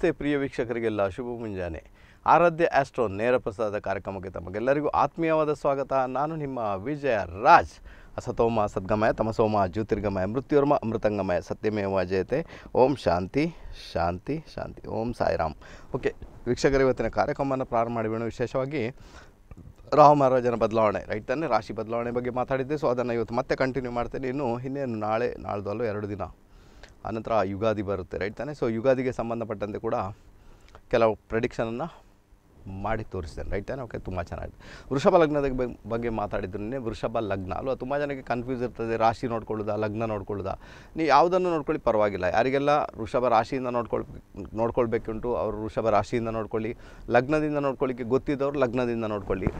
ನಮಸ್ತೆ ಪ್ರಿಯ ವೀಕ್ಷಕರಿಗೆಲ್ಲ ಶುಭ ಮುಂಜಾನೆ ಆರಾಧ್ಯ ಆಸ್ಟ್ರೋ ನೇರ ಪ್ರಸಾದ ಕಾರ್ಯಕ್ರಮಕ್ಕೆ ತಮಗೆಲ್ಲರಿಗೂ ಆತ್ಮೀಯವಾದ ಸ್ವಾಗತ ನಾನು ನಿಮ್ಮ ವಿಜಯ ರಾಜ್ ಅಸತೋಮ ಸದ್ಗಮಯ ತಮಸೋಮ ಜ್ಯೋತಿರ್ಗಮಯ ಮೃತ್ಯುರ್ಮ ಅಮೃತಂಗಮಯ ಸತ್ಯಮೇವ ಜಯತೆ ಓಂ ಶಾಂತಿ ಶಾಂತಿ ಶಾಂತಿ ಓಂ ಸಾಯಿರಾಮ್ ಓಕೆ ವೀಕ್ಷಕರು ಇವತ್ತಿನ ಕಾರ್ಯಕ್ರಮವನ್ನು ಪ್ರಾರಂಭ ಮಾಡಿಬಿಡೋಣ ವಿಶೇಷವಾಗಿ ರಾಹು ಮಹಾರಾಜನ ಬದಲಾವಣೆ ರೈಟ್ ತಾನೆ ರಾಶಿ ಬದಲಾವಣೆ ಬಗ್ಗೆ ಮಾತಾಡಿದ್ದೆ ಸೊ ಅದನ್ನು ಇವತ್ತು ಮತ್ತೆ ಕಂಟಿನ್ಯೂ ಮಾಡ್ತೇನೆ ಇನ್ನು ಇನ್ನೇನು ನಾಳೆ ನಾಳ್ದಲ್ಲೂ ಎರಡು ದಿನ ಆನಂತರ ಯುಗಾದಿ ಬರುತ್ತೆ ರೈಟ್ ತಾನೆ ಸೊ ಯುಗಾದಿಗೆ ಸಂಬಂಧಪಟ್ಟಂತೆ ಕೂಡ ಕೆಲವು ಪ್ರೆಡಿಕ್ಷನನ್ನು ಮಾಡಿ ತೋರಿಸ್ತೇನೆ ರೈಟ್ ತಾನೆ ಓಕೆ ತುಂಬ ಚೆನ್ನಾಗಿದೆ ವೃಷಭ ಲಗ್ನದ ಬಗ್ಗೆ ಮಾತಾಡಿದ್ರೆ ವೃಷಭ ಲಗ್ನ ಅಲ್ವಾ ತುಂಬ ಜನಕ್ಕೆ ಕನ್ಫ್ಯೂಸ್ ಇರ್ತದೆ ರಾಶಿ ನೋಡ್ಕೊಳ್ಳೋದಾ ಲಗ್ನ ನೋಡ್ಕೊಳ್ಳೋದಾ ನೀವು ಯಾವುದನ್ನು ನೋಡ್ಕೊಳ್ಳಿ ಪರವಾಗಿಲ್ಲ ಯಾರಿಗೆಲ್ಲ ವೃಷಭ ರಾಶಿಯಿಂದ ನೋಡ್ಕೊಳ್ ನೋಡ್ಕೊಳ್ಬೇಕುಂಟು ಅವರು ವೃಷಭ ರಾಶಿಯಿಂದ ನೋಡ್ಕೊಳ್ಳಿ ಲಗ್ನದಿಂದ ನೋಡ್ಕೊಳ್ಳಿಕ್ಕೆ ಗೊತ್ತಿದ್ದವರು ಲಗ್ನದಿಂದ ನೋಡ್ಕೊಳ್ಳಿ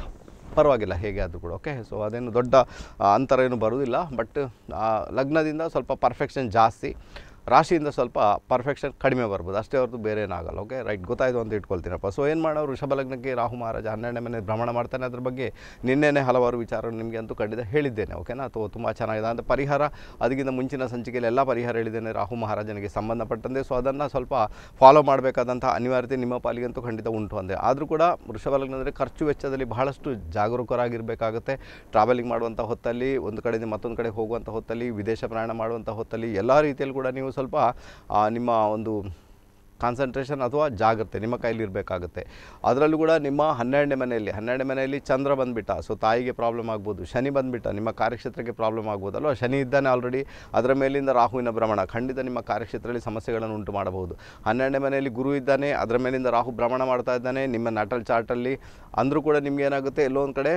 ಪರವಾಗಿಲ್ಲ ಹೇಗೆ ಆದರೂ ಕೂಡ ಓಕೆ ಸೊ ಅದೇನು ದೊಡ್ಡ ಅಂತರ ಏನು ಬರೋದಿಲ್ಲ ಬಟ್ ಲಗ್ನದಿಂದ ಸ್ವಲ್ಪ ಪರ್ಫೆಕ್ಷನ್ ಜಾಸ್ತಿ ರಾಶಿಯಿಂದ ಸ್ವಲ್ಪ ಪರ್ಫೆಕ್ಷನ್ ಕಡಿಮೆ ಬರ್ಬೋದು ಅಷ್ಟೇ ಅವ್ರದ್ದು ಬೇರೆ ಏನಾಗಲ್ಲ ಓಕೆ ರೈಟ್ ಗೊತ್ತಾಯಿತು ಅಂತ ಇಟ್ಕೊಳ್ತೀನಪ್ಪ ಸೊ ಏನು ಮಾಡೋರು ಲಗ್ನಕ್ಕೆ ರಾಹು ಮಹಾರಾಜ ಹನ್ನೆರಡನೇ ಮನೆ ಭ್ರಮಣ ಮಾಡ್ತಾನೆ ಅದ್ರ ಬಗ್ಗೆ ನಿನ್ನೆನೇ ಹಲವಾರು ವಿಚಾರ ನಿಮಗೆ ಅಂತೂ ಖಂಡಿತ ಹೇಳಿದ್ದೇನೆ ಓಕೆನಾ ಅಥವಾ ತುಂಬ ಚೆನ್ನಾಗಿದೆ ಅಂತ ಪರಿಹಾರ ಅದಕ್ಕಿಂತ ಮುಂಚಿನ ಸಂಚಿಕೆಯಲ್ಲಿ ಎಲ್ಲ ಪರಿಹಾರ ಹೇಳಿದ್ದೇನೆ ರಾಹು ಮಹಾರಾಜನಿಗೆ ಸಂಬಂಧಪಟ್ಟಂತೆ ಸೊ ಅದನ್ನು ಸ್ವಲ್ಪ ಫಾಲೋ ಮಾಡಬೇಕಾದಂಥ ಅನಿವಾರ್ಯತೆ ನಿಮ್ಮ ಅಂತೂ ಖಂಡಿತ ಉಂಟು ಅಂದರೆ ಆದರೂ ಕೂಡ ಅಂದರೆ ಖರ್ಚು ವೆಚ್ಚದಲ್ಲಿ ಬಹಳಷ್ಟು ಜಾಗರೂಕರಾಗಿರಬೇಕಾಗುತ್ತೆ ಟ್ರಾವೆಲಿಂಗ್ ಮಾಡುವಂಥ ಹೊತ್ತಲ್ಲಿ ಒಂದು ಕಡೆಯಿಂದ ಮತ್ತೊಂದು ಕಡೆ ಹೋಗುವಂಥ ಹೊತ್ತಲ್ಲಿ ವಿದೇಶ ಪ್ರಯಾಣ ಮಾಡುವಂಥ ಹೊತ್ತಲ್ಲಿ ಎಲ್ಲ ರೀತಿಯಲ್ಲಿ ಕೂಡ ನೀವು ನೀವು ಸ್ವಲ್ಪ ನಿಮ್ಮ ಒಂದು ಕಾನ್ಸಂಟ್ರೇಷನ್ ಅಥವಾ ಜಾಗ್ರತೆ ನಿಮ್ಮ ಕೈಯಲ್ಲಿ ಇರಬೇಕಾಗುತ್ತೆ ಅದರಲ್ಲೂ ಕೂಡ ನಿಮ್ಮ ಹನ್ನೆರಡನೇ ಮನೆಯಲ್ಲಿ ಹನ್ನೆರಡನೇ ಮನೆಯಲ್ಲಿ ಚಂದ್ರ ಬಂದುಬಿಟ್ಟ ಸೊ ತಾಯಿಗೆ ಪ್ರಾಬ್ಲಮ್ ಆಗ್ಬೋದು ಶನಿ ಬಂದುಬಿಟ್ಟ ನಿಮ್ಮ ಕಾರ್ಯಕ್ಷೇತ್ರಕ್ಕೆ ಪ್ರಾಬ್ಲಮ್ ಆಗ್ಬೋದು ಅಲ್ವಾ ಶನಿ ಇದ್ದಾನೆ ಆಲ್ರೆಡಿ ಅದರ ಮೇಲಿಂದ ರಾಹುವಿನ ಭ್ರಮಣ ಖಂಡಿತ ನಿಮ್ಮ ಕಾರ್ಯಕ್ಷೇತ್ರದಲ್ಲಿ ಸಮಸ್ಯೆಗಳನ್ನು ಉಂಟು ಮಾಡಬಹುದು ಹನ್ನೆರಡನೇ ಮನೆಯಲ್ಲಿ ಗುರು ಇದ್ದಾನೆ ಅದರ ಮೇಲಿಂದ ರಾಹು ಭ್ರಮಣ ಮಾಡ್ತಾ ಇದ್ದಾನೆ ನಿಮ್ಮ ನಟಲ್ ಚಾರ್ಟಲ್ಲಿ ಅಂದರೂ ಕೂಡ ನಿಮ್ಗೆ ಏನಾಗುತ್ತೆ ಎಲ್ಲೋ ಒಂದು ಕಡೆ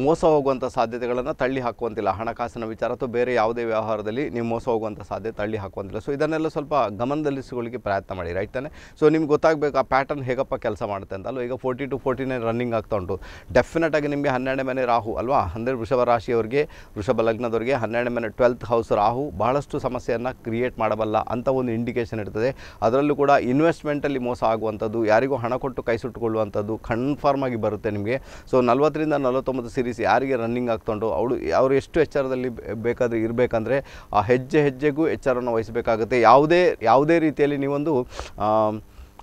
ಮೋಸ ಹೋಗುವಂಥ ಸಾಧ್ಯತೆಗಳನ್ನು ತಳ್ಳಿ ಹಾಕುವಂತಿಲ್ಲ ಹಣಕಾಸಿನ ವಿಚಾರ ಅಥವಾ ಬೇರೆ ಯಾವುದೇ ವ್ಯವಹಾರದಲ್ಲಿ ನೀವು ಮೋಸ ಹೋಗುವಂಥ ಸಾಧ್ಯತೆ ತಳ್ಳಿ ಹಾಕುವಂತಿಲ್ಲ ಸೊ ಇದನ್ನೆಲ್ಲ ಸ್ವಲ್ಪ ಗಮನದಲ್ಲಿಸಿಕೊಳ್ಳಿಕ್ಕೆ ಪ್ರಯತ್ನ ಮಾಡಿ ರೈಟ್ ತಾನೆ ಸೊ ನಿಮ್ಗೆ ಗೊತ್ತಾಗಬೇಕು ಆ ಪ್ಯಾಟರ್ನ್ ಹೇಗಪ್ಪ ಕೆಲಸ ಮಾಡುತ್ತೆ ಅಂತ ಅಲ್ವಾ ಈಗ forty two forty nine running ಆಗ್ತಾ ಉಂಟು ಡೆಫಿನೆಟ್ ಆಗಿ ನಿಮಗೆ ಹನ್ನೆರಡು ಮನೆ ರಾಹು ಅಲ್ವಾ ಅಂದರೆ ವೃಷಭ ರಾಶಿಯವರಿಗೆ ವೃಷಭ ಲಗ್ನದವರಿಗೆ ಹನ್ನೆರಡು ಮನೆ ಟ್ವೆಲ್ತ್ ಹೌಸ್ ರಾಹು ಬಹಳಷ್ಟು ಸಮಸ್ಯೆಯನ್ನು ಕ್ರಿಯೇಟ್ ಮಾಡಬಲ್ಲ ಅಂತ ಒಂದು ಇಂಡಿಕೇಷನ್ ಇರ್ತದೆ ಅದರಲ್ಲೂ ಕೂಡ ಇನ್ವೆಸ್ಟ್ಮೆಂಟಲ್ಲಿ ಮೋಸ ಆಗುವಂಥದ್ದು ಯಾರಿಗೂ ಹಣ ಕೊಟ್ಟು ಕೈ ಸುಟ್ಟುಕೊಳ್ಳುವಂಥದ್ದು ಕನ್ಫರ್ಮ್ ಆಗಿ ಬರುತ್ತೆ ನಿಮಗೆ ಸೊ ನಲವತ್ತರಿಂದ ನಲವತ್ತೊಂಬತ್ತು ಸೀರೀಸ್ ಯಾರಿಗೆ ರನ್ನಿಂಗ್ ಆಗ್ಕೊಂಡು ಅವಳು ಅವರು ಎಷ್ಟು ಎಚ್ಚರದಲ್ಲಿ ಬೇಕಾದ್ರೆ ಇರಬೇಕಂದ್ರೆ ಆ ಹೆಜ್ಜೆ ಹೆಜ್ಜೆಗೂ ಎಚ್ಚರವನ್ನು ವಹಿಸಬೇಕಾಗುತ್ತೆ ಯಾವುದೇ ಯಾವುದೇ ರೀತಿಯಲ್ಲಿ ನೀವೊಂದು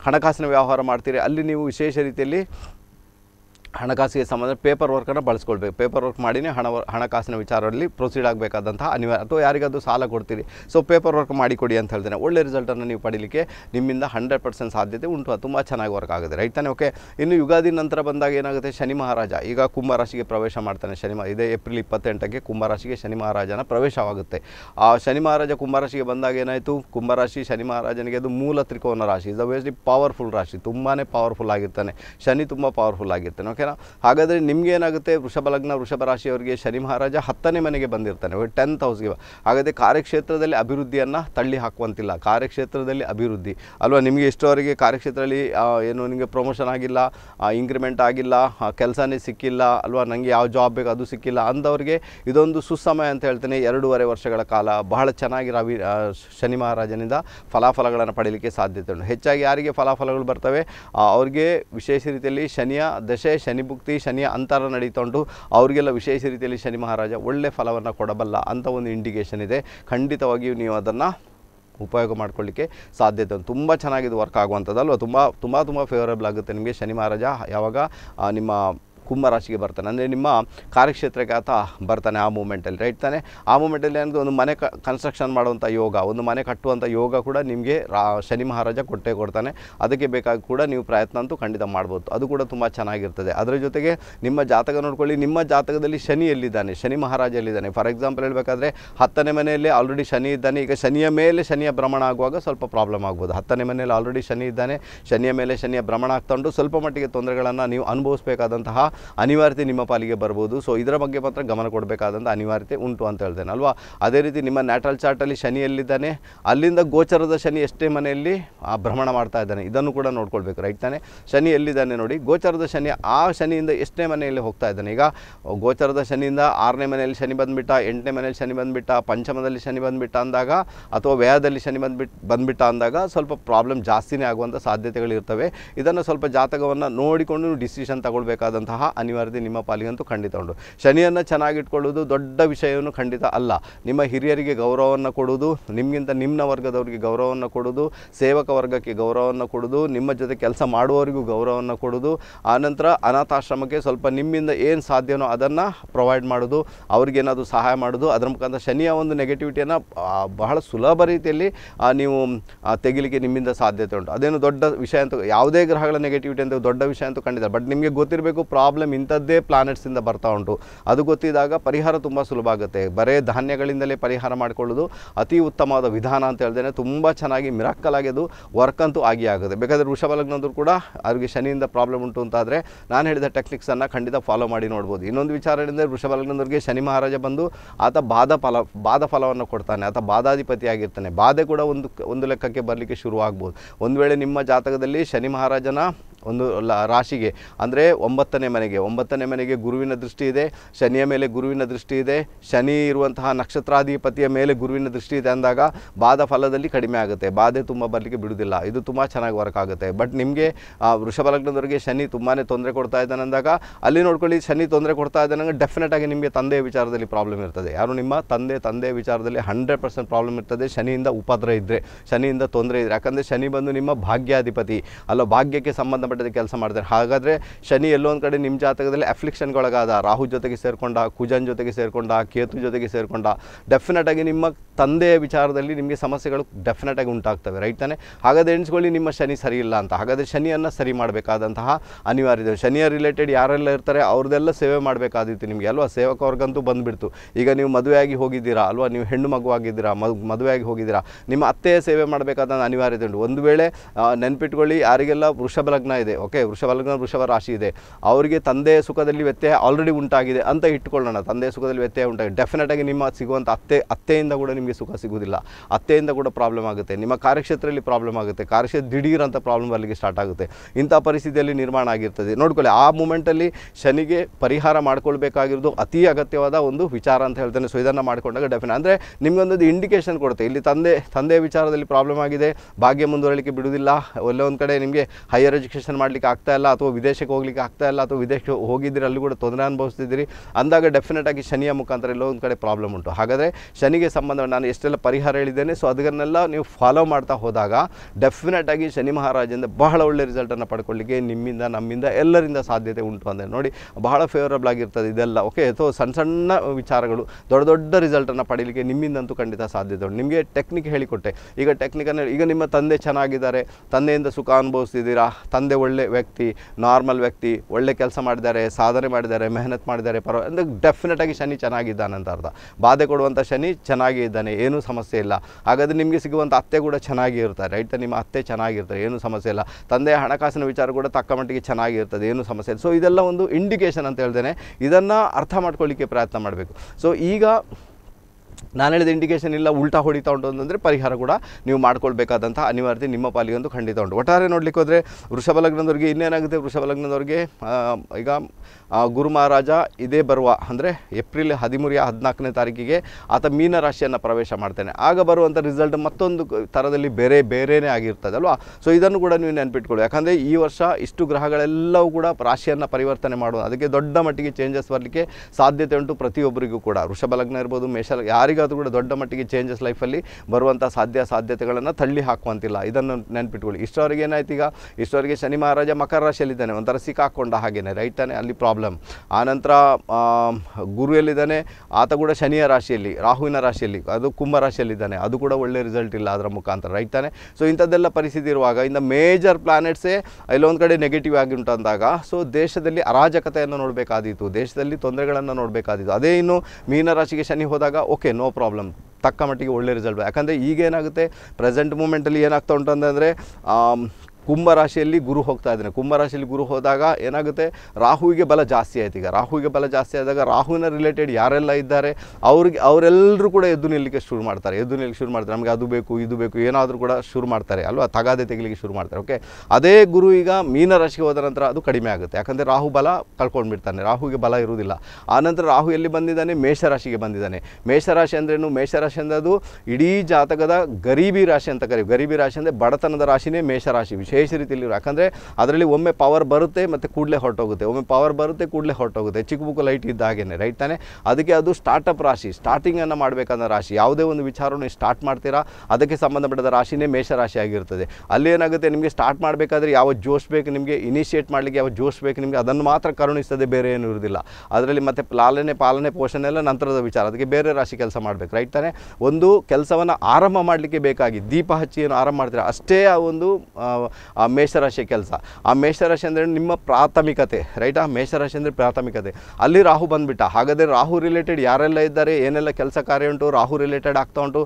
ಹಣಕಾಸಿನ ವ್ಯವಹಾರ ಮಾಡ್ತೀರಿ ಅಲ್ಲಿ ನೀವು ವಿಶೇಷ ರೀತಿಯಲ್ಲಿ ಹಣಕಾಸಿಗೆ ಸಂಬಂಧ ಪೇಪರ್ ವರ್ಕನ್ನು ಬಳಸ್ಕೊಳ್ಬೇಕು ಪೇಪರ್ ವರ್ಕ್ ಮಾಡಿನೇ ಹಣ ಹಣಕಾಸಿನ ವಿಚಾರದಲ್ಲಿ ಪ್ರೊಸೀಡ್ ಆಗಬೇಕಾದಂತಹ ಅನಿವಾರ್ಯ ಅಥವಾ ಯಾರಿಗಾದರೂ ಸಾಲ ಕೊಡ್ತೀರಿ ಸೊ ಪೇಪರ್ ವರ್ಕ್ ಮಾಡಿಕೊಡಿ ಅಂತ ಹೇಳ್ತೇನೆ ಒಳ್ಳೆ ರಿಸಲ್ಟನ್ನು ನೀವು ಪಡೀಲಿಕ್ಕೆ ನಿಮ್ಮಿಂದ ಹಂಡ್ರೆಡ್ ಪರ್ಸೆಂಟ್ ಸಾಧ್ಯತೆ ಉಂಟು ತುಂಬ ಚೆನ್ನಾಗಿ ವರ್ಕ್ ಆಗುತ್ತೆ ರೈಟ್ ತಾನೆ ಓಕೆ ಇನ್ನು ಯುಗಾದಿ ನಂತರ ಬಂದಾಗ ಏನಾಗುತ್ತೆ ಶನಿ ಮಹಾರಾಜ ಈಗ ಕುಂಭರಾಶಿಗೆ ಪ್ರವೇಶ ಮಾಡ್ತಾನೆ ಶನಿ ಇದೇ ಏಪ್ರಿಲ್ ಇಪ್ಪತ್ತೆಂಟಕ್ಕೆ ಕುಂಭರಾಶಿಗೆ ಶನಿ ಮಹಾರಾಜನ ಪ್ರವೇಶವಾಗುತ್ತೆ ಆ ಶನಿ ಮಹಾರಾಜ ಕುಂಭರಾಶಿಗೆ ಬಂದಾಗ ಏನಾಯಿತು ಕುಂಭರಾಶಿ ಶನಿ ಮಹಾರಾಜನಿಗೆ ಅದು ಮೂಲ ತ್ರಿಕೋನ ರಾಶಿ ಇಸ್ ಅ ವೆರಿ ಪವರ್ಫುಲ್ ರಾಶಿ ತುಂಬಾ ಪವರ್ಫುಲ್ ಆಗಿರ್ತಾನೆ ಶನಿ ತುಂಬ ಪವರ್ಫುಲ್ ಆಗಿರ್ತಾನೆ ಓಕೆನಾ ಹಾಗಾದರೆ ನಿಮ್ಗೆ ಏನಾಗುತ್ತೆ ವೃಷಭ ಲಗ್ನ ವೃಷಭ ರಾಶಿಯವರಿಗೆ ಶನಿ ಮಹಾರಾಜ ಹತ್ತನೇ ಮನೆಗೆ ಬಂದಿರ್ತಾನೆ ಟೆಂತ್ ಹೌಸ್ಗೆ ಹಾಗಾದರೆ ಕಾರ್ಯಕ್ಷೇತ್ರದಲ್ಲಿ ಅಭಿವೃದ್ಧಿಯನ್ನು ತಳ್ಳಿ ಹಾಕುವಂತಿಲ್ಲ ಕಾರ್ಯಕ್ಷೇತ್ರದಲ್ಲಿ ಅಭಿವೃದ್ಧಿ ಅಲ್ವಾ ನಿಮಗೆ ಇಷ್ಟವರೆಗೆ ಕಾರ್ಯಕ್ಷೇತ್ರದಲ್ಲಿ ಏನು ನಿಮಗೆ ಪ್ರಮೋಷನ್ ಆಗಿಲ್ಲ ಇಂಕ್ರಿಮೆಂಟ್ ಆಗಿಲ್ಲ ಕೆಲಸನೇ ಸಿಕ್ಕಿಲ್ಲ ಅಲ್ವಾ ನನಗೆ ಯಾವ ಜಾಬ್ ಬೇಕು ಅದು ಸಿಕ್ಕಿಲ್ಲ ಅಂದವರಿಗೆ ಇದೊಂದು ಸುಸಮಯ ಅಂತ ಹೇಳ್ತೇನೆ ಎರಡೂವರೆ ವರ್ಷಗಳ ಕಾಲ ಬಹಳ ಚೆನ್ನಾಗಿ ರವಿ ಶನಿ ಮಹಾರಾಜನಿಂದ ಫಲಾಫಲಗಳನ್ನು ಪಡೀಲಿಕ್ಕೆ ಸಾಧ್ಯತೆ ಉಂಟು ಹೆಚ್ಚಾಗಿ ಯಾರಿಗೆ ಫಲಾಫಲಗಳು ಬರ್ತವೆ ಅವ್ರಿಗೆ ವಿಶೇಷ ರೀತಿಯಲ್ಲಿ ಶನಿಯ ದಶೆ ಶನಿ ಭುಕ್ತಿ ಶನಿಯ ಅಂತರ ನಡೀತೊಂಡು ಅವರಿಗೆಲ್ಲ ವಿಶೇಷ ರೀತಿಯಲ್ಲಿ ಶನಿ ಮಹಾರಾಜ ಒಳ್ಳೆಯ ಫಲವನ್ನು ಕೊಡಬಲ್ಲ ಅಂತ ಒಂದು ಇಂಡಿಕೇಷನ್ ಇದೆ ಖಂಡಿತವಾಗಿಯೂ ನೀವು ಅದನ್ನು ಉಪಯೋಗ ಮಾಡ್ಕೊಳ್ಳಿಕ್ಕೆ ಸಾಧ್ಯತೆ ತುಂಬ ಚೆನ್ನಾಗಿದೆ ವರ್ಕ್ ಆಗುವಂಥದ್ದಲ್ವ ತುಂಬ ತುಂಬ ತುಂಬ ಫೇವರೇಬಲ್ ಆಗುತ್ತೆ ನಿಮಗೆ ಶನಿ ಮಹಾರಾಜ ಯಾವಾಗ ನಿಮ್ಮ ಕುಂಭರಾಶಿಗೆ ಬರ್ತಾನೆ ಅಂದರೆ ನಿಮ್ಮ ಕಾರ್ಯಕ್ಷೇತ್ರಕ್ಕೆ ಆತ ಬರ್ತಾನೆ ಆ ಮೂಮೆಂಟಲ್ಲಿ ರೈಟ್ ತಾನೆ ಆ ಮೂಮೆಂಟಲ್ಲಿ ಏನಂದ್ರೆ ಒಂದು ಮನೆ ಕನ್ಸ್ಟ್ರಕ್ಷನ್ ಮಾಡುವಂಥ ಯೋಗ ಒಂದು ಮನೆ ಕಟ್ಟುವಂಥ ಯೋಗ ಕೂಡ ನಿಮಗೆ ಶನಿ ಮಹಾರಾಜ ಕೊಟ್ಟೇ ಕೊಡ್ತಾನೆ ಅದಕ್ಕೆ ಬೇಕಾಗಿ ಕೂಡ ನೀವು ಪ್ರಯತ್ನ ಅಂತೂ ಖಂಡಿತ ಮಾಡ್ಬೋದು ಅದು ಕೂಡ ತುಂಬ ಚೆನ್ನಾಗಿರ್ತದೆ ಅದರ ಜೊತೆಗೆ ನಿಮ್ಮ ಜಾತಕ ನೋಡ್ಕೊಳ್ಳಿ ನಿಮ್ಮ ಜಾತಕದಲ್ಲಿ ಶನಿ ಎಲ್ಲಿದ್ದಾನೆ ಶನಿ ಮಹಾರಾಜ ಎಲ್ಲಿದ್ದಾನೆ ಫಾರ್ ಎಕ್ಸಾಂಪಲ್ ಹೇಳಬೇಕಾದ್ರೆ ಹತ್ತನೇ ಮನೆಯಲ್ಲಿ ಆಲ್ರೆಡಿ ಶನಿ ಇದ್ದಾನೆ ಈಗ ಶನಿಯ ಮೇಲೆ ಶನಿಯ ಭ್ರಮಣ ಆಗುವಾಗ ಸ್ವಲ್ಪ ಪ್ರಾಬ್ಲಮ್ ಆಗ್ಬೋದು ಹತ್ತನೇ ಮನೆಯಲ್ಲಿ ಆಲ್ರೆಡಿ ಶನಿ ಇದ್ದಾನೆ ಶನಿಯ ಮೇಲೆ ಶನಿಯ ಭ್ರಮಣ ಆಗ್ತಾ ಸ್ವಲ್ಪ ಮಟ್ಟಿಗೆ ತೊಂದರೆಗಳನ್ನು ನೀವು ಅನುಭವಿಸಬೇಕಾದಂತಹ ಅನಿವಾರ್ಯತೆ ನಿಮ್ಮ ಪಾಲಿಗೆ ಬರ್ಬೋದು ಸೊ ಇದರ ಬಗ್ಗೆ ಮಾತ್ರ ಗಮನ ಕೊಡಬೇಕಾದಂಥ ಅನಿವಾರ್ಯತೆ ಉಂಟು ಅಂತ ಹೇಳ್ತೇನೆ ಅಲ್ವಾ ಅದೇ ರೀತಿ ನಿಮ್ಮ ನ್ಯಾಟ್ರಲ್ ಚಾರ್ಟಲ್ಲಿ ಶನಿ ಅಲ್ಲಿಂದ ಗೋಚರದ ಶನಿ ಎಷ್ಟೇ ಮನೆಯಲ್ಲಿ ಆ ಭ್ರಮಣ ಮಾಡ್ತಾ ಇದ್ದಾನೆ ಇದನ್ನು ಕೂಡ ನೋಡ್ಕೊಳ್ಬೇಕು ರೈಟ್ ತಾನೆ ಶನಿ ಎಲ್ಲಿದ್ದಾನೆ ನೋಡಿ ಗೋಚರದ ಶನಿ ಆ ಶನಿಯಿಂದ ಎಷ್ಟನೇ ಮನೆಯಲ್ಲಿ ಹೋಗ್ತಾ ಇದ್ದಾನೆ ಈಗ ಗೋಚರದ ಶನಿಯಿಂದ ಆರನೇ ಮನೆಯಲ್ಲಿ ಶನಿ ಬಂದ್ಬಿಟ್ಟ ಎಂಟನೇ ಮನೆಯಲ್ಲಿ ಶನಿ ಬಂದುಬಿಟ್ಟ ಪಂಚಮದಲ್ಲಿ ಶನಿ ಬಂದ್ಬಿಟ್ಟ ಅಂದಾಗ ಅಥವಾ ವ್ಯಯದಲ್ಲಿ ಶನಿ ಬಂದುಬಿಟ್ಟು ಬಂದ್ಬಿಟ್ಟ ಅಂದಾಗ ಸ್ವಲ್ಪ ಪ್ರಾಬ್ಲಮ್ ಜಾಸ್ತಿನೇ ಆಗುವಂಥ ಸಾಧ್ಯತೆಗಳಿರ್ತವೆ ಇದನ್ನು ಸ್ವಲ್ಪ ಜಾತಕವನ್ನು ನೋಡಿಕೊಂಡು ಡಿಸಿಷನ್ ತಗೊಳ್ಬೇಕಾದಂತಹ ಅನಿವಾರ್ಯತೆ ನಿಮ್ಮ ಪಾಲಿಗಂತೂ ಖಂಡಿತ ಉಂಟು ಶನಿಯನ್ನು ಚೆನ್ನಾಗಿಟ್ಕೊಳ್ಳೋದು ದೊಡ್ಡ ವಿಷಯವನ್ನು ಖಂಡಿತ ಅಲ್ಲ ನಿಮ್ಮ ಹಿರಿಯರಿಗೆ ಗೌರವವನ್ನು ಕೊಡುವುದು ನಿಮಗಿಂತ ನಿಮ್ಮ ವರ್ಗದವರಿಗೆ ಗೌರವವನ್ನು ಕೊಡೋದು ಸೇವಕ ವರ್ಗಕ್ಕೆ ಗೌರವವನ್ನು ಕೊಡೋದು ನಿಮ್ಮ ಜೊತೆ ಕೆಲಸ ಮಾಡುವವರಿಗೂ ಗೌರವವನ್ನು ಕೊಡೋದು ಆನಂತರ ಅನಾಥಾಶ್ರಮಕ್ಕೆ ಸ್ವಲ್ಪ ನಿಮ್ಮಿಂದ ಏನು ಸಾಧ್ಯವೋ ಅದನ್ನು ಪ್ರೊವೈಡ್ ಮಾಡೋದು ಅವ್ರಿಗೇನಾದರೂ ಸಹಾಯ ಮಾಡೋದು ಅದರ ಮುಖಾಂತರ ಶನಿಯ ಒಂದು ನೆಗೆಟಿವಿಟಿಯನ್ನು ಬಹಳ ಸುಲಭ ರೀತಿಯಲ್ಲಿ ನೀವು ತೆಗಿಲಿಕ್ಕೆ ನಿಮ್ಮಿಂದ ಸಾಧ್ಯತೆ ಉಂಟು ಅದೇನು ದೊಡ್ಡ ವಿಷಯ ಅಂತ ಯಾವುದೇ ಗ್ರಹಗಳ ನೆಗೆಟಿವಿಟಿ ಅಂತ ದೊಡ್ಡ ವಿಷಯ ಅಂತೂ ಖಂಡಿತ ಬಟ್ ನಿಮಗೆ ಗೊತ್ತಿರಬೇಕು ಪ್ರಾಬ್ಲಮ್ ಪ್ರಾಬ್ಲಮ್ ಇಂಥದ್ದೇ ಪ್ಲಾನೆಟ್ಸಿಂದ ಬರ್ತಾ ಉಂಟು ಅದು ಗೊತ್ತಿದ್ದಾಗ ಪರಿಹಾರ ತುಂಬ ಸುಲಭ ಆಗುತ್ತೆ ಬರೇ ಧಾನ್ಯಗಳಿಂದಲೇ ಪರಿಹಾರ ಮಾಡಿಕೊಳ್ಳೋದು ಅತಿ ಉತ್ತಮವಾದ ವಿಧಾನ ಅಂತ ಹೇಳ್ದೇನೆ ತುಂಬ ಚೆನ್ನಾಗಿ ಮಿರಾಕಲ್ ಆಗಿದ್ದು ವರ್ಕ್ ಅಂತೂ ಆಗಿ ಆಗುತ್ತೆ ಬೇಕಾದರೆ ವೃಷಭಲಗ್ನದ್ರು ಕೂಡ ಅವ್ರಿಗೆ ಶನಿಯಿಂದ ಪ್ರಾಬ್ಲಮ್ ಉಂಟು ಅಂತಾದರೆ ನಾನು ಹೇಳಿದ ಟೆಕ್ನಿಕ್ಸನ್ನು ಖಂಡಿತ ಫಾಲೋ ಮಾಡಿ ನೋಡ್ಬೋದು ಇನ್ನೊಂದು ವಿಚಾರ ಏನಂದರೆ ವೃಷಭಲಗ್ನದವ್ರಿಗೆ ಶನಿ ಮಹಾರಾಜ ಬಂದು ಆತ ಬಾಧ ಫಲ ಬಾಧ ಫಲವನ್ನು ಕೊಡ್ತಾನೆ ಆತ ಬಾದಾಧಿಪತಿ ಆಗಿರ್ತಾನೆ ಬಾಧೆ ಕೂಡ ಒಂದು ಒಂದು ಲೆಕ್ಕಕ್ಕೆ ಬರಲಿಕ್ಕೆ ಶುರು ಆಗ್ಬೋದು ಒಂದು ವೇಳೆ ನಿಮ್ಮ ಜಾತಕದಲ್ಲಿ ಶನಿ ಮಹಾರಾಜನ ಒಂದು ರಾಶಿಗೆ ಅಂದರೆ ಒಂಬತ್ತನೇ ಮನೆಗೆ ಒಂಬತ್ತನೇ ಮನೆಗೆ ಗುರುವಿನ ದೃಷ್ಟಿ ಇದೆ ಶನಿಯ ಮೇಲೆ ಗುರುವಿನ ದೃಷ್ಟಿ ಇದೆ ಶನಿ ಇರುವಂತಹ ನಕ್ಷತ್ರಾಧಿಪತಿಯ ಮೇಲೆ ಗುರುವಿನ ದೃಷ್ಟಿ ಇದೆ ಅಂದಾಗ ಬಾದ ಫಲದಲ್ಲಿ ಕಡಿಮೆ ಆಗುತ್ತೆ ಬಾಧೆ ತುಂಬ ಬರಲಿಕ್ಕೆ ಬಿಡುವುದಿಲ್ಲ ಇದು ತುಂಬ ಚೆನ್ನಾಗಿ ವರ್ಕ್ ಆಗುತ್ತೆ ಬಟ್ ನಿಮಗೆ ವೃಷಭ ಲಗ್ನದವರಿಗೆ ಶನಿ ತುಂಬಾ ತೊಂದರೆ ಕೊಡ್ತಾ ಇದ್ದಾನೆ ಅಂದಾಗ ಅಲ್ಲಿ ನೋಡ್ಕೊಳ್ಳಿ ಶನಿ ತೊಂದರೆ ಕೊಡ್ತಾ ಇದ್ದಾನಂಗೆ ಡೆಫಿನೆಟ್ ಆಗಿ ನಿಮಗೆ ತಂದೆ ವಿಚಾರದಲ್ಲಿ ಪ್ರಾಬ್ಲಮ್ ಇರ್ತದೆ ಯಾರು ನಿಮ್ಮ ತಂದೆ ತಂದೆ ವಿಚಾರದಲ್ಲಿ ಹಂಡ್ರೆಡ್ ಪರ್ಸೆಂಟ್ ಪ್ರಾಬ್ಲಮ್ ಇರ್ತದೆ ಶನಿಯಿಂದ ಉಪದ್ರ ಇದ್ದರೆ ಶನಿಯಿಂದ ತೊಂದರೆ ಇದ್ದರೆ ಯಾಕಂದರೆ ಶನಿ ಬಂದು ನಿಮ್ಮ ಭಾಗ್ಯಾಧಿಪತಿ ಅಲ್ಲ ಭಾಗ್ಯಕ್ಕೆ ಸಂಬಂಧ ಸಂಬಂಧಪಟ್ಟಿದ್ದ ಕೆಲಸ ಮಾಡ್ತಾರೆ ಹಾಗಾದರೆ ಶನಿ ಎಲ್ಲೋ ಒಂದು ಕಡೆ ನಿಮ್ಮ ಜಾತಕದಲ್ಲಿ ಅಫ್ಲಿಕ್ಷನ್ಗೊಳಗಾದ ರಾಹು ಜೊತೆಗೆ ಸೇರಿಕೊಂಡ ಕುಜನ್ ಜೊತೆಗೆ ಸೇರಿಕೊಂಡ ಕೇತು ಜೊತೆಗೆ ಸೇರಿಕೊಂಡ ಆಗಿ ನಿಮ್ಮ ತಂದೆಯ ವಿಚಾರದಲ್ಲಿ ನಿಮಗೆ ಸಮಸ್ಯೆಗಳು ಆಗಿ ಉಂಟಾಗ್ತವೆ ರೈಟ್ ತಾನೆ ಹಾಗಾದರೆ ಎಣಿಸ್ಕೊಳ್ಳಿ ನಿಮ್ಮ ಶನಿ ಸರಿ ಇಲ್ಲ ಅಂತ ಹಾಗಾದರೆ ಶನಿಯನ್ನು ಸರಿ ಮಾಡಬೇಕಾದಂತಹ ಅನಿವಾರ್ಯತೆ ಶನಿಯ ರಿಲೇಟೆಡ್ ಯಾರೆಲ್ಲ ಇರ್ತಾರೆ ಅವ್ರದ್ದೆಲ್ಲ ಸೇವೆ ಮಾಡಬೇಕಾದಿತ್ತು ನಿಮಗೆ ಅಲ್ವಾ ಸೇವಕವರ್ಗಂತೂ ಬಂದುಬಿಡ್ತು ಈಗ ನೀವು ಮದುವೆಯಾಗಿ ಹೋಗಿದ್ದೀರಾ ಅಲ್ವಾ ನೀವು ಹೆಣ್ಣು ಆಗಿದ್ದೀರಾ ಮದುವೆಯಾಗಿ ಹೋಗಿದ್ದೀರಾ ನಿಮ್ಮ ಅತ್ತೆಯ ಸೇವೆ ಮಾಡಬೇಕಾದ ಅನಿವಾರ್ಯತೆ ಉಂಟು ಒಂದು ವೇಳೆ ನೆನ್ಪಿಟ್ಕೊಳ್ಳಿ ಯಾರಿಗೆಲ್ಲ ವೃಷಭ ಲಗ್ನ ಇದೆ ಓಕೆ ವೃಷಭ ಲಗ್ನ ವೃಷಭ ರಾಶಿ ಇದೆ ಅವರಿಗೆ ತಂದೆ ಸುಖದಲ್ಲಿ ವ್ಯತ್ಯಯ ಆಲ್ರೆಡಿ ಉಂಟಾಗಿದೆ ಅಂತ ಇಟ್ಟುಕೊಳ್ಳೋಣ ತಂದೆ ಸುಖದಲ್ಲಿ ವ್ಯತ್ಯಯ ಉಂಟಾಗಿದೆ ಡೆಫಿನೆಟಾಗಿ ನಿಮ್ಮ ಸಿಗುವಂಥ ಅತ್ತೆ ಅತ್ತೆಯಿಂದ ಕೂಡ ನಿಮಗೆ ಸುಖ ಸಿಗುವುದಿಲ್ಲ ಅತ್ತೆಯಿಂದ ಕೂಡ ಪ್ರಾಬ್ಲಮ್ ಆಗುತ್ತೆ ನಿಮ್ಮ ಕಾರ್ಯಕ್ಷೇತ್ರದಲ್ಲಿ ಪ್ರಾಬ್ಲಮ್ ಆಗುತ್ತೆ ಕಾರ್ಯಕ್ಷೇತ್ರ ದಿಢೀರಂತ ಪ್ರಾಬ್ಲಮ್ ಅಲ್ಲಿಗೆ ಸ್ಟಾರ್ಟ್ ಆಗುತ್ತೆ ಇಂಥ ಪರಿಸ್ಥಿತಿಯಲ್ಲಿ ನಿರ್ಮಾಣ ಆಗಿರ್ತದೆ ನೋಡ್ಕೊಳ್ಳಿ ಆ ಮೂಮೆಂಟಲ್ಲಿ ಶನಿಗೆ ಪರಿಹಾರ ಮಾಡ್ಕೊಳ್ಬೇಕಾಗಿರೋದು ಅತಿ ಅಗತ್ಯವಾದ ಒಂದು ವಿಚಾರ ಅಂತ ಹೇಳ್ತೇನೆ ಸೊ ಇದನ್ನು ಮಾಡಿಕೊಂಡಾಗ ಡೆಫಿನೆಟ್ ಅಂದರೆ ನಿಮಗೊಂದು ಇಂಡಿಕೇಶನ್ ಕೊಡುತ್ತೆ ಇಲ್ಲಿ ತಂದೆ ತಂದೆ ವಿಚಾರದಲ್ಲಿ ಪ್ರಾಬ್ಲಮ್ ಆಗಿದೆ ಭಾಗ್ಯ ಮುಂದುವರಲಿಕ್ಕೆ ಬಿಡುವುದಿಲ್ಲ ಒಲ್ಲೊಂದು ಕಡೆ ನಿಮಗೆ ಹೈಯರ್ ಎಜುಕೇಷನ್ ದರ್ಶನ ಮಾಡ್ಲಿಕ್ಕೆ ಆಗ್ತಾ ಇಲ್ಲ ಅಥವಾ ವಿದೇಶಕ್ಕೆ ಹೋಗ್ಲಿಕ್ಕೆ ಆಗ್ತಾ ಇಲ್ಲ ಅಥವಾ ವಿದೇಶಕ್ಕೆ ಹೋಗಿದ್ರೆ ಅಲ್ಲಿ ಕೂಡ ತೊಂದರೆ ಅನುಭವಿಸ್ತಿದ್ದೀರಿ ಅಂದಾಗ ಡೆಫಿನೆಟ್ ಆಗಿ ಶನಿಯ ಮುಖಾಂತರ ಎಲ್ಲೋ ಒಂದು ಕಡೆ ಪ್ರಾಬ್ಲಮ್ ಉಂಟು ಹಾಗಾದರೆ ಶನಿಗೆ ಸಂಬಂಧ ನಾನು ಎಷ್ಟೆಲ್ಲ ಪರಿಹಾರ ಹೇಳಿದ್ದೇನೆ ಸೊ ಅದನ್ನೆಲ್ಲ ನೀವು ಫಾಲೋ ಮಾಡ್ತಾ ಹೋದಾಗ ಡೆಫಿನೆಟ್ ಆಗಿ ಶನಿ ಮಹಾರಾಜಿಂದ ಬಹಳ ಒಳ್ಳೆ ರಿಸಲ್ಟನ್ನು ಪಡ್ಕೊಳ್ಳಿಕ್ಕೆ ನಿಮ್ಮಿಂದ ನಮ್ಮಿಂದ ಎಲ್ಲರಿಂದ ಸಾಧ್ಯತೆ ಉಂಟು ಅಂದರೆ ನೋಡಿ ಬಹಳ ಫೇವರಬಲ್ ಆಗಿರ್ತದೆ ಇದೆಲ್ಲ ಓಕೆ ಸೊ ಸಣ್ಣ ಸಣ್ಣ ವಿಚಾರಗಳು ದೊಡ್ಡ ದೊಡ್ಡ ರಿಸಲ್ಟನ್ನು ಪಡೀಲಿಕ್ಕೆ ನಿಮ್ಮಿಂದಂತೂ ಖಂಡಿತ ಸಾಧ್ಯತೆ ಉಂಟು ನಿಮಗೆ ಟೆಕ್ನಿಕ್ ಹೇಳಿಕೊಟ್ಟೆ ಈಗ ಟೆಕ್ನಿಕನ್ನು ಈಗ ನಿಮ್ಮ ತಂದೆ ಚೆನ್ನಾಗಿದ್ದಾರೆ ತಂದೆಯಿಂದ ಸುಖ ಅನುಭವಿಸ್ತಿದ್ದೀರಾ ತಂದೆ ಒಳ್ಳೆ ವ್ಯಕ್ತಿ ನಾರ್ಮಲ್ ವ್ಯಕ್ತಿ ಒಳ್ಳೆ ಕೆಲಸ ಮಾಡಿದ್ದಾರೆ ಸಾಧನೆ ಮಾಡಿದ್ದಾರೆ ಮೆಹನತ್ ಮಾಡಿದ್ದಾರೆ ಪರವಾಗಿ ಅಂದರೆ ಡೆಫಿನೆಟಾಗಿ ಶನಿ ಚೆನ್ನಾಗಿದ್ದಾನೆ ಅಂತ ಅರ್ಥ ಬಾಧೆ ಕೊಡುವಂಥ ಶನಿ ಚೆನ್ನಾಗಿ ಇದ್ದಾನೆ ಏನೂ ಸಮಸ್ಯೆ ಇಲ್ಲ ಹಾಗಾದರೆ ನಿಮಗೆ ಸಿಗುವಂಥ ಅತ್ತೆ ಕೂಡ ಚೆನ್ನಾಗಿ ರೈಟ್ ನಿಮ್ಮ ಅತ್ತೆ ಚೆನ್ನಾಗಿರ್ತಾರೆ ಏನೂ ಸಮಸ್ಯೆ ಇಲ್ಲ ತಂದೆ ಹಣಕಾಸಿನ ವಿಚಾರ ಕೂಡ ತಕ್ಕ ಮಟ್ಟಿಗೆ ಚೆನ್ನಾಗಿರ್ತದೆ ಏನೂ ಸಮಸ್ಯೆ ಇಲ್ಲ ಸೊ ಇದೆಲ್ಲ ಒಂದು ಇಂಡಿಕೇಶನ್ ಅಂತ ಹೇಳ್ತೇನೆ ಇದನ್ನು ಅರ್ಥ ಮಾಡ್ಕೊಳ್ಳಿಕ್ಕೆ ಪ್ರಯತ್ನ ಮಾಡಬೇಕು ಸೊ ಈಗ ನಾನು ಹೇಳಿದ ಇಂಡಿಕೇಷನ್ ಇಲ್ಲ ಉಲ್ಟಾ ಹೊಡಿತಾ ಉಂಟು ಅಂತಂದರೆ ಪರಿಹಾರ ಕೂಡ ನೀವು ಮಾಡ್ಕೊಳ್ಬೇಕಾದಂಥ ಅನಿವಾರ್ಯತೆ ನಿಮ್ಮ ಪಾಲಿಗಂತೂ ಖಂಡಿತ ಉಂಟು ಒಟ್ಟಾರೆ ನೋಡಲಿಕ್ಕೆ ಹೋದರೆ ವೃಷಭ ಲಗ್ನದವ್ರಿಗೆ ಇನ್ನೇನಾಗುತ್ತೆ ವೃಷಭ ಲಗ್ನದವ್ರಿಗೆ ಈಗ ಗುರು ಮಹಾರಾಜ ಇದೇ ಬರುವ ಅಂದರೆ ಏಪ್ರಿಲ್ ಹದಿಮೂರು ಹದಿನಾಲ್ಕನೇ ತಾರೀಕಿಗೆ ಆತ ಮೀನ ರಾಶಿಯನ್ನು ಪ್ರವೇಶ ಮಾಡ್ತೇನೆ ಆಗ ಬರುವಂಥ ರಿಸಲ್ಟ್ ಮತ್ತೊಂದು ಥರದಲ್ಲಿ ಬೇರೆ ಬೇರೆಯೇ ಆಗಿರ್ತದೆ ಅಲ್ವಾ ಸೊ ಇದನ್ನು ಕೂಡ ನೀವು ನೆನಪಿಟ್ಕೊಳ್ಳಿ ಯಾಕಂದರೆ ಈ ವರ್ಷ ಇಷ್ಟು ಗ್ರಹಗಳೆಲ್ಲವೂ ಕೂಡ ರಾಶಿಯನ್ನು ಪರಿವರ್ತನೆ ಮಾಡುವ ಅದಕ್ಕೆ ದೊಡ್ಡ ಮಟ್ಟಿಗೆ ಚೇಂಜಸ್ ಬರಲಿಕ್ಕೆ ಸಾಧ್ಯತೆ ಉಂಟು ಪ್ರತಿಯೊಬ್ಬರಿಗೂ ಕೂಡ ವೃಷಭ ಲಗ್ನ ಇರ್ಬೋದು ಮೇಷ ಯಾರು ಅದು ಕೂಡ ದೊಡ್ಡ ಮಟ್ಟಿಗೆ ಚೇಂಜಸ್ ಲೈಫಲ್ಲಿ ಬರುವಂಥ ಸಾಧ್ಯ ಸಾಧ್ಯತೆಗಳನ್ನು ತಳ್ಳಿ ಹಾಕುವಂತಿಲ್ಲ ಇದನ್ನು ನೆನ್ಪಿಟ್ಕೊಳ್ಳಿ ಇಷ್ಟವರೆಗೆ ಏನಾಯ್ತು ಈಗ ಇಷ್ಟವರೆಗೆ ಶನಿ ಮಹಾರಾಜ ಮಕರ ರಾಶಿಯಲ್ಲಿದ್ದಾನೆ ಒಂಥರ ಸಿಕ್ಕಾಕೊಂಡ ಹಾಗೇನೆ ರೈಟ್ ಅಲ್ಲಿ ಪ್ರಾಬ್ಲಮ್ ಆನಂತರ ಗುರು ಎಲ್ಲಿದ್ದಾನೆ ಆತ ಕೂಡ ಶನಿಯ ರಾಶಿಯಲ್ಲಿ ರಾಹುವಿನ ರಾಶಿಯಲ್ಲಿ ಅದು ಕುಂಭ ರಾಶಿಯಲ್ಲಿದ್ದಾನೆ ಅದು ಕೂಡ ಒಳ್ಳೆ ರಿಸಲ್ಟ್ ಇಲ್ಲ ಅದರ ಮುಖಾಂತರ ರೈಟ್ ತಾನೆ ಸೊ ಇಂಥದ್ದೆಲ್ಲ ಪರಿಸ್ಥಿತಿ ಇರುವಾಗ ಇಂದ ಮೇಜರ್ ಪ್ಲಾನೆಟ್ಸೇ ಇಲ್ಲೊಂದು ಕಡೆ ನೆಗೆಟಿವ್ ಆಗಿ ಉಂಟಂದಾಗ ಸೊ ದೇಶದಲ್ಲಿ ಅರಾಜಕತೆಯನ್ನು ನೋಡಬೇಕಾದೀತು ದೇಶದಲ್ಲಿ ತೊಂದರೆಗಳನ್ನು ನೋಡಬೇಕಾದೀತು ಅದೇ ಇನ್ನು ಮೀನ ರಾಶಿಗೆ ಶನಿ ಹೋದಾಗ ಓಕೆ ನೋ ಪ್ರಾಬ್ಲಮ್ ತಕ್ಕ ಮಟ್ಟಿಗೆ ಒಳ್ಳೆ ರಿಸಲ್ಟ್ ಯಾಕಂದರೆ ಈಗ ಏನಾಗುತ್ತೆ ಪ್ರೆಸೆಂಟ್ ಮೂಮೆಂಟಲ್ಲಿ ಏನಾಗ್ತಾ ಉಂಟು ಅಂತಂದರೆ ಕುಂಭರಾಶಿಯಲ್ಲಿ ಗುರು ಹೋಗ್ತಾ ಇದ್ದಾನೆ ಕುಂಭರಾಶಿಯಲ್ಲಿ ಗುರು ಹೋದಾಗ ಏನಾಗುತ್ತೆ ರಾಹುವಿಗೆ ಬಲ ಜಾಸ್ತಿ ಆಯ್ತು ಈಗ ರಾಹುವಿಗೆ ಬಲ ಜಾಸ್ತಿ ಆದಾಗ ರಾಹುವಿನ ರಿಲೇಟೆಡ್ ಯಾರೆಲ್ಲ ಇದ್ದಾರೆ ಅವ್ರಿಗೆ ಅವರೆಲ್ಲರೂ ಕೂಡ ಎದ್ದು ನಿಲ್ಲಿಕ್ಕೆ ಶುರು ಮಾಡ್ತಾರೆ ಎದ್ದು ನಿಲ್ಲಿಗೆ ಶುರು ಮಾಡ್ತಾರೆ ನಮಗೆ ಅದು ಬೇಕು ಇದು ಬೇಕು ಏನಾದರೂ ಕೂಡ ಶುರು ಮಾಡ್ತಾರೆ ಅಲ್ವಾ ತಗಾದೆ ತೆಗಿಲಿಕ್ಕೆ ಶುರು ಮಾಡ್ತಾರೆ ಓಕೆ ಅದೇ ಗುರು ಈಗ ಮೀನರಾಶಿಗೆ ಹೋದ ನಂತರ ಅದು ಕಡಿಮೆ ಆಗುತ್ತೆ ಯಾಕಂದರೆ ರಾಹು ಬಲ ಕಳ್ಕೊಂಡ್ಬಿಡ್ತಾನೆ ರಾಹುಗೆ ಬಲ ಇರುವುದಿಲ್ಲ ಆನಂತರ ರಾಹು ಎಲ್ಲಿ ಬಂದಿದ್ದಾನೆ ಮೇಷರಾಶಿಗೆ ಬಂದಿದ್ದಾನೆ ಮೇಷರಾಶಿ ಅಂದ್ರೇನು ಮೇಷರಾಶಿ ಅಂದ್ರೆ ಅದು ಇಡೀ ಜಾತಕದ ಗರೀಬಿ ರಾಶಿ ಅಂತ ಕರೀವಿ ಗರೀಬಿ ರಾಶಿ ಅಂದರೆ ಬಡತನದ ರಾಶಿನೇ ಮೇಷರಾಶಿ ವಿಶೇಷ ಶೇಷ ರೀತಿಯಲ್ಲಿ ಯಾಕಂದರೆ ಅದರಲ್ಲಿ ಒಮ್ಮೆ ಪವರ್ ಬರುತ್ತೆ ಮತ್ತು ಕೂಡಲೇ ಹೊರಟೋಗುತ್ತೆ ಒಮ್ಮೆ ಪವರ್ ಬರುತ್ತೆ ಕೂಡಲೇ ಹೊರಟೋಗುತ್ತೆ ಚಿಕ್ಕ ಬುಕ್ಕು ಲೈಟ್ ಇದ್ದ ರೈಟ್ ತಾನೆ ಅದಕ್ಕೆ ಅದು ಸ್ಟಾರ್ಟಪ್ ರಾಶಿ ಸ್ಟಾರ್ಟಿಂಗನ್ನು ಮಾಡಬೇಕಾದ ರಾಶಿ ಯಾವುದೇ ಒಂದು ವಿಚಾರವನ್ನು ಸ್ಟಾರ್ಟ್ ಮಾಡ್ತೀರಾ ಅದಕ್ಕೆ ಸಂಬಂಧಪಟ್ಟ ರಾಶಿನೇ ಮೇಷರಾಶಿ ಆಗಿರ್ತದೆ ಅಲ್ಲಿ ಏನಾಗುತ್ತೆ ನಿಮಗೆ ಸ್ಟಾರ್ಟ್ ಮಾಡಬೇಕಾದ್ರೆ ಯಾವ ಜೋಶ್ ಬೇಕು ನಿಮಗೆ ಇನಿಷಿಯೇಟ್ ಮಾಡಲಿಕ್ಕೆ ಯಾವ ಜೋಶ್ ಬೇಕು ನಿಮಗೆ ಅದನ್ನು ಮಾತ್ರ ಕರುಣಿಸ್ತದೆ ಬೇರೆ ಏನೂ ಇರೋದಿಲ್ಲ ಅದರಲ್ಲಿ ಮತ್ತು ಪಾಲನೆ ಪಾಲನೆ ಪೋಷಣೆ ಎಲ್ಲ ನಂತರದ ವಿಚಾರ ಅದಕ್ಕೆ ಬೇರೆ ರಾಶಿ ಕೆಲಸ ಮಾಡಬೇಕು ರೈಟ್ ತಾನೆ ಒಂದು ಕೆಲಸವನ್ನು ಆರಂಭ ಮಾಡಲಿಕ್ಕೆ ಬೇಕಾಗಿ ದೀಪ ಹಚ್ಚಿ ಏನು ಆರಂಭ ಮಾಡ್ತೀರಾ ಅಷ್ಟೇ ಆ ಒಂದು ಆ ಮೇಷರಾಶಿ ಕೆಲಸ ಆ ಮೇಷರಾಶಿ ಅಂದರೆ ನಿಮ್ಮ ಪ್ರಾಥಮಿಕತೆ ರೈಟ್ ಆ ಮೇಷರಾಶಿ ಅಂದರೆ ಪ್ರಾಥಮಿಕತೆ ಅಲ್ಲಿ ರಾಹು ಬಂದುಬಿಟ್ಟ ಹಾಗಾದರೆ ರಾಹು ರಿಲೇಟೆಡ್ ಯಾರೆಲ್ಲ ಇದ್ದಾರೆ ಏನೆಲ್ಲ ಕೆಲಸ ಕಾರ್ಯ ಉಂಟು ರಾಹು ರಿಲೇಟೆಡ್ ಆಗ್ತಾ ಉಂಟು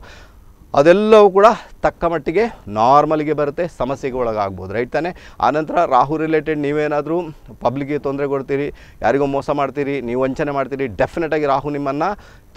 ಅದೆಲ್ಲವೂ ಕೂಡ ತಕ್ಕ ಮಟ್ಟಿಗೆ ನಾರ್ಮಲ್ಗೆ ಬರುತ್ತೆ ಸಮಸ್ಯೆಗೆ ಒಳಗಾಗ್ಬೋದು ರೈಟ್ ತಾನೆ ಆನಂತರ ರಾಹು ರಿಲೇಟೆಡ್ ನೀವೇನಾದರೂ ಪಬ್ಲಿಕ್ಗೆ ತೊಂದರೆ ಕೊಡ್ತೀರಿ ಯಾರಿಗೋ ಮೋಸ ಮಾಡ್ತೀರಿ ನೀವು ವಂಚನೆ ಮಾಡ್ತೀರಿ ಡೆಫಿನೆಟಾಗಿ ರಾಹು ನಿಮ್ಮನ್ನು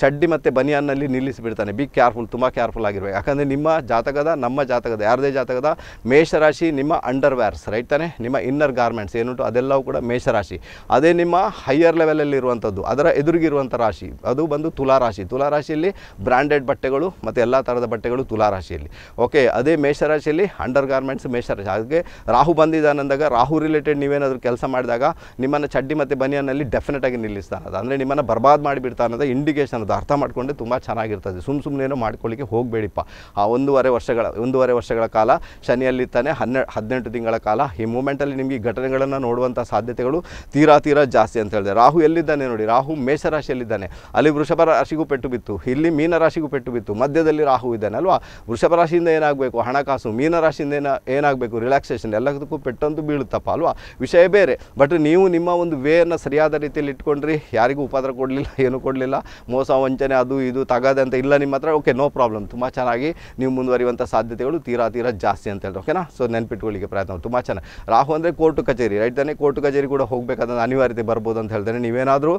ಚಡ್ಡಿ ಮತ್ತು ಬನಿಯಾನ್ನಲ್ಲಿ ನಿಲ್ಲಿಸಿಬಿಡ್ತಾನೆ ಬಿ ಕೇರ್ಫುಲ್ ತುಂಬ ಕೇರ್ಫುಲ್ ಆಗಿರ್ಬೇಕು ಯಾಕಂದರೆ ನಿಮ್ಮ ಜಾತಕದ ನಮ್ಮ ಜಾತಕದ ಯಾರದೇ ಜಾತಕದ ಮೇಷರಾಶಿ ನಿಮ್ಮ ಅಂಡರ್ ರೈಟ್ ತಾನೆ ನಿಮ್ಮ ಇನ್ನರ್ ಗಾರ್ಮೆಂಟ್ಸ್ ಏನುಂಟು ಅದೆಲ್ಲವೂ ಕೂಡ ಮೇಷರಾಶಿ ಅದೇ ನಿಮ್ಮ ಹೈಯರ್ ಇರುವಂಥದ್ದು ಅದರ ಎದುರಿಗಿರುವಂಥ ರಾಶಿ ಅದು ಬಂದು ತುಲಾರಾಶಿ ತುಲಾರಾಶಿಯಲ್ಲಿ ಬ್ರ್ಯಾಂಡೆಡ್ ಬಟ್ಟೆಗಳು ಮತ್ತು ಎಲ್ಲ ಥರದ ಬಟ್ಟೆಗಳು ತುಲಾರಾಶಿಯಲ್ಲಿ ಓಕೆ ಅದೇ ಮೇಷರಾಶಿಯಲ್ಲಿ ಅಂಡರ್ ಗಾರ್ಮೆಂಟ್ಸ್ ಮೇಷರಾಶಿ ಹಾಗೆ ರಾಹು ಬಂದಿದ್ದಾನಂದಾಗ ರಾಹು ರಿಲೇಟೆಡ್ ನೀವೇನಾದರೂ ಕೆಲಸ ಮಾಡಿದಾಗ ನಿಮ್ಮನ್ನು ಚಡ್ಡಿ ಮತ್ತು ಬನಿಯನ್ನಲ್ಲಿ ಡೆಫಿನೆಟಾಗಿ ನಿಲ್ಲಿಸ್ತಾನದು ಅಂದರೆ ನಿಮ್ಮನ್ನು ಬರ್ಬಾದ್ ಮಾಡಿಬಿಡ್ತಾನದ ಇಂಡಿಕೇಶನ್ ಅನ್ನೋದು ಅರ್ಥ ಮಾಡಿಕೊಂಡೆ ತುಂಬ ಚೆನ್ನಾಗಿರ್ತದೆ ಸುಮ್ಮ ಸುಮ್ಮನೇನೋ ಮಾಡ್ಕೊಳ್ಳಿಕ್ಕೆ ಹೋಗಬೇಡಿಪ್ಪ ಆ ಒಂದೂವರೆ ವರ್ಷಗಳ ಒಂದೂವರೆ ವರ್ಷಗಳ ಕಾಲ ಶನಿಯಲ್ಲಿ ತಾನೆ ಹನ್ನೆ ಹದಿನೆಂಟು ತಿಂಗಳ ಕಾಲ ಈ ಮೂಮೆಂಟಲ್ಲಿ ನಿಮಗೆ ಘಟನೆಗಳನ್ನು ನೋಡುವಂಥ ಸಾಧ್ಯತೆಗಳು ತೀರಾ ತೀರಾ ಜಾಸ್ತಿ ಅಂತ ಹೇಳಿದೆ ರಾಹು ಎಲ್ಲಿದ್ದಾನೆ ನೋಡಿ ರಾಹು ಮೇಷರಾಶಿಯಲ್ಲಿದ್ದಾನೆ ಅಲ್ಲಿ ವೃಷಭ ರಾಶಿಗೂ ಪೆಟ್ಟು ಬಿತ್ತು ಇಲ್ಲಿ ಮೀನರಾಶಿಗೂ ಪೆಟ್ಟು ಬಿತ್ತು ಮಧ್ಯದಲ್ಲಿ ರಾಹು ಇದ್ದಾನೆ ಅಲ್ವಾ ವೃಷಭ ರಾಶಿಯಿಂದ ಏನಾಗಬೇಕು ಹಣಕಾಸು ಮೀನರಾಶಿಯಿಂದ ಏನ ಏನಾಗಬೇಕು ರಿಲ್ಯಾಕ್ಸೇಷನ್ ಎಲ್ಲದಕ್ಕೂ ಪೆಟ್ಟಂತೂ ಬೀಳುತ್ತಪ್ಪ ಅಲ್ವಾ ವಿಷಯ ಬೇರೆ ಬಟ್ ನೀವು ನಿಮ್ಮ ಒಂದು ವೇಯನ್ನು ಸರಿಯಾದ ರೀತಿಯಲ್ಲಿ ಇಟ್ಕೊಂಡ್ರಿ ಯಾರಿಗೂ ಉಪದ್ರ ಕೊಡಲಿಲ್ಲ ಏನೂ ಕೊಡಲಿಲ್ಲ ಮೋಸ ವಂಚನೆ ಅದು ಇದು ತಗದೆ ಅಂತ ಇಲ್ಲ ನಿಮ್ಮ ಹತ್ರ ಓಕೆ ನೋ ಪ್ರಾಬ್ಲಮ್ ತುಂಬ ಚೆನ್ನಾಗಿ ನೀವು ಮುಂದುವರಿಯುವಂಥ ಸಾಧ್ಯತೆಗಳು ತೀರಾ ತೀರಾ ಜಾಸ್ತಿ ಅಂತ ಹೇಳಿ ಓಕೆನಾ ಸೊ ನೆನ್ಪಿಟ್ಕೊಳ್ಳಿಕ್ಕೆ ಪ್ರಯತ್ನ ತುಂಬ ಚೆನ್ನಾಗಿ ರಾಹು ಅಂದರೆ ಕೋರ್ಟು ಕಚೇರಿ ರೈಟ್ ತಾನೇ ಕೋರ್ಟು ಕಚೇರಿ ಕೂಡ ಹೋಗಬೇಕಾದ ಅನಿವಾರ್ಯತೆ ಬರ್ಬೋದು ಅಂತ ಹೇಳ್ತೇನೆ ನೀವೇನಾದರೂ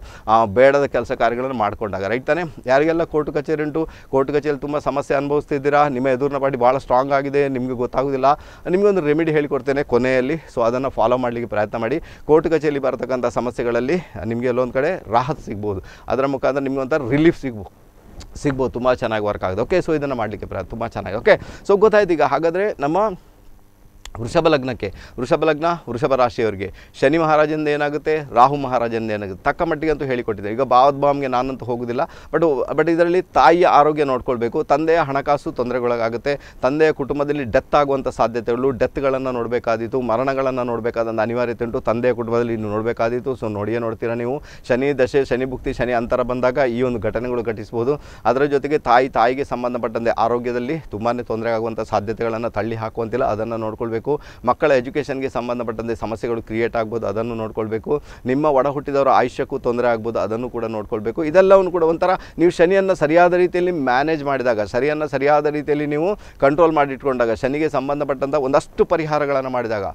ಬೇಡದ ಕೆಲಸ ಕಾರ್ಯಗಳನ್ನು ಮಾಡ್ಕೊಂಡಾಗ ರೈಟ್ ತಾನೆ ಯಾರಿಗೆಲ್ಲ ಕೋರ್ಟು ಕಚೇರಿ ಉಂಟು ಕೋರ್ಟ್ ಕಚೇರಿ ತುಂಬ ಸಮಸ್ಯೆ ಅನುಭವಿಸ್ತಿದ್ದೀರಾ ನಿಮ್ಮ ಎದುರಿನ ಪಾಡಿ ಭಾಳ ಸ್ಟ್ರಾಂಗ್ ಆಗಿದೆ ನಿಮಗೆ ಗೊತ್ತಾಗೋದಿಲ್ಲ ನಿಮಗೆ ಒಂದು ರೆಮಿಡಿ ಹೇಳಿಕೊಡ್ತೇನೆ ಕೊನೆಯಲ್ಲಿ ಸೊ ಅದನ್ನು ಫಾಲೋ ಮಾಡಲಿಕ್ಕೆ ಪ್ರಯತ್ನ ಮಾಡಿ ಕೋರ್ಟ್ ಕಚೇರಿ ಬರತಕ್ಕಂಥ ಸಮಸ್ಯೆಗಳಲ್ಲಿ ನಿಮಗೆ ಎಲ್ಲೊಂದು ಕಡೆ ರಾಹತ್ ಸಿಗ್ಬೋದು ಅದರ ಮುಖಾಂತರ ನಿಮಗೊಂಥ ರಿಲೀಫ್ ರಿಲೀಫ್ ಸಿಗ್ಬೋದು ಸಿಗ್ಬೋದು ತುಂಬ ಚೆನ್ನಾಗಿ ವರ್ಕ್ ಆಗೋದು ಓಕೆ ಸೊ ಇದನ್ನು ಮಾಡಲಿಕ್ಕೆ ಪ್ರ ತುಂಬ ಚೆನ್ನಾಗಿ ಓಕೆ ಸೊ ಗೊತ್ತಾಯ್ತು ಈಗ ಹಾಗಾದರೆ ನಮ್ಮ ವೃಷಭ ಲಗ್ನಕ್ಕೆ ವೃಷಭ ಲಗ್ನ ವೃಷಭ ರಾಶಿಯವರಿಗೆ ಶನಿ ಮಹಾರಾಜನಿಂದ ಏನಾಗುತ್ತೆ ರಾಹು ಮಹಾರಾಜನಿಂದ ಏನಾಗುತ್ತೆ ತಕ್ಕ ಮಟ್ಟಿಗೆ ಅಂತೂ ಹೇಳಿಕೊಟ್ಟಿದೆ ಈಗ ಬಾವದ್ ನಾನಂತೂ ಹೋಗೋದಿಲ್ಲ ಬಟ್ ಬಟ್ ಇದರಲ್ಲಿ ತಾಯಿಯ ಆರೋಗ್ಯ ನೋಡ್ಕೊಳ್ಬೇಕು ತಂದೆಯ ಹಣಕಾಸು ತೊಂದರೆಗೊಳಗಾಗುತ್ತೆ ತಂದೆಯ ಕುಟುಂಬದಲ್ಲಿ ಡೆತ್ ಆಗುವಂಥ ಸಾಧ್ಯತೆಗಳು ಡೆತ್ಗಳನ್ನು ನೋಡಬೇಕಾದೀತು ಮರಣಗಳನ್ನು ನೋಡಬೇಕಾದಂಥ ಅನಿವಾರ್ಯತೆ ಉಂಟು ತಂದೆಯ ಕುಟುಂಬದಲ್ಲಿ ಇನ್ನು ನೋಡಬೇಕಾದೀತು ಸೊ ನೋಡಿಯೇ ನೋಡ್ತೀರಾ ನೀವು ಶನಿ ದಶೆ ಶನಿ ಭುಕ್ತಿ ಶನಿ ಅಂತರ ಬಂದಾಗ ಈ ಒಂದು ಘಟನೆಗಳು ಘಟಿಸಬಹುದು ಅದರ ಜೊತೆಗೆ ತಾಯಿ ತಾಯಿಗೆ ಸಂಬಂಧಪಟ್ಟಂತೆ ಆರೋಗ್ಯದಲ್ಲಿ ತುಂಬಾ ತೊಂದರೆ ಆಗುವಂಥ ಸಾಧ್ಯತೆಗಳನ್ನು ತಳ್ಳಿ ಹಾಕುವಂತಿಲ್ಲ ಅದನ್ನು ನೋಡ್ಕೊಳ್ಬೇಕು ನೋಡಿಕೊಳ್ಬೇಕು ಮಕ್ಕಳ ಎಜುಕೇಷನ್ಗೆ ಸಂಬಂಧಪಟ್ಟಂತೆ ಸಮಸ್ಯೆಗಳು ಕ್ರಿಯೇಟ್ ಆಗ್ಬೋದು ಅದನ್ನು ನೋಡ್ಕೊಳ್ಬೇಕು ನಿಮ್ಮ ಒಡ ಹುಟ್ಟಿದವರ ಆಯುಷ್ಯಕ್ಕೂ ತೊಂದರೆ ಆಗ್ಬೋದು ಅದನ್ನು ಕೂಡ ನೋಡ್ಕೊಳ್ಬೇಕು ಇದೆಲ್ಲವನ್ನು ಕೂಡ ಒಂಥರ ನೀವು ಶನಿಯನ್ನು ಸರಿಯಾದ ರೀತಿಯಲ್ಲಿ ಮ್ಯಾನೇಜ್ ಮಾಡಿದಾಗ ಶನಿಯನ್ನು ಸರಿಯಾದ ರೀತಿಯಲ್ಲಿ ನೀವು ಕಂಟ್ರೋಲ್ ಮಾಡಿಟ್ಕೊಂಡಾಗ ಶನಿಗೆ ಸಂಬಂಧಪಟ್ಟಂಥ ಒಂದಷ್ಟು ಪರಿಹಾರಗಳನ್ನು ಮಾಡಿದಾಗ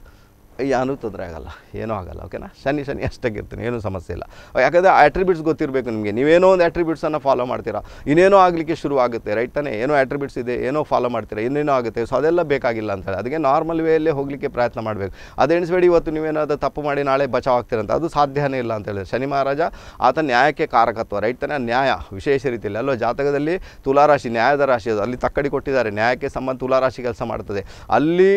ಏನೂ ತೊಂದರೆ ಆಗಲ್ಲ ಏನೂ ಆಗಲ್ಲ ಓಕೆನಾ ಶನಿ ಶನಿ ಅಷ್ಟಾಗಿರ್ತೀನಿ ಏನೂ ಸಮಸ್ಯೆ ಇಲ್ಲ ಯಾಕಂದರೆ ಆಟ್ರಿಬ್ಯೂಟ್ಸ್ ಗೊತ್ತಿರಬೇಕು ನಿಮಗೆ ನೀವೇನೋ ಒಂದು ಆಟ್ರಿಬ್ಯೂಟ್ಸನ್ನು ಫಾಲೋ ಮಾಡ್ತೀರಾ ಇನ್ನೇನೋ ಆಗಲಿಕ್ಕೆ ಶುರು ಆಗುತ್ತೆ ರೈಟ್ ತಾನೇ ಏನೋ ಆಟ್ರಿಬ್ಯೂಟ್ಸ್ ಇದೆ ಏನೋ ಫಾಲೋ ಮಾಡ್ತೀರಾ ಇನ್ನೇನೋ ಆಗುತ್ತೆ ಸೊ ಅದೆಲ್ಲ ಬೇಕಾಗಿಲ್ಲ ಅಂತ ಹೇಳಿ ಅದಕ್ಕೆ ನಾರ್ಮಲ್ ವೇಯಲ್ಲೇ ಹೋಗಲಿಕ್ಕೆ ಪ್ರಯತ್ನ ಮಾಡಬೇಕು ಅದೇಣಿಸ್ಬೇಡಿ ಇವತ್ತು ನೀವೇನಾದರೂ ತಪ್ಪು ಮಾಡಿ ನಾಳೆ ಬಚಾವ್ ಆಗ್ತೀರಂತ ಅದು ಸಾಧ್ಯನೇ ಇಲ್ಲ ಅಂತ ಹೇಳಿದ್ರೆ ಶನಿ ಮಹಾರಾಜ ಆತ ನ್ಯಾಯಕ್ಕೆ ಕಾರಕತ್ವ ರೈಟ್ ತಾನೇ ನ್ಯಾಯ ವಿಶೇಷ ರೀತಿಯಲ್ಲಿ ಅಲ್ಲೋ ಜಾತಕದಲ್ಲಿ ತುಲಾರಾಶಿ ನ್ಯಾಯದ ರಾಶಿ ಅದು ಅಲ್ಲಿ ತಕ್ಕಡಿ ಕೊಟ್ಟಿದ್ದಾರೆ ನ್ಯಾಯಕ್ಕೆ ಸಂಬಂಧ ತುಲಾರಾಶಿ ಕೆಲಸ ಮಾಡ್ತದೆ ಅಲ್ಲಿ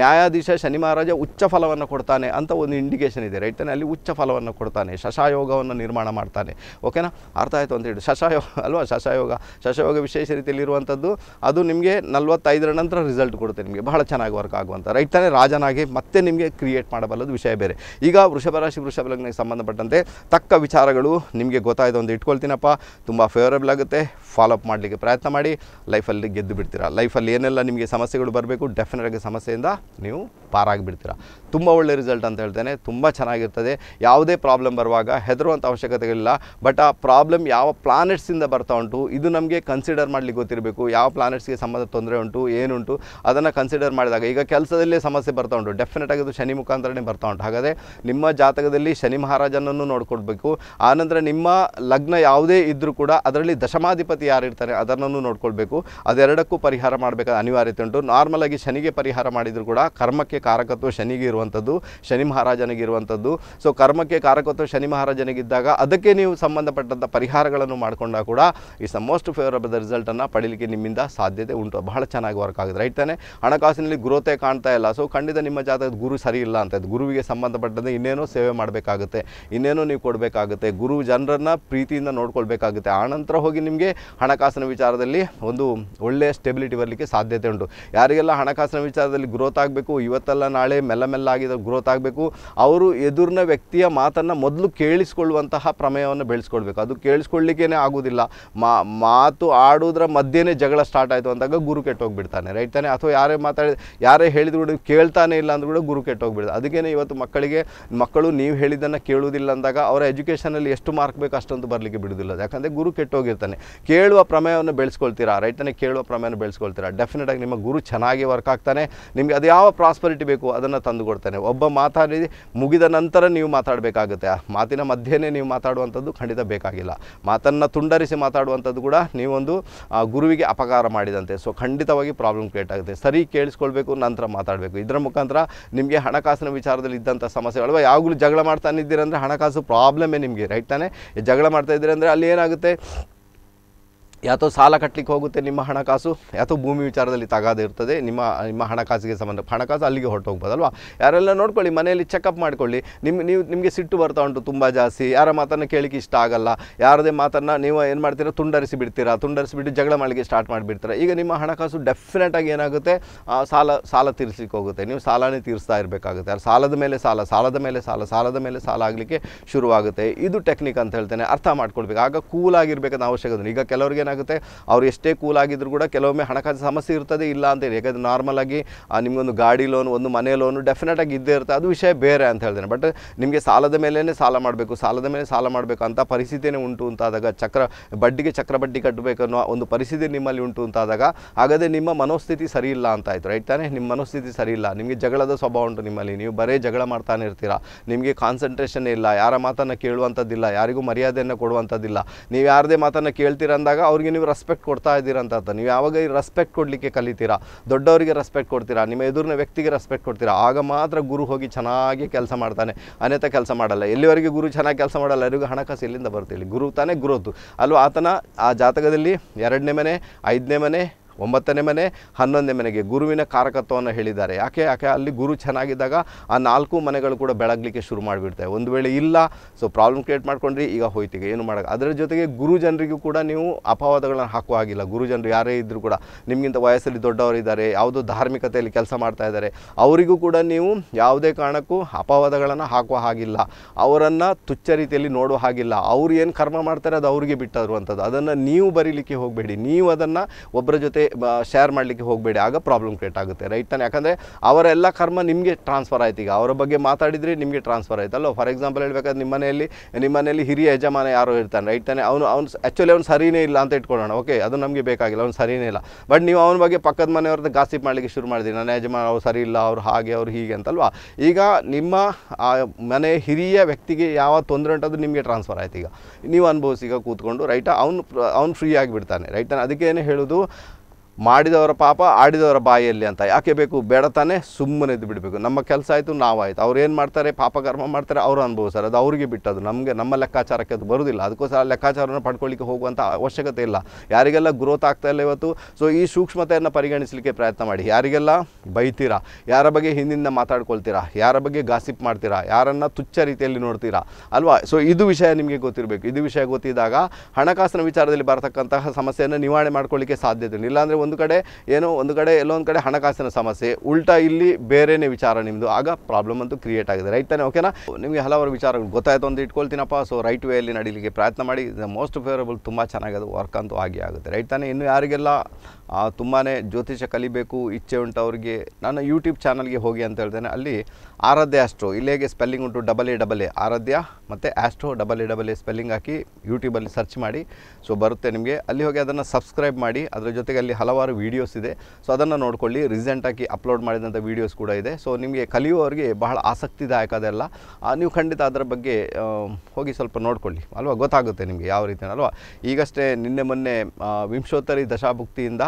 ನ್ಯಾಯಾಧೀಶ ಶನಿ ಮಹಾರಾಜ ಉಚ್ಚ ಫಲ ಫಲವನ್ನು ಕೊಡ್ತಾನೆ ಅಂತ ಒಂದು ಇಂಡಿಕೇಶನ್ ಇದೆ ರೈಟ್ ಅಲ್ಲಿ ಉಚ್ಚ ಫಲವನ್ನು ಕೊಡ್ತಾನೆ ಶಶಾಯೋಗವನ್ನು ನಿರ್ಮಾಣ ಮಾಡ್ತಾನೆ ಓಕೆನಾ ಅರ್ಥ ಆಯಿತು ಅಂತ ಹೇಳಿ ಶಶಾಯೋಗ ಅಲ್ವಾ ಶಶಾಯೋಗ ಶಶಯೋಗ ವಿಶೇಷ ರೀತಿಯಲ್ಲಿ ಇರುವಂಥದ್ದು ಅದು ನಿಮಗೆ ನಲ್ವತ್ತೈದರ ನಂತರ ರಿಸಲ್ಟ್ ಕೊಡುತ್ತೆ ನಿಮಗೆ ಬಹಳ ಚೆನ್ನಾಗಿ ವರ್ಕ್ ಆಗುವಂಥ ರೈಟ್ ತಾನೇ ರಾಜನಾಗಿ ಮತ್ತೆ ನಿಮಗೆ ಕ್ರಿಯೇಟ್ ಮಾಡಬಲ್ಲದು ವಿಷಯ ಬೇರೆ ಈಗ ವೃಷಭ ರಾಶಿ ವೃಷಭ ಲಗ್ನಕ್ಕೆ ಸಂಬಂಧಪಟ್ಟಂತೆ ತಕ್ಕ ವಿಚಾರಗಳು ನಿಮಗೆ ಗೊತ್ತಾಯಿತು ಒಂದು ಇಟ್ಕೊಳ್ತೀನಪ್ಪ ತುಂಬ ಫೇವರೇಬಲ್ ಆಗುತ್ತೆ ಫಾಲೋಅಪ್ ಮಾಡಲಿಕ್ಕೆ ಪ್ರಯತ್ನ ಮಾಡಿ ಲೈಫಲ್ಲಿ ಗೆದ್ದು ಬಿಡ್ತೀರಾ ಲೈಫಲ್ಲಿ ಏನೆಲ್ಲ ನಿಮಗೆ ಸಮಸ್ಯೆಗಳು ಬರಬೇಕು ಆಗಿ ಸಮಸ್ಯೆಯಿಂದ ನೀವು ಪಾರಾಗಿಬಿಡ್ತೀರಾ ತುಂಬ ಒಳ್ಳೆ ರಿಸಲ್ಟ್ ಅಂತ ಹೇಳ್ತೇನೆ ತುಂಬ ಚೆನ್ನಾಗಿರ್ತದೆ ಯಾವುದೇ ಪ್ರಾಬ್ಲಮ್ ಬರುವಾಗ ಹೆದರುವಂಥ ಅವಶ್ಯಕತೆಗಳಿಲ್ಲ ಬಟ್ ಆ ಪ್ರಾಬ್ಲಮ್ ಯಾವ ಪ್ಲಾನೆಟ್ಸಿಂದ ಬರ್ತಾ ಉಂಟು ಇದು ನಮಗೆ ಕನ್ಸಿಡರ್ ಮಾಡಲಿಕ್ಕೆ ಗೊತ್ತಿರಬೇಕು ಯಾವ ಪ್ಲಾನೆಟ್ಸ್ಗೆ ಸಂಬಂಧ ತೊಂದರೆ ಉಂಟು ಏನುಂಟು ಅದನ್ನು ಕನ್ಸಿಡರ್ ಮಾಡಿದಾಗ ಈಗ ಕೆಲಸದಲ್ಲೇ ಸಮಸ್ಯೆ ಬರ್ತಾ ಉಂಟು ಡೆಫಿನೆಟ್ ಆಗಿ ಅದು ಶನಿ ಮುಖಾಂತರನೇ ಬರ್ತಾ ಉಂಟು ಹಾಗಾದರೆ ನಿಮ್ಮ ಜಾತಕದಲ್ಲಿ ಶನಿ ಮಹಾರಾಜನನ್ನು ನೋಡ್ಕೊಳ್ಬೇಕು ಆನಂತರ ನಿಮ್ಮ ಲಗ್ನ ಯಾವುದೇ ಇದ್ದರೂ ಕೂಡ ಅದರಲ್ಲಿ ದಶಮಾಧಿಪತಿ ಯಾರಿರ್ತಾರೆ ಅದನ್ನು ನೋಡ್ಕೊಳ್ಬೇಕು ಅದೆರಡಕ್ಕೂ ಪರಿಹಾರ ಮಾಡಬೇಕಾದ ಅನಿವಾರ್ಯತೆ ಉಂಟು ನಾರ್ಮಲಾಗಿ ಶನಿಗೆ ಪರಿಹಾರ ಮಾಡಿದರೂ ಕೂಡ ಕರ್ಮಕ್ಕೆ ಕಾರಕತ್ವ ಶನಿಗೆ ಇರುವ ಇರುವಂಥದ್ದು ಶನಿ ಮಹಾರಾಜನಿಗಿರುವಂಥದ್ದು ಸೊ ಕರ್ಮಕ್ಕೆ ಕಾರಕತ್ವ ಶನಿ ಮಹಾರಾಜನಿಗಿದ್ದಾಗ ಅದಕ್ಕೆ ನೀವು ಸಂಬಂಧಪಟ್ಟಂಥ ಪರಿಹಾರಗಳನ್ನು ಮಾಡಿಕೊಂಡಾಗ ಕೂಡ ಇಸ್ ದ ಮೋಸ್ಟ್ ಫೇವರಬಲ್ ರಿಸಲ್ಟನ್ನು ಪಡೀಲಿಕ್ಕೆ ನಿಮ್ಮಿಂದ ಸಾಧ್ಯತೆ ಉಂಟು ಬಹಳ ಚೆನ್ನಾಗಿ ವರ್ಕ್ ಆಗುತ್ತೆ ರೈಟ್ ತಾನೆ ಹಣಕಾಸಿನಲ್ಲಿ ಗ್ರೋತೆ ಕಾಣ್ತಾ ಇಲ್ಲ ಸೊ ಖಂಡಿತ ನಿಮ್ಮ ಜಾತಕದ ಗುರು ಸರಿ ಇಲ್ಲ ಅಂತ ಗುರುವಿಗೆ ಸಂಬಂಧಪಟ್ಟಂತೆ ಇನ್ನೇನೋ ಸೇವೆ ಮಾಡಬೇಕಾಗುತ್ತೆ ಇನ್ನೇನೋ ನೀವು ಕೊಡಬೇಕಾಗುತ್ತೆ ಗುರು ಜನರನ್ನು ಪ್ರೀತಿಯಿಂದ ನೋಡ್ಕೊಳ್ಬೇಕಾಗುತ್ತೆ ಆನಂತರ ಹೋಗಿ ನಿಮಗೆ ಹಣಕಾಸಿನ ವಿಚಾರದಲ್ಲಿ ಒಂದು ಒಳ್ಳೆಯ ಸ್ಟೆಬಿಲಿಟಿ ಬರಲಿಕ್ಕೆ ಸಾಧ್ಯತೆ ಉಂಟು ಯಾರಿಗೆಲ್ಲ ಹಣಕಾಸಿನ ವಿಚಾರದಲ್ಲಿ ಗ್ರೋತ್ ಆಗಬೇಕು ಇವತ್ತೆಲ್ಲ ನಾಳೆ ಮೆಲ್ಲ ಮೆಲ್ಲ ಗ್ರೋತ್ ಆಗಬೇಕು ಅವರು ಎದುರಿನ ವ್ಯಕ್ತಿಯ ಮಾತನ್ನು ಮೊದಲು ಕೇಳಿಸ್ಕೊಳ್ಳುವಂತಹ ಪ್ರಮೇಯವನ್ನು ಬೆಳೆಸ್ಕೊಳ್ಬೇಕು ಅದು ಕೇಳಿಸ್ಕೊಳ್ಳಿಕ್ಕೇ ಆಗೋದಿಲ್ಲ ಮಾತು ಆಡೋದ್ರ ಮಧ್ಯೆನೇ ಜಗಳ ಸ್ಟಾರ್ಟ್ ಆಯಿತು ಅಂದಾಗ ಗುರು ಕೆಟ್ಟೋಗ್ಬಿಡ್ತಾನೆ ರೈಟ್ ತಾನೆ ಅಥವಾ ಯಾರೇ ಮಾತಾಡಿ ಯಾರೇ ಹೇಳಿದ್ರು ಕೇಳ್ತಾನೆ ಇಲ್ಲ ಅಂದ್ರೂ ಕೂಡ ಗುರು ಕೆಟ್ಟೋಗ್ಬಿಡ್ತಾರೆ ಅದಕ್ಕೇ ಇವತ್ತು ಮಕ್ಕಳಿಗೆ ಮಕ್ಕಳು ನೀವು ಹೇಳಿದ್ದನ್ನು ಕೇಳುವುದಿಲ್ಲ ಅಂದಾಗ ಅವರ ಎಜುಕೇಷನಲ್ಲಿ ಎಷ್ಟು ಮಾರ್ಕ್ ಬೇಕು ಅಷ್ಟೊಂದು ಬರಲಿಕ್ಕೆ ಬಿಡೋದಿಲ್ಲ ಯಾಕಂದರೆ ಗುರು ಕೆಟ್ಟೋಗಿರ್ತಾನೆ ಕೇಳುವ ಪ್ರಮೇಯವನ್ನು ಬೆಳೆಸ್ಕೊಳ್ತೀರಾ ರೈತನೇ ಕೇಳುವ ಪ್ರಮೇಯನ ಬೆಳೆಸ್ಕೊಳ್ತೀರಾ ಆಗಿ ನಿಮ್ಮ ಗುರು ಚೆನ್ನಾಗಿ ವರ್ಕ್ ಆಗ್ತಾನೆ ನಿಮಗೆ ಅದು ಯಾವ ಪ್ರಾಸ್ಪರಿಟಿ ಬೇಕು ಅದನ್ನು ತಂದು ಮಾತಾಡ್ತಾನೆ ಒಬ್ಬ ಮಾತಾಡಿ ಮುಗಿದ ನಂತರ ನೀವು ಮಾತಾಡಬೇಕಾಗುತ್ತೆ ಆ ಮಾತಿನ ಮಧ್ಯೆನೇ ನೀವು ಮಾತಾಡುವಂಥದ್ದು ಖಂಡಿತ ಬೇಕಾಗಿಲ್ಲ ಮಾತನ್ನು ತುಂಡರಿಸಿ ಮಾತಾಡುವಂಥದ್ದು ಕೂಡ ನೀವೊಂದು ಗುರುವಿಗೆ ಅಪಕಾರ ಮಾಡಿದಂತೆ ಸೊ ಖಂಡಿತವಾಗಿ ಪ್ರಾಬ್ಲಮ್ ಕ್ರಿಯೇಟ್ ಆಗುತ್ತೆ ಸರಿ ಕೇಳಿಸ್ಕೊಳ್ಬೇಕು ನಂತರ ಮಾತಾಡಬೇಕು ಇದರ ಮುಖಾಂತರ ನಿಮಗೆ ಹಣಕಾಸಿನ ವಿಚಾರದಲ್ಲಿ ಇದ್ದಂಥ ಸಮಸ್ಯೆಗಳು ಯಾವಾಗಲೂ ಜಗಳ ಮಾಡ್ತಾನಿದ್ದೀರಂದರೆ ಹಣಕಾಸು ಪ್ರಾಬ್ಲಮೇ ನಿಮಗೆ ರೈಟ್ ತಾನೆ ಜಗಳ ಮಾಡ್ತಾ ಅಂದರೆ ಅಲ್ಲಿ ಏನಾಗುತ್ತೆ ಯಾತೋ ಸಾಲ ಕಟ್ಟಲಿಕ್ಕೆ ಹೋಗುತ್ತೆ ನಿಮ್ಮ ಹಣಕಾಸು ಯಾತೋ ಭೂಮಿ ವಿಚಾರದಲ್ಲಿ ತಗಾದೆ ಇರ್ತದೆ ನಿಮ್ಮ ನಿಮ್ಮ ಹಣಕಾಸಿಗೆ ಸಂಬಂಧ ಹಣಕಾಸು ಅಲ್ಲಿಗೆ ಹೊರಟು ಹೋಗ್ಬೋದಲ್ವಾ ಯಾರೆಲ್ಲ ನೋಡ್ಕೊಳ್ಳಿ ಮನೆಯಲ್ಲಿ ಚೆಕಪ್ ಮಾಡಿಕೊಳ್ಳಿ ನಿಮ್ಮ ನೀವು ನಿಮಗೆ ಸಿಟ್ಟು ಬರ್ತಾ ಉಂಟು ತುಂಬ ಜಾಸ್ತಿ ಯಾರ ಮಾತನ್ನು ಕೇಳಿಕ್ಕೆ ಇಷ್ಟ ಆಗಲ್ಲ ಯಾರದೇ ಮಾತನ್ನು ನೀವು ಏನು ಮಾಡ್ತೀರಾ ತುಂಡರಿಸಿ ಬಿಡ್ತೀರಾ ತುಂಡರಿಸಿಬಿಟ್ಟು ಜಗಳ ಮಾಡಲಿಕ್ಕೆ ಸ್ಟಾರ್ಟ್ ಮಾಡಿಬಿಡ್ತೀರಾ ಈಗ ನಿಮ್ಮ ಹಣಕಾಸು ಡೆಫಿನೆಟಾಗಿ ಏನಾಗುತ್ತೆ ಸಾಲ ಸಾಲ ತೀರಿಸಲಿಕ್ಕೆ ಹೋಗುತ್ತೆ ನೀವು ಸಾಲನೇ ತೀರಿಸ್ತಾ ಇರಬೇಕಾಗುತ್ತೆ ಯಾರು ಸಾಲದ ಮೇಲೆ ಸಾಲ ಸಾಲದ ಮೇಲೆ ಸಾಲ ಸಾಲದ ಮೇಲೆ ಸಾಲ ಆಗಲಿಕ್ಕೆ ಶುರುವಾಗುತ್ತೆ ಇದು ಟೆಕ್ನಿಕ್ ಅಂತ ಹೇಳ್ತೇನೆ ಅರ್ಥ ಮಾಡ್ಕೊಳ್ಬೇಕು ಆಗ ಕೂಲಾಗಿರ್ಬೇಕನ್ನ ಅವಶ್ಯಕತೆ ಈಗ ಕೆಲವರಿಗೆ ಏನಾಗುತ್ತೆ ಅವ್ರು ಎಷ್ಟೇ ಕೂಲ್ ಆಗಿದ್ರು ಕೂಡ ಕೆಲವೊಮ್ಮೆ ಹಣಕಾಸು ಸಮಸ್ಯೆ ಇರ್ತದೆ ಇಲ್ಲ ಹೇಳಿ ಯಾಕಂದರೆ ನಾರ್ಮಲ್ ಆಗಿ ನಿಮಗೊಂದು ಗಾಡಿ ಲೋನ್ ಒಂದು ಮನೆ ಲೋನು ಆಗಿ ಇದ್ದೇ ಇರುತ್ತೆ ಅದು ವಿಷಯ ಬೇರೆ ಅಂತ ಹೇಳ್ತೇನೆ ಬಟ್ ನಿಮಗೆ ಸಾಲದ ಮೇಲೇ ಸಾಲ ಮಾಡಬೇಕು ಸಾಲದ ಮೇಲೆ ಸಾಲ ಮಾಡಬೇಕು ಅಂತ ಪರಿಸ್ಥಿತಿಯೇ ಉಂಟು ಅಂತಾದಾಗ ಚಕ್ರ ಬಡ್ಡಿಗೆ ಚಕ್ರ ಬಡ್ಡಿ ಕಟ್ಟಬೇಕು ಅನ್ನೋ ಒಂದು ಪರಿಸ್ಥಿತಿ ನಿಮ್ಮಲ್ಲಿ ಉಂಟು ಅಂತಾದಾಗ ಹಾಗಾದರೆ ನಿಮ್ಮ ಮನೋಸ್ಥಿತಿ ಸರಿ ಇಲ್ಲ ಅಂತ ಆಯಿತು ರೈಟ್ ತಾನೇ ನಿಮ್ಮ ಮನೋಸ್ಥಿತಿ ಸರಿ ಇಲ್ಲ ನಿಮಗೆ ಜಗಳದ ಸ್ವಭಾವ ಉಂಟು ನಿಮ್ಮಲ್ಲಿ ನೀವು ಬರೇ ಜಗಳ ಮಾಡ್ತಾನೆ ಇರ್ತೀರಾ ನಿಮಗೆ ಕಾನ್ಸಂಟ್ರೇಷನ್ ಇಲ್ಲ ಯಾರ ಮಾತನ್ನು ಕೇಳುವಂಥದ್ದಿಲ್ಲ ಯಾರಿಗೂ ಮರ್ಯಾದೆಯನ್ನು ಕೊಡುವಂಥದ್ದಿಲ್ಲ ನೀವು ಯಾರದೇ ಮಾತನ್ನು ಕೇಳ್ತೀರ ಅಂದಾಗ ಅವ್ರಿಗೆ ನೀವು ರೆಸ್ಪೆಕ್ಟ್ ಕೊಡ್ತಾ ಇದ್ದೀರಾ ಅಂತ ಅರ್ಥ ನೀವು ಯಾವಾಗ ಈ ರೆಸ್ಪೆಕ್ಟ್ ಕೊಡಲಿಕ್ಕೆ ಕಲಿತೀರಾ ದೊಡ್ಡವರಿಗೆ ರೆಸ್ಪೆಕ್ಟ್ ಕೊಡ್ತೀರಾ ನಿಮ್ಮ ಎದುರಿನ ವ್ಯಕ್ತಿಗೆ ರೆಸ್ಪೆಕ್ಟ್ ಕೊಡ್ತೀರಾ ಆಗ ಮಾತ್ರ ಗುರು ಹೋಗಿ ಚೆನ್ನಾಗಿ ಕೆಲಸ ಮಾಡ್ತಾನೆ ಅನೇತ ಕೆಲಸ ಮಾಡಲ್ಲ ಎಲ್ಲಿವರೆಗೆ ಗುರು ಚೆನ್ನಾಗಿ ಕೆಲಸ ಮಾಡಲ್ಲ ಎಲ್ಲರಿಗೂ ಹಣಕಾಸು ಎಲ್ಲಿಂದ ಬರ್ತೀವಿ ಗುರು ತಾನೇ ಗುರುತು ಅಲ್ವಾ ಆತನ ಆ ಜಾತಕದಲ್ಲಿ ಎರಡನೇ ಮನೆ ಐದನೇ ಮನೆ ಒಂಬತ್ತನೇ ಮನೆ ಹನ್ನೊಂದನೇ ಮನೆಗೆ ಗುರುವಿನ ಕಾರಕತ್ವವನ್ನು ಹೇಳಿದ್ದಾರೆ ಯಾಕೆ ಯಾಕೆ ಅಲ್ಲಿ ಗುರು ಚೆನ್ನಾಗಿದ್ದಾಗ ಆ ನಾಲ್ಕು ಮನೆಗಳು ಕೂಡ ಬೆಳಗಲಿಕ್ಕೆ ಶುರು ಮಾಡಿಬಿಡ್ತವೆ ಒಂದು ವೇಳೆ ಇಲ್ಲ ಸೊ ಪ್ರಾಬ್ಲಮ್ ಕ್ರಿಯೇಟ್ ಮಾಡ್ಕೊಂಡ್ರಿ ಈಗ ಹೋಯ್ತಿಗೆ ಏನು ಮಾಡೋಕೆ ಅದರ ಜೊತೆಗೆ ಗುರು ಜನರಿಗೂ ಕೂಡ ನೀವು ಅಪವಾದಗಳನ್ನು ಹಾಕುವ ಹಾಗಿಲ್ಲ ಗುರು ಜನರು ಯಾರೇ ಇದ್ದರೂ ಕೂಡ ನಿಮಗಿಂತ ವಯಸ್ಸಲ್ಲಿ ದೊಡ್ಡವರಿದ್ದಾರೆ ಯಾವುದೋ ಧಾರ್ಮಿಕತೆಯಲ್ಲಿ ಕೆಲಸ ಮಾಡ್ತಾ ಇದ್ದಾರೆ ಅವರಿಗೂ ಕೂಡ ನೀವು ಯಾವುದೇ ಕಾರಣಕ್ಕೂ ಅಪವಾದಗಳನ್ನು ಹಾಕುವ ಹಾಗಿಲ್ಲ ಅವರನ್ನು ತುಚ್ಛ ರೀತಿಯಲ್ಲಿ ನೋಡುವ ಹಾಗಿಲ್ಲ ಅವ್ರು ಏನು ಕರ್ಮ ಮಾಡ್ತಾರೆ ಅದು ಅವರಿಗೆ ಅಂಥದ್ದು ಅದನ್ನು ನೀವು ಬರೀಲಿಕ್ಕೆ ಹೋಗಬೇಡಿ ನೀವು ಅದನ್ನು ಒಬ್ಬರ ಜೊತೆ ಶೇರ್ ಮಾಡಲಿಕ್ಕೆ ಹೋಗಬೇಡಿ ಆಗ ಪ್ರಾಬ್ಲಮ್ ಕ್ರಿಯೇಟ್ ಆಗುತ್ತೆ ರೈಟ್ ತಾನೆ ಯಾಕಂದರೆ ಅವರೆಲ್ಲ ಕರ್ಮ ನಿಮಗೆ ಟ್ರಾನ್ಸ್ಫರ್ ಆಯ್ತು ಈಗ ಅವರ ಬಗ್ಗೆ ಮಾತಾಡಿದರೆ ನಿಮಗೆ ಟ್ರಾನ್ಸ್ಫರ್ ಆಯ್ತಲ್ಲ ಫಾರ್ ಎಕ್ಸಾಂಪಲ್ ಹೇಳಬೇಕಾದ್ರೆ ನಿಮ್ಮ ಮನೆಯಲ್ಲಿ ನಿಮ್ಮ ಮನೆಯಲ್ಲಿ ಹಿರಿಯ ಯಜಮಾನ ಯಾರೋ ಇರ್ತಾನೆ ರೈಟ್ ತಾನೆ ಅವನು ಅವ್ನು ಆ್ಯಕ್ಚುಲಿ ಅವ್ನು ಸರಿಯೇ ಇಲ್ಲ ಅಂತ ಇಟ್ಕೊಳ್ಳೋಣ ಓಕೆ ಅದು ನಮಗೆ ಬೇಕಾಗಿಲ್ಲ ಅವ್ನು ಸರಿಯೇ ಇಲ್ಲ ಬಟ್ ನೀವು ಅವನ ಬಗ್ಗೆ ಪಕ್ಕದ ಮನೆಯವ್ರದ್ದು ಗಾಸಿಪ್ ಮಾಡಲಿಕ್ಕೆ ಶುರು ಮಾಡಿದ್ರಿ ನನ್ನ ಯಜಮಾನ ಅವ್ರು ಸರಿ ಇಲ್ಲ ಅವ್ರು ಹಾಗೆ ಅವ್ರು ಹೀಗೆ ಅಂತಲ್ವಾ ಈಗ ನಿಮ್ಮ ಮನೆ ಹಿರಿಯ ವ್ಯಕ್ತಿಗೆ ಯಾವ ತೊಂದರೆ ಉಂಟು ನಿಮಗೆ ಟ್ರಾನ್ಸ್ಫರ್ ಆಯ್ತು ಈಗ ನೀವು ಅನುಭವಿಸಿ ಈಗ ಕೂತ್ಕೊಂಡು ರೈಟ್ ಅವ್ನು ಅವ್ನು ಫ್ರೀ ಆಗಿಬಿಡ್ತಾನೆ ರೈಟ್ ಅದಕ್ಕೆ ಏನು ಹೇಳೋದು ಮಾಡಿದವರ ಪಾಪ ಆಡಿದವರ ಬಾಯಲ್ಲಿ ಅಂತ ಯಾಕೆ ಬೇಕು ಬೇಡ ತಾನೇ ಸುಮ್ಮನೆ ಇದ್ದು ಬಿಡಬೇಕು ನಮ್ಮ ಕೆಲಸ ಆಯಿತು ನಾವಾಯಿತು ಅವ್ರು ಏನು ಮಾಡ್ತಾರೆ ಪಾಪಕರ್ಮ ಮಾಡ್ತಾರೆ ಅವರು ಅನುಭವಿಸ್ತಾರೆ ಅದು ಅವರಿಗೆ ಬಿಟ್ಟದು ನಮಗೆ ನಮ್ಮ ಲೆಕ್ಕಾಚಾರಕ್ಕೆ ಅದು ಬರೋದಿಲ್ಲ ಅದಕ್ಕೋಸ್ಕರ ಲೆಕ್ಕಾಚಾರವನ್ನು ಪಡ್ಕೊಳ್ಳಿಕ್ಕೆ ಹೋಗುವಂಥ ಅವಶ್ಯಕತೆ ಇಲ್ಲ ಯಾರಿಗೆಲ್ಲ ಗ್ರೋತ್ ಆಗ್ತಾ ಇಲ್ಲ ಇವತ್ತು ಸೊ ಈ ಸೂಕ್ಷ್ಮತೆಯನ್ನು ಪರಿಗಣಿಸಲಿಕ್ಕೆ ಪ್ರಯತ್ನ ಮಾಡಿ ಯಾರಿಗೆಲ್ಲ ಬೈತೀರಾ ಯಾರ ಬಗ್ಗೆ ಹಿಂದಿಂದ ಮಾತಾಡ್ಕೊಳ್ತೀರಾ ಯಾರ ಬಗ್ಗೆ ಗಾಸಿಪ್ ಮಾಡ್ತೀರಾ ಯಾರನ್ನು ತುಚ್ಚ ರೀತಿಯಲ್ಲಿ ನೋಡ್ತೀರಾ ಅಲ್ವಾ ಸೊ ಇದು ವಿಷಯ ನಿಮಗೆ ಗೊತ್ತಿರಬೇಕು ಇದು ವಿಷಯ ಗೊತ್ತಿದ್ದಾಗ ಹಣಕಾಸಿನ ವಿಚಾರದಲ್ಲಿ ಬರತಕ್ಕಂತಹ ಸಮಸ್ಯೆಯನ್ನು ನಿವಾರಣೆ ಮಾಡ್ಕೊಳ್ಳಿಕ್ಕೆ ಸಾಧ್ಯತೆ ಇಲ್ಲಾಂದರೆ ಒಂದು ಒಂದು ಕಡೆ ಏನೋ ಒಂದು ಕಡೆ ಎಲ್ಲೋ ಒಂದು ಕಡೆ ಹಣಕಾಸಿನ ಸಮಸ್ಯೆ ಉಲ್ಟಾ ಇಲ್ಲಿ ಬೇರೆನೇ ವಿಚಾರ ನಿಮ್ಮದು ಆಗ ಪ್ರಾಬ್ಲಮ್ ಅಂತೂ ಕ್ರಿಯೇಟ್ ಆಗಿದೆ ರೈಟ್ ತಾನೆ ಓಕೆನಾ ನಿಮಗೆ ಹಲವಾರು ವಿಚಾರಗಳು ಗೊತ್ತಾಯ್ತು ಅಂತ ಇಟ್ಕೊಳ್ತೀನಪ್ಪ ಸೊ ರೈಟ್ ವೇ ಅಲ್ಲಿ ನಡೀಲಿಕ್ಕೆ ಪ್ರಯತ್ನ ಮಾಡಿ ಮೋಸ್ಟ್ ಫೇವರಬಲ್ ತುಂಬ ಚೆನ್ನಾಗಿ ಅದು ವರ್ಕ್ ಅಂತೂ ಆಗಿ ಆಗುತ್ತೆ ರೈಟ್ ತಾನೆ ಇನ್ನು ಯಾರಿಗೆಲ್ಲ ತುಂಬಾ ಜ್ಯೋತಿಷ ಕಲಿಬೇಕು ಇಚ್ಛೆ ಉಂಟು ಅವರಿಗೆ ನಾನು ಯೂಟ್ಯೂಬ್ ಚಾನಲ್ಗೆ ಹೋಗಿ ಅಂತ ಹೇಳ್ತೇನೆ ಅಲ್ಲಿ ಆರಾಧ್ಯ ಆಸ್ಟ್ರೋ ಹೇಗೆ ಸ್ಪೆಲ್ಲಿಂಗ್ ಉಂಟು double A double A Aaradhya ಮತ್ತು astro double A double A spelling ಹಾಕಿ ಯೂಟ್ಯೂಬಲ್ಲಿ ಸರ್ಚ್ ಮಾಡಿ ಸೊ ಬರುತ್ತೆ ನಿಮಗೆ ಅಲ್ಲಿ ಹೋಗಿ ಅದನ್ನು ಸಬ್ಸ್ಕ್ರೈಬ್ ಮಾಡಿ ಅದರ ಜೊತೆಗೆ ಅಲ್ಲಿ ಹಲವಾರು ವೀಡಿಯೋಸ್ ಇದೆ ಸೊ ಅದನ್ನು ನೋಡ್ಕೊಳ್ಳಿ ರೀಸೆಂಟಾಗಿ ಅಪ್ಲೋಡ್ ಮಾಡಿದಂಥ ವೀಡಿಯೋಸ್ ಕೂಡ ಇದೆ ಸೊ ನಿಮಗೆ ಕಲಿಯುವವರಿಗೆ ಬಹಳ ಆಸಕ್ತಿದಾಯಕ ಅದೆಲ್ಲ ನೀವು ಖಂಡಿತ ಅದರ ಬಗ್ಗೆ ಹೋಗಿ ಸ್ವಲ್ಪ ನೋಡ್ಕೊಳ್ಳಿ ಅಲ್ವಾ ಗೊತ್ತಾಗುತ್ತೆ ನಿಮಗೆ ಯಾವ ರೀತಿ ಅಲ್ವಾ ಈಗಷ್ಟೇ ನಿನ್ನೆ ಮೊನ್ನೆ ವಿಂಶೋತ್ತರಿ ದಶಾಭುಕ್ತಿಯಿಂದ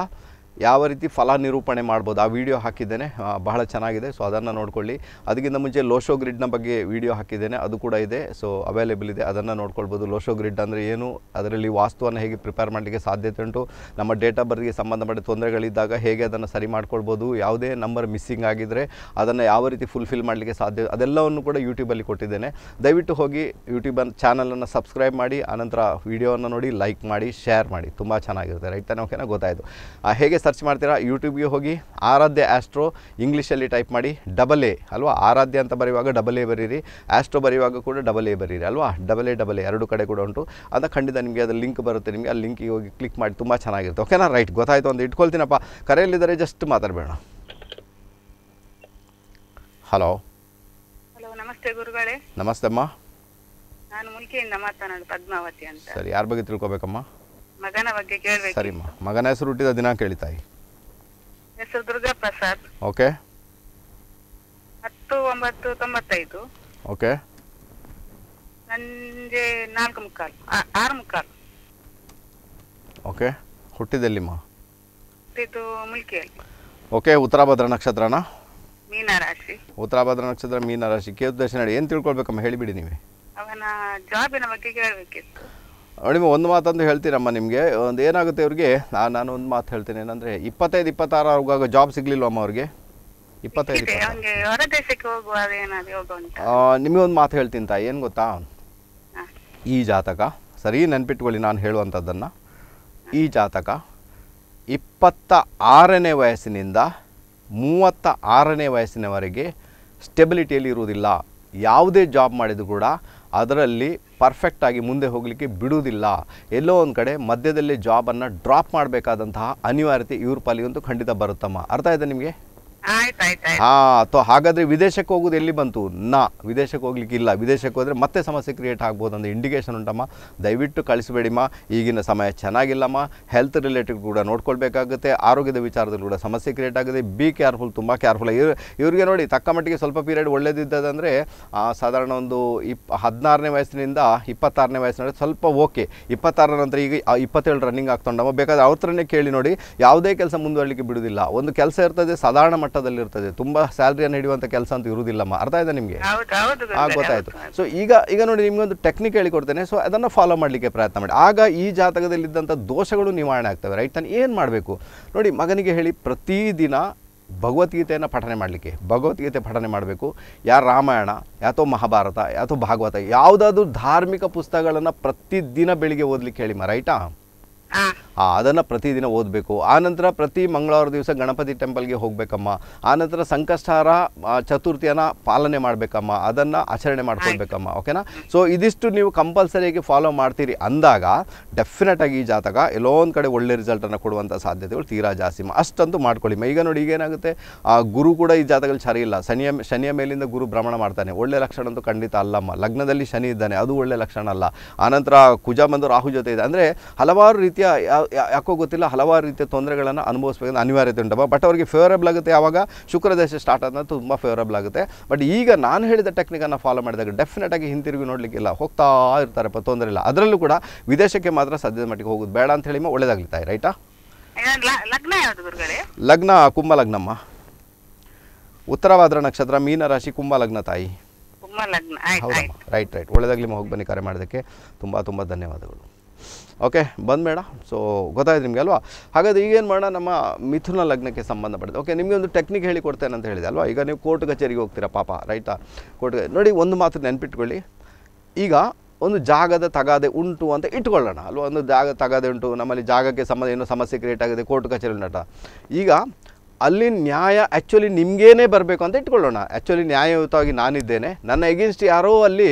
ಯಾವ ರೀತಿ ಫಲ ನಿರೂಪಣೆ ಮಾಡ್ಬೋದು ಆ ವಿಡಿಯೋ ಹಾಕಿದ್ದೇನೆ ಬಹಳ ಚೆನ್ನಾಗಿದೆ ಸೊ ಅದನ್ನು ನೋಡ್ಕೊಳ್ಳಿ ಅದಕ್ಕಿಂತ ಮುಂಚೆ ಲೋಶೋ ಗ್ರಿಡ್ನ ಬಗ್ಗೆ ವಿಡಿಯೋ ಹಾಕಿದ್ದೇನೆ ಅದು ಕೂಡ ಇದೆ ಸೊ ಅವೈಲೇಬಲ್ ಇದೆ ಅದನ್ನು ನೋಡ್ಕೊಳ್ಬೋದು ಲೋಶೋ ಗ್ರಿಡ್ ಅಂದರೆ ಏನು ಅದರಲ್ಲಿ ವಾಸ್ತುವನ್ನು ಹೇಗೆ ಪ್ರಿಪೇರ್ ಮಾಡಲಿಕ್ಕೆ ಸಾಧ್ಯತೆ ಉಂಟು ನಮ್ಮ ಡೇಟಾ ಬರ್ತ್ಗೆ ಸಂಬಂಧಪಟ್ಟ ತೊಂದರೆಗಳಿದ್ದಾಗ ಹೇಗೆ ಅದನ್ನು ಸರಿ ಮಾಡ್ಕೊಳ್ಬೋದು ಯಾವುದೇ ನಂಬರ್ ಮಿಸ್ಸಿಂಗ್ ಆಗಿದರೆ ಅದನ್ನು ಯಾವ ರೀತಿ ಫುಲ್ಫಿಲ್ ಮಾಡಲಿಕ್ಕೆ ಸಾಧ್ಯ ಅದೆಲ್ಲವನ್ನು ಕೂಡ ಯೂಟ್ಯೂಬಲ್ಲಿ ಕೊಟ್ಟಿದ್ದೇನೆ ದಯವಿಟ್ಟು ಹೋಗಿ ಯೂಟ್ಯೂಬ್ ಚಾನಲನ್ನು ಸಬ್ಸ್ಕ್ರೈಬ್ ಮಾಡಿ ಆನಂತರ ವೀಡಿಯೋವನ್ನು ನೋಡಿ ಲೈಕ್ ಮಾಡಿ ಶೇರ್ ಮಾಡಿ ತುಂಬ ಚೆನ್ನಾಗಿರುತ್ತೆ ರೈಟ್ ತಾನೆ ಓಕೆನಾ ಗೊತ್ತಾಯಿತು ಹೇಗೆ ಸರ್ಚ್ ಮಾಡ್ತೀರಾ ಯೂಟ್ಯೂಬ್ಗೆ ಹೋಗಿ ಆರಾಧ್ಯ ಆ್ಯಸ್ಟ್ರೋ ಇಂಗ್ಲೀಷಲ್ಲಿ ಟೈಪ್ ಮಾಡಿ ಡಬಲ್ ಎ ಅಲ್ವಾ ಆರಾಧ್ಯ ಅಂತ ಬರೆಯುವಾಗ ಡಬಲ್ ಎ ಬರೀರಿ ಆ್ಯಸ್ಟ್ರೋ ಬರೆಯುವಾಗ ಕೂಡ ಡಬಲ್ ಎ ಬರೀರಿ ಅಲ್ವಾ ಡಬಲ್ ಎ ಡಬಲ್ ಎ ಎರಡು ಕಡೆ ಕೂಡ ಉಂಟು ಅದು ಖಂಡಿತ ನಿಮಗೆ ಅದು ಲಿಂಕ್ ಬರುತ್ತೆ ನಿಮಗೆ ಆ ಲಿಂಕಿಗೆ ಹೋಗಿ ಕ್ಲಿಕ್ ಮಾಡಿ ತುಂಬ ಚೆನ್ನಾಗಿರುತ್ತೆ ಓಕೆನಾ ರೈಟ್ ಗೊತ್ತಾಯಿತು ಅಂತ ಇಟ್ಕೊಳ್ತೀನಪ್ಪ ಕರೆಯಲ್ಲಿದ್ದರೆ ಜಸ್ಟ್ ಮಾತಾಡಬೇಡ ಹಲೋ ನಮಸ್ತೆ ಗುರುಗಳೇ ನಮಸ್ತೆ ಅಮ್ಮ ನಾನು ಮುಲ್ಕೆಯಿಂದ ಮಾತನಾಡು ಪದ್ಮಾವತಿ ಅಂತ ಸರಿ ಯಾರ ಬಗ್ಗೆ ತಿಳ್ಕೊಬೇಕಮ್ಮ ಮಗನ ಬಗ್ಗೆ ಕೇಳಬೇಕು ಸರಿಮ್ಮ ಮಗನ ಹೆಸರು ಹುಟ್ಟಿದ ದಿನಾಂಕ ಹೇಳಿ ತಾಯಿ ಹೆಸರು ದುರ್ಗಾ ಪ್ರಸಾದ್ ಓಕೆ ಹತ್ತು ಒಂಬತ್ತು ತೊಂಬತ್ತೈದು ಓಕೆ ಸಂಜೆ ನಾಲ್ಕು ಮುಕ್ಕಾಲು ಆ- ಆರು ಮುಕ್ಕಾಲು ಓಕೆ ಹುಟ್ಟಿದಲ್ಲಿಮ್ಮ ಇದು ಮುಲ್ಕಿಯಲ್ಲಿ ಓಕೆ ಉತ್ತರಾಭದ್ರ ನಕ್ಷತ್ರನ ಮೀನರಾಶಿ ಉತ್ತರಾಭದ್ರ ನಕ್ಷತ್ರ ಮೀನ ರಾಶಿ ಕೇತು ದರ್ಶನ ಏನು ತಿಳ್ಕೊಳ್ಬೇಕಮ್ಮ ಹೇಳಿಬಿಡಿ ನೀವೇ ಅವನ ಜಾಬಿನ ಬಗ್ಗೆ ಕೇಳಬೇಕಿತ್ತು ನೋಡಿ ಒಂದು ಮಾತಂದು ಹೇಳ್ತೀರಮ್ಮ ನಿಮಗೆ ಒಂದು ಏನಾಗುತ್ತೆ ಅವ್ರಿಗೆ ನಾನು ಒಂದು ಮಾತು ಹೇಳ್ತೀನಿ ಏನಂದರೆ ಇಪ್ಪತ್ತೈದು ಇಪ್ಪತ್ತಾರು ಆಗುವಾಗ ಜಾಬ್ ಅಮ್ಮ ಅವ್ರಿಗೆ ಇಪ್ಪತ್ತೈದು ನಿಮಗೊಂದು ಮಾತು ಹೇಳ್ತೀನಿ ತಾಯಿ ಏನು ಗೊತ್ತಾ ಈ ಜಾತಕ ಸರಿ ನೆನ್ಪಿಟ್ಕೊಳ್ಳಿ ನಾನು ಹೇಳುವಂಥದ್ದನ್ನು ಈ ಜಾತಕ ಇಪ್ಪತ್ತ ಆರನೇ ವಯಸ್ಸಿನಿಂದ ಮೂವತ್ತ ಆರನೇ ವಯಸ್ಸಿನವರೆಗೆ ಸ್ಟೆಬಿಲಿಟಿಯಲ್ಲಿ ಇರುವುದಿಲ್ಲ ಯಾವುದೇ ಜಾಬ್ ಮಾಡಿದ್ರು ಕೂಡ ಅದರಲ್ಲಿ ಪರ್ಫೆಕ್ಟ್ ಆಗಿ ಮುಂದೆ ಹೋಗ್ಲಿಕ್ಕೆ ಬಿಡುವುದಿಲ್ಲ ಎಲ್ಲೋ ಒಂದು ಕಡೆ ಮಧ್ಯದಲ್ಲಿ ಜಾಬನ್ನು ಡ್ರಾಪ್ ಮಾಡಬೇಕಾದಂತಹ ಅನಿವಾರ್ಯತೆ ಇವ್ರ ಪಾಲಿಗಂತೂ ಖಂಡಿತ ಬರುತ್ತಮ್ಮ ಅರ್ಥ ಇದೆ ನಿಮಗೆ ಹಾ ಅಥವಾ ಹಾಗಾದ್ರೆ ವಿದೇಶಕ್ಕೆ ಹೋಗೋದು ಎಲ್ಲಿ ಬಂತು ನಾ ವಿದೇಶಕ್ಕೆ ಹೋಗ್ಲಿಕ್ಕೆ ಇಲ್ಲ ವಿದೇಶಕ್ಕೆ ಹೋದ್ರೆ ಮತ್ತೆ ಸಮಸ್ಯೆ ಕ್ರಿಯೇಟ್ ಆಗ್ಬೋದು ಅಂದ್ರೆ ಇಂಡಿಕೇಶನ್ ಉಂಟಮ್ಮ ದಯವಿಟ್ಟು ಕಳಿಸಬೇಡಿಮ್ಮ ಈಗಿನ ಸಮಯ ಚೆನ್ನಾಗಿಲ್ಲಮ್ಮ ಹೆಲ್ತ್ ರಿಲೇಟೆಡ್ ಕೂಡ ನೋಡ್ಕೊಳ್ಬೇಕಾಗುತ್ತೆ ಆರೋಗ್ಯದ ವಿಚಾರದಲ್ಲಿ ಕೂಡ ಸಮಸ್ಯೆ ಕ್ರಿಯೇಟ್ ಆಗಿದೆ ಬಿ ಕೇರ್ಫುಲ್ ತುಂಬ ಕೇರ್ಫುಲ್ ಇವ್ರು ಇವರಿಗೆ ನೋಡಿ ತಕ್ಕ ಮಟ್ಟಿಗೆ ಸ್ವಲ್ಪ ಪೀರಿಯಡ್ ಒಳ್ಳೇದಿದ್ದದಂದರೆ ಸಾಧಾರಣ ಒಂದು ಇಪ್ ಹದಿನಾರನೇ ವಯಸ್ಸಿನಿಂದ ಇಪ್ಪತ್ತಾರನೇ ವಯಸ್ಸಿನಲ್ಲಿ ಸ್ವಲ್ಪ ಓಕೆ ಇಪ್ಪತ್ತಾರರ ನಂತರ ಈಗ ಇಪ್ಪತ್ತೇಳು ರನ್ನಿಂಗ್ ಆಗ್ತೊಂಡಮ್ಮ ಬೇಕಾದ್ರೆ ಅವ್ರ ಕೇಳಿ ನೋಡಿ ಯಾವುದೇ ಕೆಲಸ ಮುಂದುವರಲಿಕ್ಕೆ ಬಿಡುವುದಿಲ್ಲ ಒಂದು ಕೆಲಸ ಇರ್ತದೆ ಸಾಧಾರಣ ಮಟ್ಟ ಮಟ್ಟದಲ್ಲಿರ್ತದೆ ತುಂಬಾ ಸ್ಯಾಲ್ರಿಯನ್ನು ಹಿಡಿಯುವಂಥ ಕೆಲಸ ಅಂತೂ ಇರುವುದಿಲ್ಲಮ್ಮ ಅರ್ಥ ಆಯ್ತಾ ನಿಮಗೆ ಗೊತ್ತಾಯ್ತು ಗೊತ್ತಾಯ್ತು ಸೊ ಈಗ ಈಗ ನೋಡಿ ನಿಮ್ಗೆ ಒಂದು ಟೆಕ್ನಿಕ್ ಹೇಳಿಕೊಡ್ತೇನೆ ಸೊ ಅದನ್ನು ಫಾಲೋ ಮಾಡಲಿಕ್ಕೆ ಪ್ರಯತ್ನ ಮಾಡಿ ಆಗ ಈ ಜಾತಕದಲ್ಲಿದ್ದಂಥ ದೋಷಗಳು ನಿವಾರಣೆ ಆಗ್ತವೆ ರೈಟ್ ತಾನು ಏನು ಮಾಡಬೇಕು ನೋಡಿ ಮಗನಿಗೆ ಹೇಳಿ ಪ್ರತಿದಿನ ಭಗವದ್ಗೀತೆಯನ್ನು ಪಠನೆ ಮಾಡಲಿಕ್ಕೆ ಭಗವದ್ಗೀತೆ ಪಠನೆ ಮಾಡಬೇಕು ಯಾ ರಾಮಾಯಣ ಯಾತೋ ಮಹಾಭಾರತ ಯಾತೋ ಭಾಗವತ ಯಾವುದಾದ್ರೂ ಧಾರ್ಮಿಕ ಪುಸ್ತಕಗಳನ್ನು ಪ್ರತಿದಿನ ಬೆಳಿಗ್ಗೆ ಓದಲಿಕ್ಕೆ ಹೇಳಿಮ್ಮ ರೈಟಾ ಅದನ್ನು ಪ್ರತಿದಿನ ಓದಬೇಕು ಆನಂತರ ಪ್ರತಿ ಮಂಗಳವಾರ ದಿವಸ ಗಣಪತಿ ಟೆಂಪಲ್ಗೆ ಹೋಗಬೇಕಮ್ಮ ಆನಂತರ ಸಂಕಷ್ಟಾರ ಚತುರ್ಥಿಯನ್ನು ಪಾಲನೆ ಮಾಡಬೇಕಮ್ಮ ಅದನ್ನು ಆಚರಣೆ ಮಾಡ್ಕೊಳ್ಬೇಕಮ್ಮ ಓಕೆನಾ ಸೊ ಇದಿಷ್ಟು ನೀವು ಕಂಪಲ್ಸರಿಯಾಗಿ ಫಾಲೋ ಮಾಡ್ತೀರಿ ಅಂದಾಗ ಡೆಫಿನೆಟಾಗಿ ಈ ಜಾತಕ ಎಲ್ಲೋ ಒಂದು ಕಡೆ ಒಳ್ಳೆ ರಿಸಲ್ಟನ್ನು ಕೊಡುವಂಥ ಸಾಧ್ಯತೆಗಳು ತೀರಾ ಜಾಸ್ತಿ ಅಷ್ಟಂತೂ ಮಾಡ್ಕೊಳ್ಳಿ ಈಗ ನೋಡಿ ಈಗ ಆ ಗುರು ಕೂಡ ಈ ಜಾತಕಲ್ಲಿ ಸರಿ ಇಲ್ಲ ಶನಿಯ ಶನಿಯ ಮೇಲಿಂದ ಗುರು ಭ್ರಮಣ ಮಾಡ್ತಾನೆ ಒಳ್ಳೆ ಲಕ್ಷಣ ಅಂತೂ ಖಂಡಿತ ಅಲ್ಲಮ್ಮ ಲಗ್ನದಲ್ಲಿ ಶನಿ ಇದ್ದಾನೆ ಅದು ಒಳ್ಳೆ ಲಕ್ಷಣ ಅಲ್ಲ ಆನಂತರ ಕುಜ ಬಂದು ರಾಹು ಜೊತೆ ಇದೆ ಅಂದರೆ ಹಲವಾರು ರೀತಿಯ ಯಾಕೋ ಗೊತ್ತಿಲ್ಲ ಹಲವಾರು ರೀತಿಯ ತೊಂದರೆಗಳನ್ನು ಅನುಭವಿಸಬೇಕಂತ ಅನಿವಾರ್ಯತೆ ಉಂಟಪ್ಪ ಬಟ್ ಅವರಿಗೆ ಫೇವರೇಬಲ್ ಆಗುತ್ತೆ ಯಾವಾಗ ಶುಕ್ರದೇಶ ಸ್ಟಾರ್ಟ್ ಆದಾಗ ತುಂಬ ಫೇವರಬಲ್ ಆಗುತ್ತೆ ಬಟ್ ಈಗ ನಾನು ಹೇಳಿದ ಟೆಕ್ನಿಕನ್ನು ಫಾಲೋ ಮಾಡಿದಾಗ ಆಗಿ ಹಿಂತಿರುಗಿ ನೋಡಲಿಕ್ಕಿಲ್ಲ ಹೋಗ್ತಾ ಇರ್ತಾರಪ್ಪ ತೊಂದರೆ ಇಲ್ಲ ಅದರಲ್ಲೂ ಕೂಡ ವಿದೇಶಕ್ಕೆ ಮಾತ್ರ ಸದ್ಯದ ಮಟ್ಟಿಗೆ ಹೋಗೋದು ಬೇಡ ಅಂತ ಹೇಳಿ ಒಳ್ಳೇದಾಗ್ಲಿತಾಯಿ ರೈಟಾ ಲಗ್ನ ಕುಂಭ ಲಗ್ನಮ್ಮ ಉತ್ತರವಾದ್ರ ನಕ್ಷತ್ರ ಮೀನ ರಾಶಿ ಕುಂಭ ಲಗ್ನ ತಾಯಿ ರೈಟ್ ರೈಟ್ ಒಳ್ಳೆದಾಗ್ಲಿ ಹೋಗಿ ಬನ್ನಿ ಕರೆ ಮಾಡೋದಕ್ಕೆ ತುಂಬ ತುಂಬ ಧನ್ಯವಾದಗಳು ಓಕೆ ಮೇಡ ಸೊ ಗೊತ್ತಾಯ್ತು ನಿಮಗೆ ಅಲ್ವಾ ಹಾಗಾದರೆ ಈಗೇನು ಮಾಡೋಣ ನಮ್ಮ ಮಿಥುನ ಲಗ್ನಕ್ಕೆ ಸಂಬಂಧಪಟ್ಟಿದೆ ಓಕೆ ನಿಮಗೆ ಒಂದು ಟೆಕ್ನಿಕ್ ಹೇಳಿಕೊಡ್ತೇನೆ ಅಂತ ಹೇಳಿದೆ ಅಲ್ವಾ ಈಗ ನೀವು ಕೋರ್ಟ್ ಕಚೇರಿಗೆ ಹೋಗ್ತೀರಾ ಪಾಪ ರೈಟಾ ಕೋರ್ಟ್ ನೋಡಿ ಒಂದು ಮಾತ್ರ ನೆನ್ಪಿಟ್ಕೊಳ್ಳಿ ಈಗ ಒಂದು ಜಾಗದ ತಗಾದೆ ಉಂಟು ಅಂತ ಇಟ್ಕೊಳ್ಳೋಣ ಅಲ್ವಾ ಒಂದು ಜಾಗ ತಗಾದೆ ಉಂಟು ನಮ್ಮಲ್ಲಿ ಜಾಗಕ್ಕೆ ಸಂಬಂಧ ಏನೋ ಸಮಸ್ಯೆ ಕ್ರಿಯೇಟ್ ಆಗಿದೆ ಕೋರ್ಟ್ ಕಚೇರಿ ನಟ ಈಗ ಅಲ್ಲಿ ನ್ಯಾಯ ಆ್ಯಕ್ಚುಲಿ ನಿಮಗೇನೆ ಬರಬೇಕು ಅಂತ ಇಟ್ಕೊಳ್ಳೋಣ ಆ್ಯಕ್ಚುಲಿ ನ್ಯಾಯಯುತವಾಗಿ ನಾನಿದ್ದೇನೆ ನನ್ನ ಎಗೇನ್ಸ್ಟ್ ಯಾರೋ ಅಲ್ಲಿ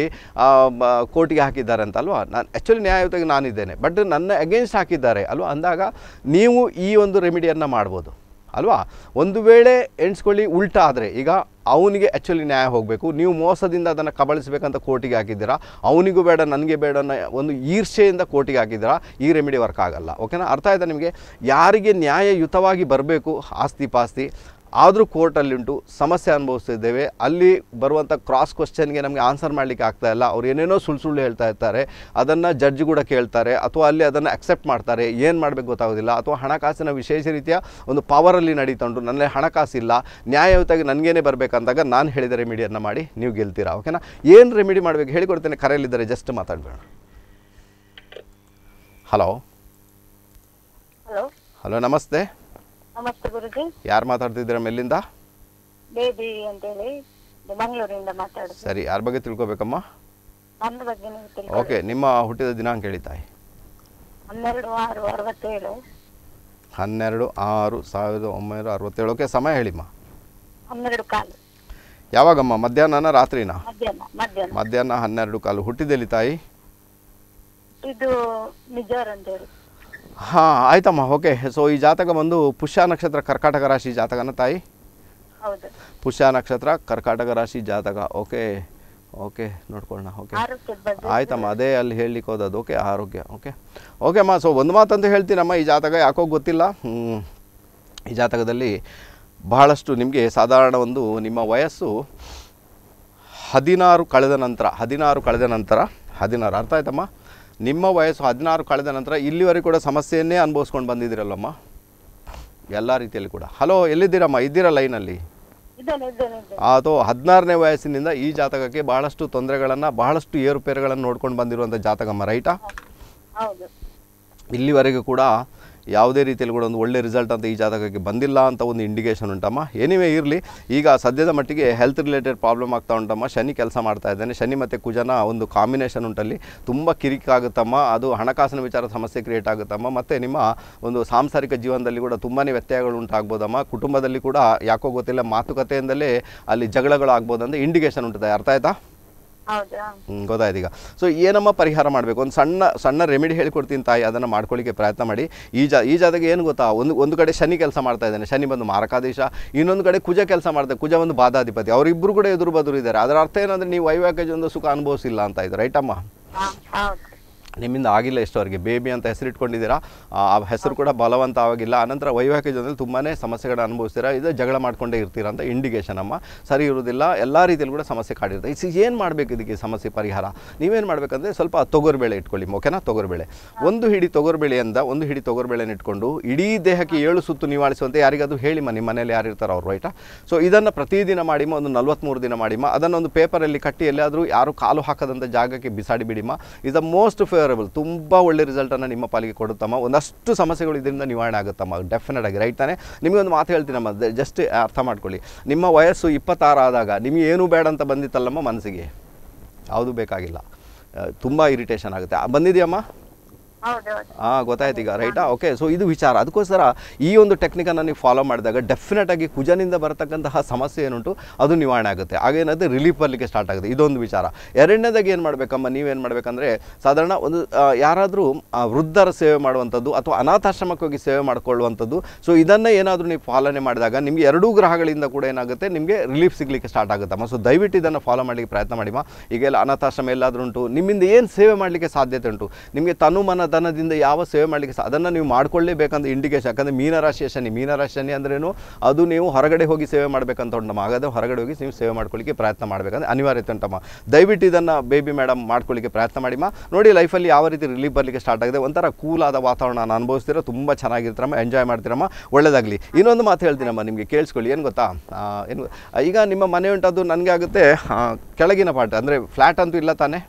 ಕೋರ್ಟಿಗೆ ಹಾಕಿದ್ದಾರೆ ಅಂತಲ್ವಾ ನಾನು ಆ್ಯಕ್ಚುಲಿ ನ್ಯಾಯಯುತವಾಗಿ ನಾನಿದ್ದೇನೆ ಬಟ್ ನನ್ನ ಎಗೇನ್ಸ್ಟ್ ಹಾಕಿದ್ದಾರೆ ಅಲ್ವಾ ಅಂದಾಗ ನೀವು ಈ ಒಂದು ರೆಮಿಡಿಯನ್ನು ಮಾಡ್ಬೋದು ಅಲ್ವಾ ಒಂದು ವೇಳೆ ಎಣಿಸ್ಕೊಳ್ಳಿ ಉಲ್ಟಾ ಆದರೆ ಈಗ ಅವನಿಗೆ ಆ್ಯಕ್ಚುಲಿ ನ್ಯಾಯ ಹೋಗಬೇಕು ನೀವು ಮೋಸದಿಂದ ಅದನ್ನು ಕಬಳಿಸಬೇಕಂತ ಕೋರ್ಟಿಗೆ ಹಾಕಿದ್ದೀರಾ ಅವನಿಗೂ ಬೇಡ ನನಗೆ ಬೇಡ ಒಂದು ಈರ್ಷೆಯಿಂದ ಕೋರ್ಟಿಗೆ ಹಾಕಿದ್ದೀರಾ ಈ ರೆಮಿಡಿ ವರ್ಕ್ ಆಗಲ್ಲ ಓಕೆನಾ ಅರ್ಥ ಆಯ್ತಾ ನಿಮಗೆ ಯಾರಿಗೆ ನ್ಯಾಯಯುತವಾಗಿ ಬರಬೇಕು ಆಸ್ತಿ ಪಾಸ್ತಿ ಆದರೂ ಕೋರ್ಟಲ್ಲಿ ಉಂಟು ಸಮಸ್ಯೆ ಅನುಭವಿಸ್ತಿದ್ದೇವೆ ಅಲ್ಲಿ ಬರುವಂಥ ಕ್ರಾಸ್ ಕ್ವಶನ್ಗೆ ನಮಗೆ ಆನ್ಸರ್ ಮಾಡಲಿಕ್ಕೆ ಆಗ್ತಾಯಿಲ್ಲ ಇಲ್ಲ ಅವ್ರು ಏನೇನೋ ಸುಳ್ಳು ಸುಳ್ಳು ಹೇಳ್ತಾ ಇರ್ತಾರೆ ಅದನ್ನು ಜಡ್ಜ್ ಕೂಡ ಕೇಳ್ತಾರೆ ಅಥವಾ ಅಲ್ಲಿ ಅದನ್ನು ಅಕ್ಸೆಪ್ಟ್ ಮಾಡ್ತಾರೆ ಏನು ಮಾಡಬೇಕು ಗೊತ್ತಾಗೋದಿಲ್ಲ ಅಥವಾ ಹಣಕಾಸಿನ ವಿಶೇಷ ರೀತಿಯ ಒಂದು ಪವರಲ್ಲಿ ನಡೀತಂಡು ಉಂಟು ನನ್ನಲ್ಲಿ ಹಣಕಾಸಿಲ್ಲ ನ್ಯಾಯಯುತವಾಗಿ ನನಗೇನೆ ಬರಬೇಕಂದಾಗ ನಾನು ಹೇಳಿದ ರೆಮಿಡಿಯನ್ನು ಮಾಡಿ ನೀವು ಗೆಲ್ತೀರಾ ಓಕೆನಾ ಏನು ರೆಮಿಡಿ ಮಾಡಬೇಕು ಹೇಳಿಕೊಡ್ತೇನೆ ಕರೆಯಲ್ಲಿದ್ದಾರೆ ಜಸ್ಟ್ ಮಾತಾಡಬೇಡ ಹಲೋ ಹಲೋ ನಮಸ್ತೆ ನಮಸ್ತೆ ಗುರುಜಿ ಯಾರು ಮಾತಾಡ್ತಿದ್ದೀರಾ ಮೆಲ್ಲಿಂದ ಬೇಬಿ ಅಂತ ಹೇಳಿ ಮಂಗಳೂರಿಂದ ಮಾತಾಡೋದು ಸರಿ ಯಾರ ಬಗ್ಗೆ ತಿಳ್ಕೊಬೇಕಮ್ಮ ನನ್ನ ಬಗ್ಗೆ ನೀವು ತಿಳ್ಕೊಳ್ಳಿ. ಓಕೆ ನಿಮ್ಮ ಹುಟ್ಟಿದ ದಿನಾಂಕ ಹೇಳಿ ತಾಯಿ ಹನ್ನೆರಡು ಆರು ಅರವತ್ತೇಳು ಹನ್ನೆರಡು ಆರು ಸಾವಿರದ ಒಂಬೈನೂರ ಅರವತ್ತೇಳಕ್ಕೆ ಸಮಯ ಹೇಳಿಮ್ಮ ಹನ್ನೆರಡು ಕಾಲು ಯಾವಾಗಮ್ಮ ಮಧ್ಯಾಹ್ನನ ರಾತ್ರಿನಾ ಮಧ್ಯಾಹ್ನ ಮಧ್ಯಾಹ್ನ ಮಧ್ಯಾಹ್ನ ಹನ್ನೆರಡು ಕಾಲು ಹುಟ್ಟಿದೆಲ್ಲಿ ತಾಯಿ ಇದು ಮಿಜೋರ್ ಅಂತ ಹಾಂ ಆಯ್ತಮ್ಮ ಓಕೆ ಸೊ ಈ ಜಾತಕ ಬಂದು ಪುಷ್ಯ ನಕ್ಷತ್ರ ಕರ್ಕಾಟಕ ರಾಶಿ ಜಾತಕನ ತಾಯಿ ಪುಷ್ಯ ನಕ್ಷತ್ರ ಕರ್ಕಾಟಕ ರಾಶಿ ಜಾತಕ ಓಕೆ ಓಕೆ ನೋಡ್ಕೊಳ್ಳೋಣ ಓಕೆ ಆಯ್ತಮ್ಮ ಅದೇ ಅಲ್ಲಿ ಹೇಳಲಿಕ್ಕೆ ಹೋದದ್ದು ಓಕೆ ಆರೋಗ್ಯ ಓಕೆ ಓಕೆ ಅಮ್ಮ ಸೊ ಒಂದು ಮಾತಂತ ಹೇಳ್ತೀನಮ್ಮ ಈ ಜಾತಕ ಯಾಕೋ ಗೊತ್ತಿಲ್ಲ ಈ ಜಾತಕದಲ್ಲಿ ಬಹಳಷ್ಟು ನಿಮಗೆ ಸಾಧಾರಣ ಒಂದು ನಿಮ್ಮ ವಯಸ್ಸು ಹದಿನಾರು ಕಳೆದ ನಂತರ ಹದಿನಾರು ಕಳೆದ ನಂತರ ಹದಿನಾರು ಅರ್ಥ ಆಯ್ತಮ್ಮ ನಿಮ್ಮ ವಯಸ್ಸು ಹದಿನಾರು ಕಳೆದ ನಂತರ ಇಲ್ಲಿವರೆಗೂ ಕೂಡ ಸಮಸ್ಯೆಯನ್ನೇ ಅನುಭವಿಸ್ಕೊಂಡು ಬಂದಿದ್ದೀರಲ್ಲಮ್ಮ ಎಲ್ಲ ರೀತಿಯಲ್ಲಿ ಕೂಡ ಹಲೋ ಎಲ್ಲಿದ್ದೀರಮ್ಮ ಇದ್ದೀರಾ ಲೈನಲ್ಲಿ ಅದು ಹದಿನಾರನೇ ವಯಸ್ಸಿನಿಂದ ಈ ಜಾತಕಕ್ಕೆ ಬಹಳಷ್ಟು ತೊಂದರೆಗಳನ್ನು ಬಹಳಷ್ಟು ಏರುಪೇರುಗಳನ್ನು ನೋಡ್ಕೊಂಡು ಬಂದಿರುವಂಥ ಜಾತಕಮ್ಮ ರೈಟಾ ಇಲ್ಲಿವರೆಗೂ ಕೂಡ ಯಾವುದೇ ರೀತಿಯಲ್ಲಿ ಕೂಡ ಒಂದು ಒಳ್ಳೆ ರಿಸಲ್ಟ್ ಅಂತ ಈ ಜಾತಕಕ್ಕೆ ಬಂದಿಲ್ಲ ಅಂತ ಒಂದು ಇಂಡಿಕೇಷನ್ ಉಂಟಮ್ಮ ಏನಿವೇ ಇರಲಿ ಈಗ ಸದ್ಯದ ಮಟ್ಟಿಗೆ ಹೆಲ್ತ್ ರಿಲೇಟೆಡ್ ಪ್ರಾಬ್ಲಮ್ ಆಗ್ತಾ ಉಂಟಮ್ಮ ಶನಿ ಕೆಲಸ ಮಾಡ್ತಾ ಇದ್ದಾನೆ ಶನಿ ಮತ್ತು ಕುಜನ ಒಂದು ಕಾಂಬಿನೇಷನ್ ಉಂಟಲ್ಲಿ ತುಂಬ ಕಿರಿಕಾಗುತ್ತಮ್ಮ ಅದು ಹಣಕಾಸಿನ ವಿಚಾರ ಸಮಸ್ಯೆ ಕ್ರಿಯೇಟ್ ಆಗುತ್ತಮ್ಮ ಮತ್ತು ನಿಮ್ಮ ಒಂದು ಸಾಂಸಾರಿಕ ಜೀವನದಲ್ಲಿ ಕೂಡ ತುಂಬಾ ವ್ಯತ್ಯಯಗಳು ಉಂಟಾಗ್ಬೋದಮ್ಮ ಕುಟುಂಬದಲ್ಲಿ ಕೂಡ ಯಾಕೋ ಗೊತ್ತಿಲ್ಲ ಮಾತುಕತೆಯಿಂದಲೇ ಅಲ್ಲಿ ಅಂತ ಇಂಡಿಕೇಷನ್ ಉಂಟದೆ ಅರ್ಥ ಆಯ್ತಾ ಗೊತ್ತಾಯ್ತು ಸೊ ಏನಮ್ಮ ಪರಿಹಾರ ಮಾಡಬೇಕು ಒಂದು ಸಣ್ಣ ಸಣ್ಣ ರೆಮಿಡಿ ಹೇಳ್ಕೊಡ್ತೀನಿ ತಾಯಿ ಅದನ್ನು ಮಾಡ್ಕೊಳ್ಳಿಕ್ಕೆ ಪ್ರಯತ್ನ ಮಾಡಿ ಈ ಈ ಈಜಾದಾಗ ಏನು ಗೊತ್ತಾ ಒಂದು ಒಂದು ಕಡೆ ಶನಿ ಕೆಲಸ ಮಾಡ್ತಾ ಇದ್ದಾನೆ ಶನಿ ಬಂದು ಮಾರಕಾದೇಶ ಇನ್ನೊಂದು ಕಡೆ ಕುಜ ಕೆಲಸ ಮಾಡ್ತಾರೆ ಕುಜ ಒಂದು ಬಾಧಾಧಿಪತಿ ಅವರಿಬ್ಬರು ಕೂಡ ಎದುರು ಬದುರು ಇದ್ದಾರೆ ಅದರ ಅರ್ಥ ಏನಂದ್ರೆ ನೀವು ವೈವಾಹಿಕ ಜೀವನದ ಸುಖ ಅನುಭವಿಸಿಲ್ಲ ಅಂತ ಇದ್ದಾರೆ ರೈಟಮ್ಮ ನಿಮ್ಮಿಂದ ಆಗಿಲ್ಲ ಎಷ್ಟೋವರೆಗೆ ಬೇಬಿ ಅಂತ ಹೆಸರಿಟ್ಕೊಂಡಿದ್ದೀರಾ ಆ ಹೆಸರು ಕೂಡ ಬಲವಂತವಾಗಿಲ್ಲ ಆನಂತರ ವೈವಾಹಿಕ ಜೀವನದಲ್ಲಿ ತುಂಬಾ ಸಮಸ್ಯೆಗಳನ್ನ ಅನುಭವಿಸ್ತೀರಾ ಇದು ಜಗಳ ಮಾಡ್ಕೊಂಡೇ ಇರ್ತೀರ ಅಂತ ಇಂಡಿಕೇಶನ್ ಅಮ್ಮ ಸರಿ ಇರೋದಿಲ್ಲ ಎಲ್ಲ ರೀತಿಯಲ್ಲಿ ಕೂಡ ಸಮಸ್ಯೆ ಕಾಡಿರುತ್ತೆ ಈಸ್ ಏನು ಮಾಡಬೇಕು ಇದಕ್ಕೆ ಸಮಸ್ಯೆ ಪರಿಹಾರ ನೀವೇನು ಮಾಡಬೇಕಂದ್ರೆ ಸ್ವಲ್ಪ ತೊಗರುಬೇಳೆ ಇಟ್ಕೊಳ್ಳಿ ಓಕೆನಾ ತೊಗರುಬೇಳೆ ಒಂದು ಹಿಡಿ ಅಂತ ಒಂದು ಹಿಡಿ ತೊಗರುಬೇಳೆನ ಇಟ್ಕೊಂಡು ಇಡೀ ದೇಹಕ್ಕೆ ಏಳು ಸುತ್ತು ನಿವಾರಿಸುವಂತೆ ಯಾರಿಗಾದ್ರು ಹೇಳಿಮ್ಮ ನಿಮ್ಮ ಮನೇಲಿ ಯಾರು ಇರ್ತಾರೋ ಅವ್ರು ರೈಟಾ ಸೊ ಇದನ್ನು ಪ್ರತಿದಿನ ಮಾಡಿಮ್ಮ ಒಂದು ನಲ್ವತ್ತ್ಮೂರು ದಿನ ಮಾಡಿಮ್ಮ ಅದನ್ನು ಒಂದು ಪೇಪರಲ್ಲಿ ಕಟ್ಟಿ ಎಲ್ಲಾದರೂ ಯಾರು ಕಾಲು ಹಾಕದಂಥ ಜಾಗಕ್ಕೆ ಬಿಸಾಡಿ ಬಿಡಿಮ್ಮ is the most favourable ತುಂಬ ಒಳ್ಳೆ ರಿಸಲ್ಟನ್ನು ನಿಮ್ಮ ಪಾಲಿಗೆ ಕೊಡುತ್ತಮ್ಮ ಒಂದಷ್ಟು ಸಮಸ್ಯೆಗಳು ಇದರಿಂದ ನಿವಾರಣೆ ಆಗುತ್ತಮ್ಮ ಡೆಫಿನೆಟ್ ಆಗಿ ರೈಟ್ ತಾನೆ ಒಂದು ಮಾತು ಹೇಳ್ತೀನಮ್ಮ ಜಸ್ಟ್ ಅರ್ಥ ಮಾಡ್ಕೊಳ್ಳಿ ನಿಮ್ಮ ವಯಸ್ಸು ಇಪ್ಪತ್ತಾರು ಆದಾಗ ನಿಮಗೆ ಏನೂ ಬೇಡ ಅಂತ ಬಂದಿತ್ತಲ್ಲಮ್ಮ ಮನಸ್ಸಿಗೆ ಯಾವುದು ಬೇಕಾಗಿಲ್ಲ ತುಂಬ ಇರಿಟೇಷನ್ ಆಗುತ್ತೆ ಬಂದಿದೆಯಮ್ಮ ಹಾ ಗೊತ್ತಾಯ್ತು ಈಗ ರೈಟಾ ಓಕೆ ಸೊ ಇದು ವಿಚಾರ ಅದಕ್ಕೋಸ್ಕರ ಈ ಒಂದು ಟೆಕ್ನಿಕನ್ನು ನೀವು ಫಾಲೋ ಮಾಡಿದಾಗ ಡೆಫಿನೆಟ್ ಆಗಿ ಕುಜನಿಂದ ಬರತಕ್ಕಂತಹ ಸಮಸ್ಯೆ ಏನುಂಟು ಅದು ನಿವಾರಣೆ ಆಗುತ್ತೆ ಹಾಗೇನಾದ್ರೆ ರಿಲೀಫ್ ಬರಲಿಕ್ಕೆ ಸ್ಟಾರ್ಟ್ ಆಗುತ್ತೆ ಇದೊಂದು ವಿಚಾರ ಎರಡನೇದಾಗಿ ಏನು ಮಾಡಬೇಕಮ್ಮ ನೀವೇನು ಮಾಡಬೇಕಂದ್ರೆ ಸಾಧಾರಣ ಒಂದು ಯಾರಾದರೂ ವೃದ್ಧರ ಸೇವೆ ಮಾಡುವಂಥದ್ದು ಅಥವಾ ಅನಾಥಾಶ್ರಮಕ್ಕೆ ಹೋಗಿ ಸೇವೆ ಮಾಡಿಕೊಳ್ಳುವಂಥದ್ದು ಸೊ ಇದನ್ನ ಏನಾದರೂ ನೀವು ಪಾಲನೆ ಮಾಡಿದಾಗ ನಿಮಗೆ ಎರಡೂ ಗ್ರಹಗಳಿಂದ ಕೂಡ ಏನಾಗುತ್ತೆ ನಿಮಗೆ ರಿಲೀಫ್ ಸಿಗಲಿಕ್ಕೆ ಸ್ಟಾರ್ಟ್ ಆಗುತ್ತಮ್ಮ ಸೊ ದಯವಿಟ್ಟು ಇದನ್ನು ಫಾಲೋ ಮಾಡಲಿಕ್ಕೆ ಪ್ರಯತ್ನ ಮಾಡಿಮ್ಮ ಈಗೆಲ್ಲ ಅನಾಥಾಶ್ರಮ ಎಲ್ಲಾದರೂ ಉಂಟು ನಿಮ್ಮಿಂದ ಏನು ಸೇವೆ ಮಾಡಲಿಕ್ಕೆ ಸಾಧ್ಯತೆ ಉಂಟು ನಿಮಗೆ ತನು ಮನ ತನದಿಂದ ಯಾವ ಸೇವೆ ಮಾಡಲಿಕ್ಕೆ ಅದನ್ನು ನೀವು ಮಾಡ್ಕೊಳ್ಳೇಬೇಕಂತ ಇಂಡಿಕೇಶನ್ ಯಾಕಂದರೆ ಮೀನರಾಶಿಯ ಶನಿ ಮೀನರಾಶಿ ಶನಿ ಅಂದ್ರೇನು ಅದು ನೀವು ಹೊರಗಡೆ ಹೋಗಿ ಸೇವೆ ಮಾಡಬೇಕಂತ ಉಂಟಮ್ಮ ಹಾಗಾದರೆ ಹೊರಗಡೆ ಹೋಗಿ ನೀವು ಸೇವೆ ಮಾಡ್ಕೊಳ್ಳಿಕ್ಕೆ ಪ್ರಯತ್ನ ಮಾಡಬೇಕಂದ್ರೆ ಅನಿವಾರ್ಯತೆ ಉಂಟಮ್ಮ ದಯವಿಟ್ಟು ಇದನ್ನು ಬೇಬಿ ಮೇಡಮ್ ಮಾಡ್ಕೊಳ್ಳಿಕ್ಕೆ ಪ್ರಯತ್ನ ಮಾಡಿಮ್ಮ ನೋಡಿ ಲೈಫಲ್ಲಿ ಯಾವ ರೀತಿ ರಿಲೀಫ್ ಬರಲಿಕ್ಕೆ ಸ್ಟಾರ್ಟ್ ಆಗಿದೆ ಒಂಥರ ಕೂಲಾದ ವಾತಾವರಣ ಅನುಭವಿಸ್ತಿರೋ ತುಂಬ ಚೆನ್ನಾಗಿರ್ತಾರಮ್ಮ ಎಂಜಾಯ್ ಮಾಡ್ತೀರಮ್ಮ ಒಳ್ಳೆಯದಾಗಲಿ ಇನ್ನೊಂದು ಮಾತು ಹೇಳ್ತೀನಮ್ಮ ನಿಮಗೆ ಕೇಳಿಸ್ಕೊಳ್ಳಿ ಏನು ಗೊತ್ತಾ ಏನು ಈಗ ನಿಮ್ಮ ಮನೆ ಉಂಟದ್ದು ನನಗೆ ಆಗುತ್ತೆ ಕೆಳಗಿನ ಪಾರ್ಟ್ ಅಂದರೆ ಫ್ಲ್ಯಾಟ್ ಅಂತೂ ಇಲ್ಲ ತಾನೇ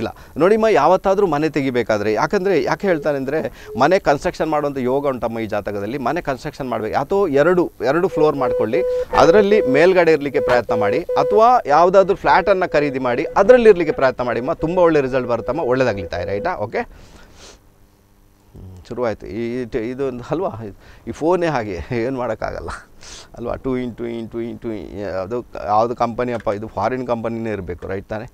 ಇಲ್ಲ ನೋಡಿಮ್ಮ ಯಾವತ್ತಾದರೂ ಮನೆ ತೆಗಿಬೇಕಾದ್ರೆ ಯಾಕಂದರೆ ಯಾಕೆ ಹೇಳ್ತಾನೆ ಅಂದರೆ ಮನೆ ಕನ್ಸ್ಟ್ರಕ್ಷನ್ ಮಾಡುವಂಥ ಯೋಗ ಉಂಟಮ್ಮ ಈ ಜಾತಕದಲ್ಲಿ ಮನೆ ಕನ್ಸ್ಟ್ರಕ್ಷನ್ ಮಾಡಬೇಕು ಅಥವಾ ಎರಡು ಎರಡು ಫ್ಲೋರ್ ಮಾಡ್ಕೊಳ್ಳಿ ಅದರಲ್ಲಿ ಮೇಲ್ಗಡೆ ಇರಲಿಕ್ಕೆ ಪ್ರಯತ್ನ ಮಾಡಿ ಅಥವಾ ಯಾವುದಾದ್ರೂ ಫ್ಲ್ಯಾಟನ್ನು ಖರೀದಿ ಮಾಡಿ ಅದರಲ್ಲಿ ಇರಲಿಕ್ಕೆ ಪ್ರಯತ್ನ ಮಾಡಿಮ್ಮ ತುಂಬ ಒಳ್ಳೆ ರಿಸಲ್ಟ್ ಬರುತ್ತಮ್ಮ ಒಳ್ಳೇದಾಗ್ಲಿ ತಾಯಿ ರೈಟಾ ಓಕೆ ಶುರುವಾಯಿತು ಈ ಒಂದು ಹಲ್ವಾ ಈ ಫೋನೇ ಹಾಗೆ ಏನು ಮಾಡೋಕ್ಕಾಗಲ್ಲ ಅಲ್ವಾ two in two in two in ಅದು ಯಾವುದು ಕಂಪನಿ ಅಪ್ಪ ಇದು ಫಾರಿನ್ ಕಂಪನಿನೇ ಇರಬೇಕು ರೈಟ್ ತಾನೇ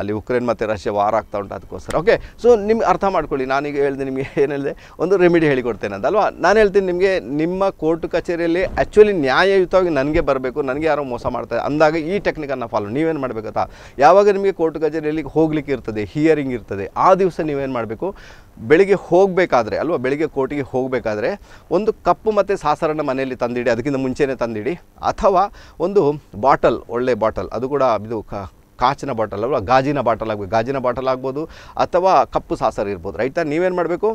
ಅಲ್ಲಿ ಉಕ್ರೇನ್ ಮತ್ತು ರಷ್ಯಾ ವಾರ ಆಗ್ತಾ ಉಂಟು ಅದಕ್ಕೋಸ್ಕರ ಓಕೆ ಸೊ ನಿಮ್ಗೆ ಅರ್ಥ ಮಾಡ್ಕೊಳ್ಳಿ ನಾನೀಗ ಹೇಳಿದೆ ನಿಮಗೆ ಏನಿದೆ ಒಂದು ರೆಮಿಡಿ ಹೇಳಿಕೊಡ್ತೇನೆ ಅಲ್ವಾ ನಾನು ಹೇಳ್ತೀನಿ ನಿಮಗೆ ನಿಮ್ಮ ಕೋರ್ಟ್ ಕಚೇರಿಯಲ್ಲಿ ಆ್ಯಕ್ಚುಲಿ ನ್ಯಾಯಯುತವಾಗಿ ನನಗೆ ಬರಬೇಕು ನನಗೆ ಯಾರೋ ಮೋಸ ಮಾಡ್ತಾರೆ ಅಂದಾಗ ಈ ಟೆಕ್ನಿಕನ್ನು ಫಾಲೋ ನೀವೇನು ಮಾಡಬೇಕಾ ಯಾವಾಗ ನಿಮಗೆ ಕೋರ್ಟ್ ಕಚೇರಿಯಲ್ಲಿ ಹೋಗ್ಲಿಕ್ಕೆ ಇರ್ತದೆ ಹಿಯರಿಂಗ್ ಇರ್ತದೆ ಆ ದಿವಸ ನೀವೇನು ಮಾಡಬೇಕು ಬೆಳಿಗ್ಗೆ ಹೋಗಬೇಕಾದ್ರೆ ಅಲ್ವಾ ಬೆಳಿಗ್ಗೆ ಕೋರ್ಟಿಗೆ ಹೋಗಬೇಕಾದ್ರೆ ಒಂದು ಕಪ್ಪು ಮತ್ತು ಸಾಸರನ್ನು ಮನೆಯಲ್ಲಿ ತಂದಿಡಿ ಅದಕ್ಕಿಂತ ಮುಂಚೆನೇ ತಂದಿಡಿ ಅಥವಾ ಒಂದು ಬಾಟಲ್ ಒಳ್ಳೆ ಬಾಟಲ್ ಅದು ಕೂಡ ಇದು ಕಾಚಿನ ಬಾಟಲ್ ಗಾಜಿನ ಬಾಟಲ್ ಆಗಬೇಕು ಗಾಜಿನ ಬಾಟಲ್ ಆಗ್ಬೋದು ಅಥವಾ ಕಪ್ಪು ಸಾಸರಿ ಇರ್ಬೋದು ರೈಟ್ ನೀವೇನು ಮಾಡಬೇಕು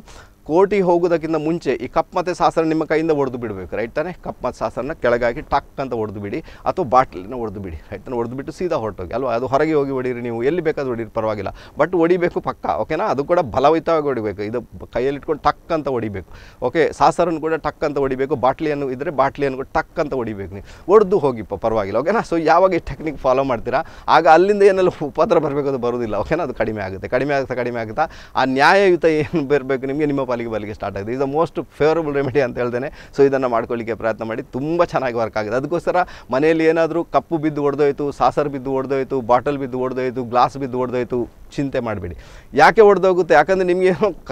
ಕೋಟಿ ಹೋಗೋದಕ್ಕಿಂತ ಮುಂಚೆ ಈ ಕಪ್ ಮತ್ತು ಸಾಸರ ನಿಮ್ಮ ಕೈಯಿಂದ ಒಡೆದು ಬಿಡಬೇಕು ರೈಟ್ ತಾನೆ ಕಪ್ ಮತ್ತು ಸಾಸರನ್ನ ಕೆಳಗಾಗಿ ಟಕ್ ಅಂತ ಒಡೆದು ಬಿಡಿ ಅಥವಾ ಬಾಟ್ಲಿನ ಒಡೆದು ಬಿಡಿ ರೈಟ್ ತಾನೆ ಒಡೆದು ಬಿಟ್ಟು ಸೀದಾ ಹೊರಟೋಗಿ ಅಲ್ವಾ ಅದು ಹೊರಗೆ ಹೋಗಿ ಹೊಡೀರಿ ನೀವು ಎಲ್ಲಿ ಬೇಕಾದ್ರೂ ಹೊಡೀರಿ ಪರವಾಗಿಲ್ಲ ಬಟ್ ಹೊಡಿಬೇಕು ಪಕ್ಕ ಓಕೆನಾ ಅದು ಕೂಡ ಬಲವಿತವಾಗಿ ಹೊಡಿಬೇಕು ಇದು ಕೈಯಲ್ಲಿ ಇಟ್ಕೊಂಡು ಟಕ್ ಅಂತ ಹೊಡಿಬೇಕು ಓಕೆ ಸಾಸರನ್ನು ಕೂಡ ಟಕ್ ಅಂತ ಹೊಡಿಬೇಕು ಬಾಟ್ಲಿಯನ್ನು ಇದ್ದರೆ ಬಾಟ್ಲಿಯನ್ನು ಕೂಡ ಟಕ್ ಅಂತ ಹೊಡಿಬೇಕು ನೀವು ಒಡೆದು ಹೋಗಿಪ್ಪ ಪರವಾಗಿಲ್ಲ ಓಕೆನಾ ಸೊ ಯಾವಾಗ ಈ ಟೆಕ್ನಿಕ್ ಫಾಲೋ ಮಾಡ್ತೀರಾ ಆಗ ಅಲ್ಲಿಂದ ಏನೆಲ್ಲ ಉಪದ್ರ ಬರಬೇಕು ಅದು ಬರೋದಿಲ್ಲ ಓಕೆನಾ ಅದು ಕಡಿಮೆ ಆಗುತ್ತೆ ಕಡಿಮೆ ಆಗ್ತಾ ಕಡಿಮೆ ಆಗುತ್ತಾ ಆ ನ್ಯಾಯಯುತ ಏನು ಬರಬೇಕು ನಿಮಗೆ ನಿಮ್ಮ ವಾಲಿಗೆ ಬಲಿಗೆ ಸ್ಟಾರ್ಟ್ ಆಗಿದೆ ಇದು ಮೋಸ್ಟ್ ಫೇವರಬಲ್ ರೆಮಿಡಿ ಅಂತ ಹೇಳ್ತೇನೆ ಸೊ ಇದನ್ನು ಮಾಡ್ಕೊಳ್ಳಿಕ್ಕೆ ಪ್ರಯತ್ನ ಮಾಡಿ ತುಂಬ ಚೆನ್ನಾಗಿ ವರ್ಕ್ ಆಗಿದೆ ಅದಕ್ಕೋಸ್ಕರ ಮನೆಯಲ್ಲಿ ಏನಾದರೂ ಕಪ್ಪು ಬಿದ್ದು ಹೊಡೆದೋಯ್ತು ಸಾಸರ್ ಬಿದ್ದು ಹೊಡೆದೋಯ್ತು ಬಾಟಲ್ ಬಿದ್ದು ಹೊಡೆದೋಯ್ತು ಗ್ಲಾಸ್ ಬಿದ್ದು ಹೊಡೆದೋಯ್ತು ಚಿಂತೆ ಮಾಡಬೇಡಿ ಯಾಕೆ ಒಡೆದೋಗುತ್ತೆ ಯಾಕಂದರೆ ನಿಮಗೆ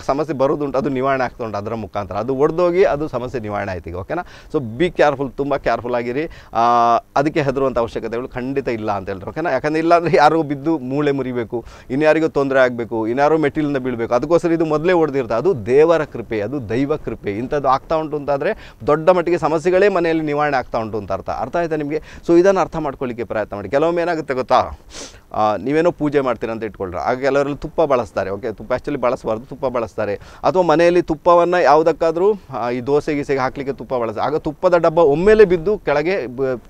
ಸಮಸ್ಯೆ ಬರೋದುಂಟು ಅದು ನಿವಾರಣೆ ಆಗ್ತಾ ಉಂಟು ಅದರ ಮುಖಾಂತರ ಅದು ಒಡೆದೋಗಿ ಅದು ಸಮಸ್ಯೆ ನಿವಾರಣೆ ಆಯ್ತು ಈಗ ಓಕೆನಾ ಸೊ ಬಿ ಕೇರ್ಫುಲ್ ತುಂಬ ಕೇರ್ಫುಲ್ ಆಗಿರಿ ಅದಕ್ಕೆ ಹೆದರುವಂಥ ಅವಶ್ಯಕತೆಗಳು ಖಂಡಿತ ಇಲ್ಲ ಅಂತ ಹೇಳಿದ್ರು ಓಕೆನಾ ಯಾಕಂದರೆ ಇಲ್ಲಾಂದರೆ ಯಾರಿಗೂ ಬಿದ್ದು ಮೂಳೆ ಮುರಿಬೇಕು ಇನ್ಯಾರಿಗೂ ತೊಂದರೆ ಆಗಬೇಕು ಇನ್ಯಾರೋ ಮೆಟ್ಟಿಲಿಂದ ಬೀಳಬೇಕು ಅದಕ್ಕೋಸ್ಕರ ಇದು ಮೊದಲೇ ಒಡೆದಿರ್ತದೆ ಅದು ದೇವರ ಕೃಪೆ ಅದು ದೈವ ಕೃಪೆ ಇಂಥದ್ದು ಆಗ್ತಾ ಉಂಟು ಅಂತಾದರೆ ದೊಡ್ಡ ಮಟ್ಟಿಗೆ ಸಮಸ್ಯೆಗಳೇ ಮನೆಯಲ್ಲಿ ನಿವಾರಣೆ ಆಗ್ತಾ ಉಂಟು ಅಂತ ಅರ್ಥ ಅರ್ಥ ಆಯಿತಾ ನಿಮಗೆ ಸೊ ಇದನ್ನು ಅರ್ಥ ಮಾಡ್ಕೊಳ್ಳಿಕ್ಕೆ ಪ್ರಯತ್ನ ಮಾಡಿ ಕೆಲವೊಮ್ಮೆ ಏನಾಗುತ್ತೆ ಗೊತ್ತಾ ನೀವೇನೋ ಪೂಜೆ ಮಾಡ್ತೀರಂತ ಅಂತ ಇಟ್ಕೊಳ್ರೆ ಆಗ ಕೆಲವರಲ್ಲಿ ತುಪ್ಪ ಬಳಸ್ತಾರೆ ಓಕೆ ತುಪ್ಪ ಆ್ಯಕ್ಚುಲಿ ಬಳಸಬಾರ್ದು ತುಪ್ಪ ಬಳಸ್ತಾರೆ ಅಥವಾ ಮನೆಯಲ್ಲಿ ತುಪ್ಪವನ್ನು ಯಾವುದಕ್ಕಾದರೂ ಈ ದೋಸೆ ಗೀಸೆಗೆ ಹಾಕಲಿಕ್ಕೆ ತುಪ್ಪ ಬಳಸ ಆಗ ತುಪ್ಪದ ಡಬ್ಬ ಒಮ್ಮೆಲೆ ಬಿದ್ದು ಕೆಳಗೆ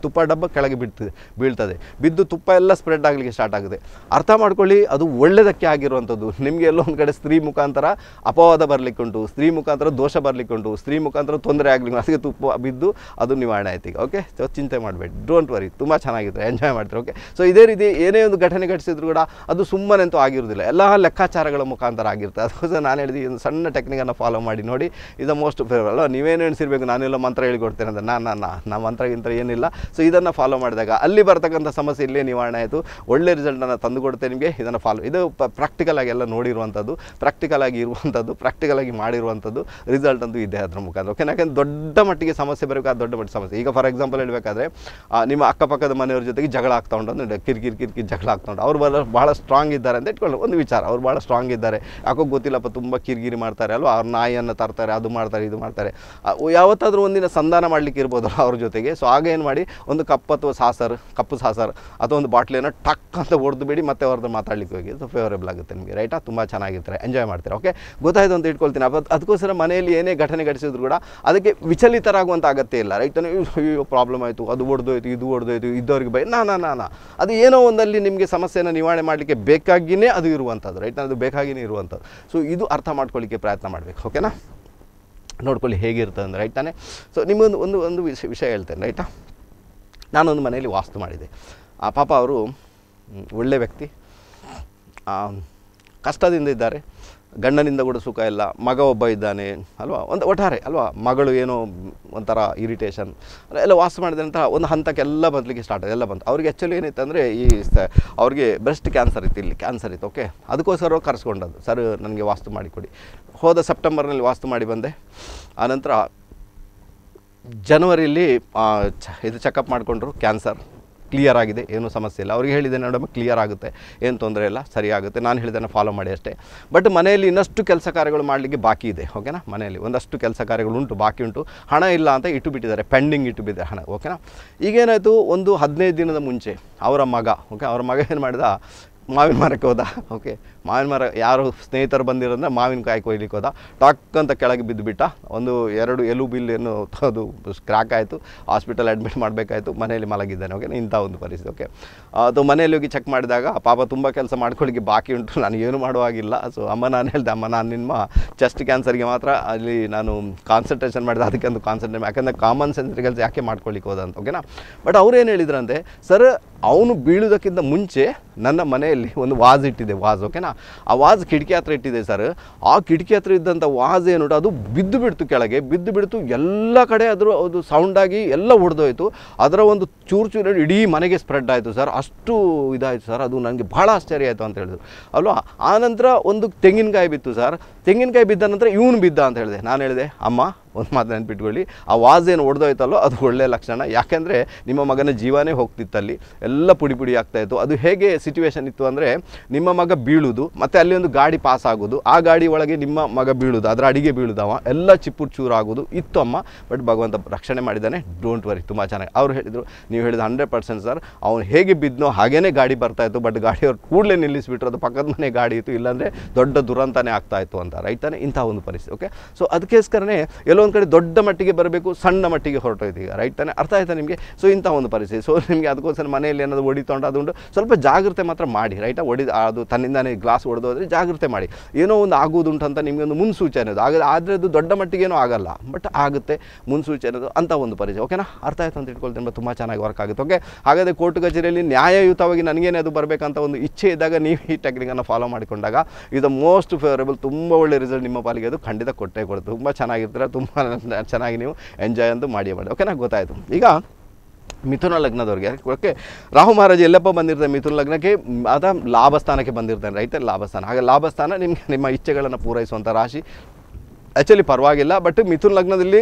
ತುಪ್ಪ ಡಬ್ಬ ಕೆಳಗೆ ಬಿಡ್ತದೆ ಬೀಳ್ತದೆ ಬಿದ್ದು ತುಪ್ಪ ಎಲ್ಲ ಸ್ಪ್ರೆಡ್ ಆಗಲಿಕ್ಕೆ ಸ್ಟಾರ್ಟ್ ಆಗುತ್ತೆ ಅರ್ಥ ಮಾಡ್ಕೊಳ್ಳಿ ಅದು ಒಳ್ಳೆಯದಕ್ಕೆ ಆಗಿರುವಂಥದ್ದು ನಿಮಗೆ ಎಲ್ಲೋ ಒಂದು ಕಡೆ ಸ್ತ್ರೀ ಮುಖಾಂತರ ಅಪವಾದ ಉಂಟು ಸ್ತ್ರೀ ಮುಖಾಂತರ ದೋಷ ಬರಲಿಕ್ಕುಂಟು ಸ್ತ್ರೀ ಮುಖಾಂತರ ತೊಂದರೆ ಆಗಲಿಕ್ಕೆ ಅದಕ್ಕೆ ತುಪ್ಪ ಬಿದ್ದು ಅದು ನಿವಾರಣೆ ಆಯ್ತು ಓಕೆ ಓಕೆ ಚಿಂತೆ ಮಾಡಬೇಡಿ ಡೋಂಟ್ ವರಿ ತುಂಬ ಚೆನ್ನಾಗಿದೆ ಎಂಜಾಯ್ ಮಾಡ್ತಾರೆ ಓಕೆ ಸೊ ಇದೇ ರೀತಿ ಏನೇ ಒಂದು ಘಟಿಸಿದ್ರು ಕೂಡ ಅದು ಸುಮ್ಮನೆ ಅಂತೂ ಆಗಿರೋದಿಲ್ಲ ಎಲ್ಲ ಲೆಕ್ಕಾಚಾರಗಳ ಮುಖಾಂತರ ಆಗಿರುತ್ತೆ ಅದಕ್ಕೋಸ್ಕರ ನಾನು ಹೇಳಿದೆ ಒಂದು ಸಣ್ಣ ಟೆಕ್ನಿಕನ್ನು ಫಾಲೋ ಮಾಡಿ ನೋಡಿ ಇದು ಮೋಸ್ಟ್ ಫೇವರ್ ಅಲ್ವಾ ನೀವೇನು ಎಣಿಸಿರ್ಬೇಕು ನಾನೆಲ್ಲ ಮಂತ್ರ ಹೇಳಿಕೊಡ್ತೇನೆ ಅಂತ ನಾನು ನಾನು ನಾ ಮಂತ್ರಗಿಂತ ಏನಿಲ್ಲ ಸೊ ಇದನ್ನು ಫಾಲೋ ಮಾಡಿದಾಗ ಅಲ್ಲಿ ಬರ್ತಕ್ಕಂಥ ಸಮಸ್ಯೆ ಇಲ್ಲೇ ನಿವಾರಣೆ ಆಯಿತು ಒಳ್ಳೆ ರಿಸಲ್ಟನ್ನು ತಂದುಕೊಡ್ತೇನೆ ನಿಮಗೆ ಇದನ್ನು ಫಾಲೋ ಇದು ಪ್ರಾಕ್ಟಿಕಲ್ ಆಗಿ ಎಲ್ಲ ನೋಡಿರುವಂಥದ್ದು ಪ್ರಾಕ್ಟಿಕಲ್ ಆಗಿ ಇರುವಂಥದ್ದು ಪ್ರಾಕ್ಟಿಕಲ್ ಆಗಿ ಮಾಡಿರುವಂಥದ್ದು ರಿಸಲ್ಟ್ ಅಂತೂ ಇದೆ ಅದರ ಮುಖಾಂತರ ಓಕೆ ಯಾಕಂದ್ರೆ ದೊಡ್ಡ ಮಟ್ಟಿಗೆ ಸಮಸ್ಯೆ ಆ ದೊಡ್ಡ ಮಟ್ಟ ಸಮಸ್ಯೆ ಈಗ ಫಾರ್ ಎಕ್ಸಾಂಪಲ್ ಹೇಳಬೇಕಾದ್ರೆ ನಿಮ್ಮ ಅಕ್ಕಪಕ್ಕದ ಮನೆಯವ್ರ ಜೊತೆಗೆ ಜಗಳ ಆಗ್ತಾ ಉಂಟು ಅಂದರೆ ಕಿರಿಕಿರಿ ಕಿರಿಕಿರಿ ಜಗಳ ಸಾಕು ಅವ್ರು ಬಹಳ ಭಾಳ ಸ್ಟ್ರಾಂಗ್ ಇದ್ದಾರೆ ಅಂತ ಇಟ್ಕೊಂಡ್ರೆ ಒಂದು ವಿಚಾರ ಅವ್ರು ಭಾಳ ಸ್ಟ್ರಾಂಗ್ ಇದ್ದಾರೆ ಯಾಕೋ ಗೊತ್ತಿಲ್ಲಪ್ಪ ತುಂಬ ಕಿರಿಗಿರಿ ಮಾಡ್ತಾರೆ ಅಲ್ವಾ ಅವ್ರ ನಾಯಿಯನ್ನು ತರ್ತಾರೆ ಅದು ಮಾಡ್ತಾರೆ ಇದು ಮಾಡ್ತಾರೆ ಯಾವತ್ತಾದರೂ ಒಂದಿನ ಸಂಧಾನ ಮಾಡಲಿಕ್ಕೆ ಇರ್ಬೋದು ಅವ್ರ ಜೊತೆಗೆ ಸೊ ಆಗ ಏನು ಮಾಡಿ ಒಂದು ಕಪ್ ಅಥವಾ ಸಾಸರ್ ಕಪ್ಪು ಸಾಸರ್ ಅಥವಾ ಒಂದು ಬಾಟ್ಲಿಯನ್ನು ಟಕ್ ಅಂತ ಹೊಡೆದು ಬಿಡಿ ಮತ್ತೆ ಅವ್ರದ್ದು ಮಾತಾಡಲಿಕ್ಕೆ ಹೋಗಿ ಸೊ ಫೇವರೇಬಲ್ ಆಗುತ್ತೆ ನಿಮಗೆ ರೈಟಾ ತುಂಬ ಚೆನ್ನಾಗಿರ್ತಾರೆ ಎಂಜಾಯ್ ಮಾಡ್ತಾರೆ ಓಕೆ ಗೊತ್ತಾಯ್ತು ಅಂತ ಇಟ್ಕೊಳ್ತೀನಿ ಅದಕ್ಕೋಸ್ಕರ ಮನೆಯಲ್ಲಿ ಏನೇ ಘಟನೆ ಘಟಿಸಿದ್ರು ಕೂಡ ಅದಕ್ಕೆ ವಿಚಲಿತರಾಗುವಂಥ ಅಗತ್ಯ ಇಲ್ಲ ಅಯ್ಯೋ ಪ್ರಾಬ್ಲಮ್ ಆಯಿತು ಅದು ಹೊಡೆದೋಯ್ತು ಇದು ಹೊಡೆದೋಯ್ತು ಇದ್ದವ್ರಿಗೆ ಬೈ ನಾ ನಾ ನಾ ಅದು ಏನೋ ಒಂದಲ್ಲಿ ನಿಮಗೆ ಸಮಸ್ಯೆಯನ್ನು ನಿವಾರಣೆ ಮಾಡಲಿಕ್ಕೆ ಬೇಕಾಗಿಯೇ ಅದು ಇರುವಂಥದ್ದು ರೈಟ್ ಅದು ಬೇಕಾಗಿಯೇ ಇರುವಂಥದ್ದು ಸೊ ಇದು ಅರ್ಥ ಮಾಡ್ಕೊಳ್ಳಿಕ್ಕೆ ಪ್ರಯತ್ನ ಮಾಡಬೇಕು ಓಕೆನಾ ನೋಡ್ಕೊಳ್ಳಿ ಹೇಗಿರ್ತದೆ ಅಂದ್ರೆ ರೈಟ್ ತಾನೆ ಸೊ ನಿಮ್ಮೊಂದು ಒಂದು ಒಂದು ವಿಷಯ ವಿಷಯ ಹೇಳ್ತೇನೆ ರೈಟಾ ನಾನೊಂದು ಮನೆಯಲ್ಲಿ ವಾಸ್ತು ಮಾಡಿದೆ ಆ ಪಾಪ ಅವರು ಒಳ್ಳೆ ವ್ಯಕ್ತಿ ಕಷ್ಟದಿಂದ ಇದ್ದಾರೆ ಗಂಡನಿಂದ ಕೂಡ ಸುಖ ಇಲ್ಲ ಮಗ ಒಬ್ಬ ಇದ್ದಾನೆ ಅಲ್ವಾ ಒಂದು ಒಟ್ಟಾರೆ ಅಲ್ವಾ ಮಗಳು ಏನೋ ಒಂಥರ ಇರಿಟೇಷನ್ ಎಲ್ಲ ವಾಸ ನಂತರ ಒಂದು ಹಂತಕ್ಕೆ ಎಲ್ಲ ಬದಲಿಗೆ ಸ್ಟಾರ್ಟ್ ಎಲ್ಲ ಬಂತು ಅವ್ರಿಗೆ ಆ್ಯಕ್ಚುಲಿ ಏನಿತ್ತು ಅಂದರೆ ಈ ಅವ್ರಿಗೆ ಬ್ರೆಸ್ಟ್ ಕ್ಯಾನ್ಸರ್ ಇತ್ತು ಇಲ್ಲಿ ಕ್ಯಾನ್ಸರ್ ಇತ್ತು ಓಕೆ ಅದಕ್ಕೋಸ್ಕರ ಕರೆಸ್ಕೊಂಡದ್ದು ಸರ್ ನನಗೆ ವಾಸ್ತು ಮಾಡಿಕೊಡಿ ಹೋದ ಸೆಪ್ಟೆಂಬರ್ನಲ್ಲಿ ವಾಸ್ತು ಮಾಡಿ ಬಂದೆ ಆನಂತರ ಜನವರಿಯಲ್ಲಿ ಇದು ಚೆಕಪ್ ಮಾಡಿಕೊಂಡ್ರು ಕ್ಯಾನ್ಸರ್ ಕ್ಲಿಯರ್ ಆಗಿದೆ ಏನೂ ಸಮಸ್ಯೆ ಇಲ್ಲ ಅವ್ರಿಗೆ ಹೇಳಿದೆ ಮೇಡಮ್ ಕ್ಲಿಯರ್ ಆಗುತ್ತೆ ಏನು ತೊಂದರೆ ಇಲ್ಲ ಸರಿಯಾಗುತ್ತೆ ನಾನು ಹೇಳಿದ್ದನ್ನು ಫಾಲೋ ಮಾಡಿ ಅಷ್ಟೇ ಬಟ್ ಮನೆಯಲ್ಲಿ ಇನ್ನಷ್ಟು ಕೆಲಸ ಕಾರ್ಯಗಳು ಮಾಡಲಿಕ್ಕೆ ಬಾಕಿ ಇದೆ ಓಕೆನಾ ಮನೆಯಲ್ಲಿ ಒಂದಷ್ಟು ಕೆಲಸ ಕಾರ್ಯಗಳು ಉಂಟು ಬಾಕಿ ಉಂಟು ಹಣ ಇಲ್ಲ ಅಂತ ಇಟ್ಟು ಬಿಟ್ಟಿದ್ದಾರೆ ಪೆಂಡಿಂಗ್ ಇಟ್ಟು ಬಿದ್ದಿದೆ ಹಣ ಓಕೆನಾ ಈಗೇನಾಯಿತು ಒಂದು ಹದಿನೈದು ದಿನದ ಮುಂಚೆ ಅವರ ಮಗ ಓಕೆ ಅವರ ಮಗ ಏನು ಮಾಡಿದ ಮಾವಿನ ಮರಕ್ಕೆ ಹೋದ ಓಕೆ ಮಾವಿನ ಮರ ಯಾರು ಸ್ನೇಹಿತರು ಬಂದಿರೋದ್ರೆ ಕಾಯಿ ಕೊಯ್ಲಿಕ್ಕೆ ಹೋದ ಟಾಕ್ ಅಂತ ಕೆಳಗೆ ಬಿದ್ದುಬಿಟ್ಟ ಒಂದು ಎರಡು ಎಲು ಬಿಲ್ ಏನು ಅದು ಕ್ರ್ಯಾಕ್ ಆಯಿತು ಹಾಸ್ಪಿಟಲ್ ಅಡ್ಮಿಟ್ ಮಾಡಬೇಕಾಯ್ತು ಮನೆಯಲ್ಲಿ ಮಲಗಿದ್ದಾನೆ ಓಕೆ ಇಂಥ ಒಂದು ಪರಿಸ್ಥಿತಿ ಓಕೆ ಅದು ಮನೆಯಲ್ಲಿ ಹೋಗಿ ಚೆಕ್ ಮಾಡಿದಾಗ ಪಾಪ ತುಂಬ ಕೆಲಸ ಮಾಡ್ಕೊಳ್ಳಿಕ್ಕೆ ಬಾಕಿ ಉಂಟು ನಾನು ಏನು ಮಾಡುವಾಗಿಲ್ಲ ಸೊ ಅಮ್ಮ ನಾನು ಹೇಳಿದೆ ಅಮ್ಮ ನಾನು ನಿಮ್ಮ ಚೆಸ್ಟ್ ಕ್ಯಾನ್ಸರ್ಗೆ ಮಾತ್ರ ಅಲ್ಲಿ ನಾನು ಕಾನ್ಸಂಟ್ರೇಷನ್ ಮಾಡಿದೆ ಅದಕ್ಕೆ ಒಂದು ಕಾನ್ಸಂಟ್ರೇಷನ್ ಯಾಕಂದರೆ ಕಾಮನ್ ಸೆನ್ಸ್ ಕೆಲಸ ಯಾಕೆ ಮಾಡ್ಕೊಳ್ಳಿಕ್ಕೆ ಅಂತ ಓಕೆನಾ ಬಟ್ ಅವ್ರು ಏನು ಹೇಳಿದ್ರಂತೆ ಸರ್ ಅವನು ಬೀಳೋದಕ್ಕಿಂತ ಮುಂಚೆ ನನ್ನ ಮನೆಯಲ್ಲಿ ಒಂದು ವಾಜ್ ಇಟ್ಟಿದೆ ವಾಜ್ ಓಕೆನಾ ಆ ವಾಜ್ ಕಿಟಕಿ ಹತ್ರ ಇಟ್ಟಿದೆ ಸರ್ ಆ ಕಿಟಕಿ ಹತ್ರ ಇದ್ದಂಥ ವಾಜ್ ಏನು ಅದು ಬಿದ್ದು ಬಿಡ್ತು ಕೆಳಗೆ ಬಿದ್ದು ಬಿಡ್ತು ಎಲ್ಲ ಕಡೆ ಅದರ ಅದು ಸೌಂಡಾಗಿ ಎಲ್ಲ ಹೊಡೆದೋಯ್ತು ಅದರ ಒಂದು ಚೂರು ಚೂರು ಇಡೀ ಮನೆಗೆ ಸ್ಪ್ರೆಡ್ ಆಯಿತು ಸರ್ ಅಷ್ಟು ಇದಾಯಿತು ಸರ್ ಅದು ನನಗೆ ಭಾಳ ಆಶ್ಚರ್ಯ ಆಯಿತು ಅಂತ ಹೇಳಿದ್ರು ಅಲ್ವಾ ಆನಂತರ ಒಂದು ತೆಂಗಿನಕಾಯಿ ಬಿತ್ತು ಸರ್ ತೆಂಗಿನಕಾಯಿ ಬಿದ್ದ ನಂತರ ಇವನು ಬಿದ್ದ ಅಂತ ಹೇಳಿದೆ ನಾನು ಹೇಳಿದೆ ಅಮ್ಮ ಒಂದು ಮಾತು ನೆನ್ಪಿಟ್ಕೊಳ್ಳಿ ಆ ವಾಸ್ ಏನು ಹೊಡೆದೋಯ್ತಲ್ಲೋ ಅದು ಒಳ್ಳೆಯ ಲಕ್ಷಣ ಯಾಕೆಂದರೆ ನಿಮ್ಮ ಮಗನ ಜೀವನೇ ಹೋಗ್ತಿತ್ತಲ್ಲಿ ಎಲ್ಲ ಪುಡಿ ಪುಡಿ ಆಗ್ತಾಯಿತ್ತು ಅದು ಹೇಗೆ ಸಿಚುವೇಶನ್ ಇತ್ತು ಅಂದರೆ ನಿಮ್ಮ ಮಗ ಬೀಳುದು ಮತ್ತು ಅಲ್ಲಿ ಒಂದು ಗಾಡಿ ಪಾಸ್ ಆಗೋದು ಆ ಗಾಡಿ ಒಳಗೆ ನಿಮ್ಮ ಮಗ ಬೀಳುದು ಅದರ ಅಡಿಗೆ ಬೀಳುದವ ಎಲ್ಲ ಚಿಪ್ಪು ಚೂರಾಗೋದು ಇತ್ತು ಅಮ್ಮ ಬಟ್ ಭಗವಂತ ರಕ್ಷಣೆ ಮಾಡಿದ್ದಾನೆ ಡೋಂಟ್ ವರಿ ತುಂಬ ಚೆನ್ನಾಗಿ ಅವ್ರು ಹೇಳಿದರು ನೀವು ಹೇಳಿದ ಹಂಡ್ರೆಡ್ ಪರ್ಸೆಂಟ್ ಸರ್ ಅವನು ಹೇಗೆ ಬಿದ್ದನೋ ಹಾಗೇನೇ ಗಾಡಿ ಬರ್ತಾಯಿತ್ತು ಬಟ್ ಗಾಡಿಯವ್ರು ಕೂಡಲೇ ನಿಲ್ಲಿಸಿಬಿಟ್ರು ಅದು ಪಕ್ಕದ ಮನೆ ಗಾಡಿ ಇತ್ತು ಇಲ್ಲಾಂದರೆ ದೊಡ್ಡ ದುರಂತನೇ ಆಗ್ತಾಯಿತ್ತು ಅಂತ ರೈತಾನೆ ಇಂಥ ಒಂದು ಪರಿಸ್ಥಿತಿ ಓಕೆ ಸೊ ಅದಕ್ಕೋಸ್ಕರನೇ ಎಲ್ಲೋ ಕೆಲವೊಂದು ಕಡೆ ದೊಡ್ಡ ಮಟ್ಟಿಗೆ ಬರಬೇಕು ಸಣ್ಣ ಮಟ್ಟಿಗೆ ಹೊರಟೋಯ್ತು ಈಗ ರೈಟ್ ತಾನೆ ಅರ್ಥ ಆಯ್ತಾ ನಿಮಗೆ ಸೊ ಇಂಥ ಒಂದು ಪರಿಸ್ಥಿತಿ ಸೊ ನಿಮಗೆ ಅದಕ್ಕೋಸ್ಕರ ಮನೆಯಲ್ಲಿ ಏನಾದರೂ ಹೊಡಿತೊಂಡು ಅದು ಉಂಟು ಸ್ವಲ್ಪ ಜಾಗ್ರತೆ ಮಾತ್ರ ಮಾಡಿ ರೈಟಾ ಒಡಿದ ಅದು ತನ್ನಿಂದಾನೇ ಗ್ಲಾಸ್ ಹೊಡೆದೋದ್ರೆ ಜಾಗ್ರತೆ ಮಾಡಿ ಏನೋ ಒಂದು ಆಗೋದುಂಟು ಅಂತ ನಿಮಗೆ ಒಂದು ಮುನ್ಸೂಚನೆ ಅದು ಆಗ ಆದರೆ ಅದು ದೊಡ್ಡ ಮಟ್ಟಿಗೇನೂ ಆಗಲ್ಲ ಬಟ್ ಆಗುತ್ತೆ ಮುನ್ಸೂಚನೆ ಅದು ಅಂತ ಒಂದು ಪರಿಚಯ ಓಕೆನಾ ಅರ್ಥ ಆಯ್ತು ಅಂತ ಇಟ್ಕೊಳ್ತೇನೆ ತುಂಬ ಚೆನ್ನಾಗಿ ವರ್ಕ್ ಆಗುತ್ತೆ ಓಕೆ ಹಾಗಾದರೆ ಕೋರ್ಟ್ ಕಚೇರಿಯಲ್ಲಿ ನ್ಯಾಯಯುತವಾಗಿ ನನಗೇನೇ ಅದು ಬರಬೇಕಂತ ಒಂದು ಇಚ್ಛೆ ಇದ್ದಾಗ ನೀವು ಈ ಟೆಕ್ನಿಕನ್ನು ಫಾಲೋ ಮಾಡಿಕೊಂಡಾಗ ಇದು ಮೋಸ್ಟ್ ಫೇವರೇಬಲ್ ತುಂಬ ಒಳ್ಳೆ ರಿಸಲ್ಟ್ ನಿಮ್ಮ ಪಾಲಿಗೆ ಅದು ಖಂಡಿತ ಕೊಟ್ಟೆ ಕೊಡುತ್ತೆ ತುಂಬ ಚೆನ್ನಾಗಿರ್ತಾರೆ ತುಂಬ ಚೆನ್ನಾಗಿ ನೀವು ಎಂಜಾಯ್ ಅಂತ ಮಾಡಿ ಮಾಡಿ ಓಕೆನಾ ಗೊತ್ತಾಯಿತು ಈಗ ಮಿಥುನ ಲಗ್ನದವ್ರಿಗೆ ಓಕೆ ರಾಹು ಮಹಾರಾಜ್ ಎಲ್ಲಪ್ಪ ಬಂದಿರ್ತಾನೆ ಮಿಥುನ ಲಗ್ನಕ್ಕೆ ಅದ ಲಾಭಸ್ಥಾನಕ್ಕೆ ಬಂದಿರ್ತಾನೆ ರೈತ ಲಾಭಸ್ಥಾನ ಹಾಗೆ ಲಾಭಸ್ಥಾನ ನಿಮಗೆ ನಿಮ್ಮ ಇಚ್ಛೆಗಳನ್ನು ಪೂರೈಸುವಂಥ ರಾಶಿ ಆ್ಯಕ್ಚುಲಿ ಪರವಾಗಿಲ್ಲ ಬಟ್ ಮಿಥುನ್ ಲಗ್ನದಲ್ಲಿ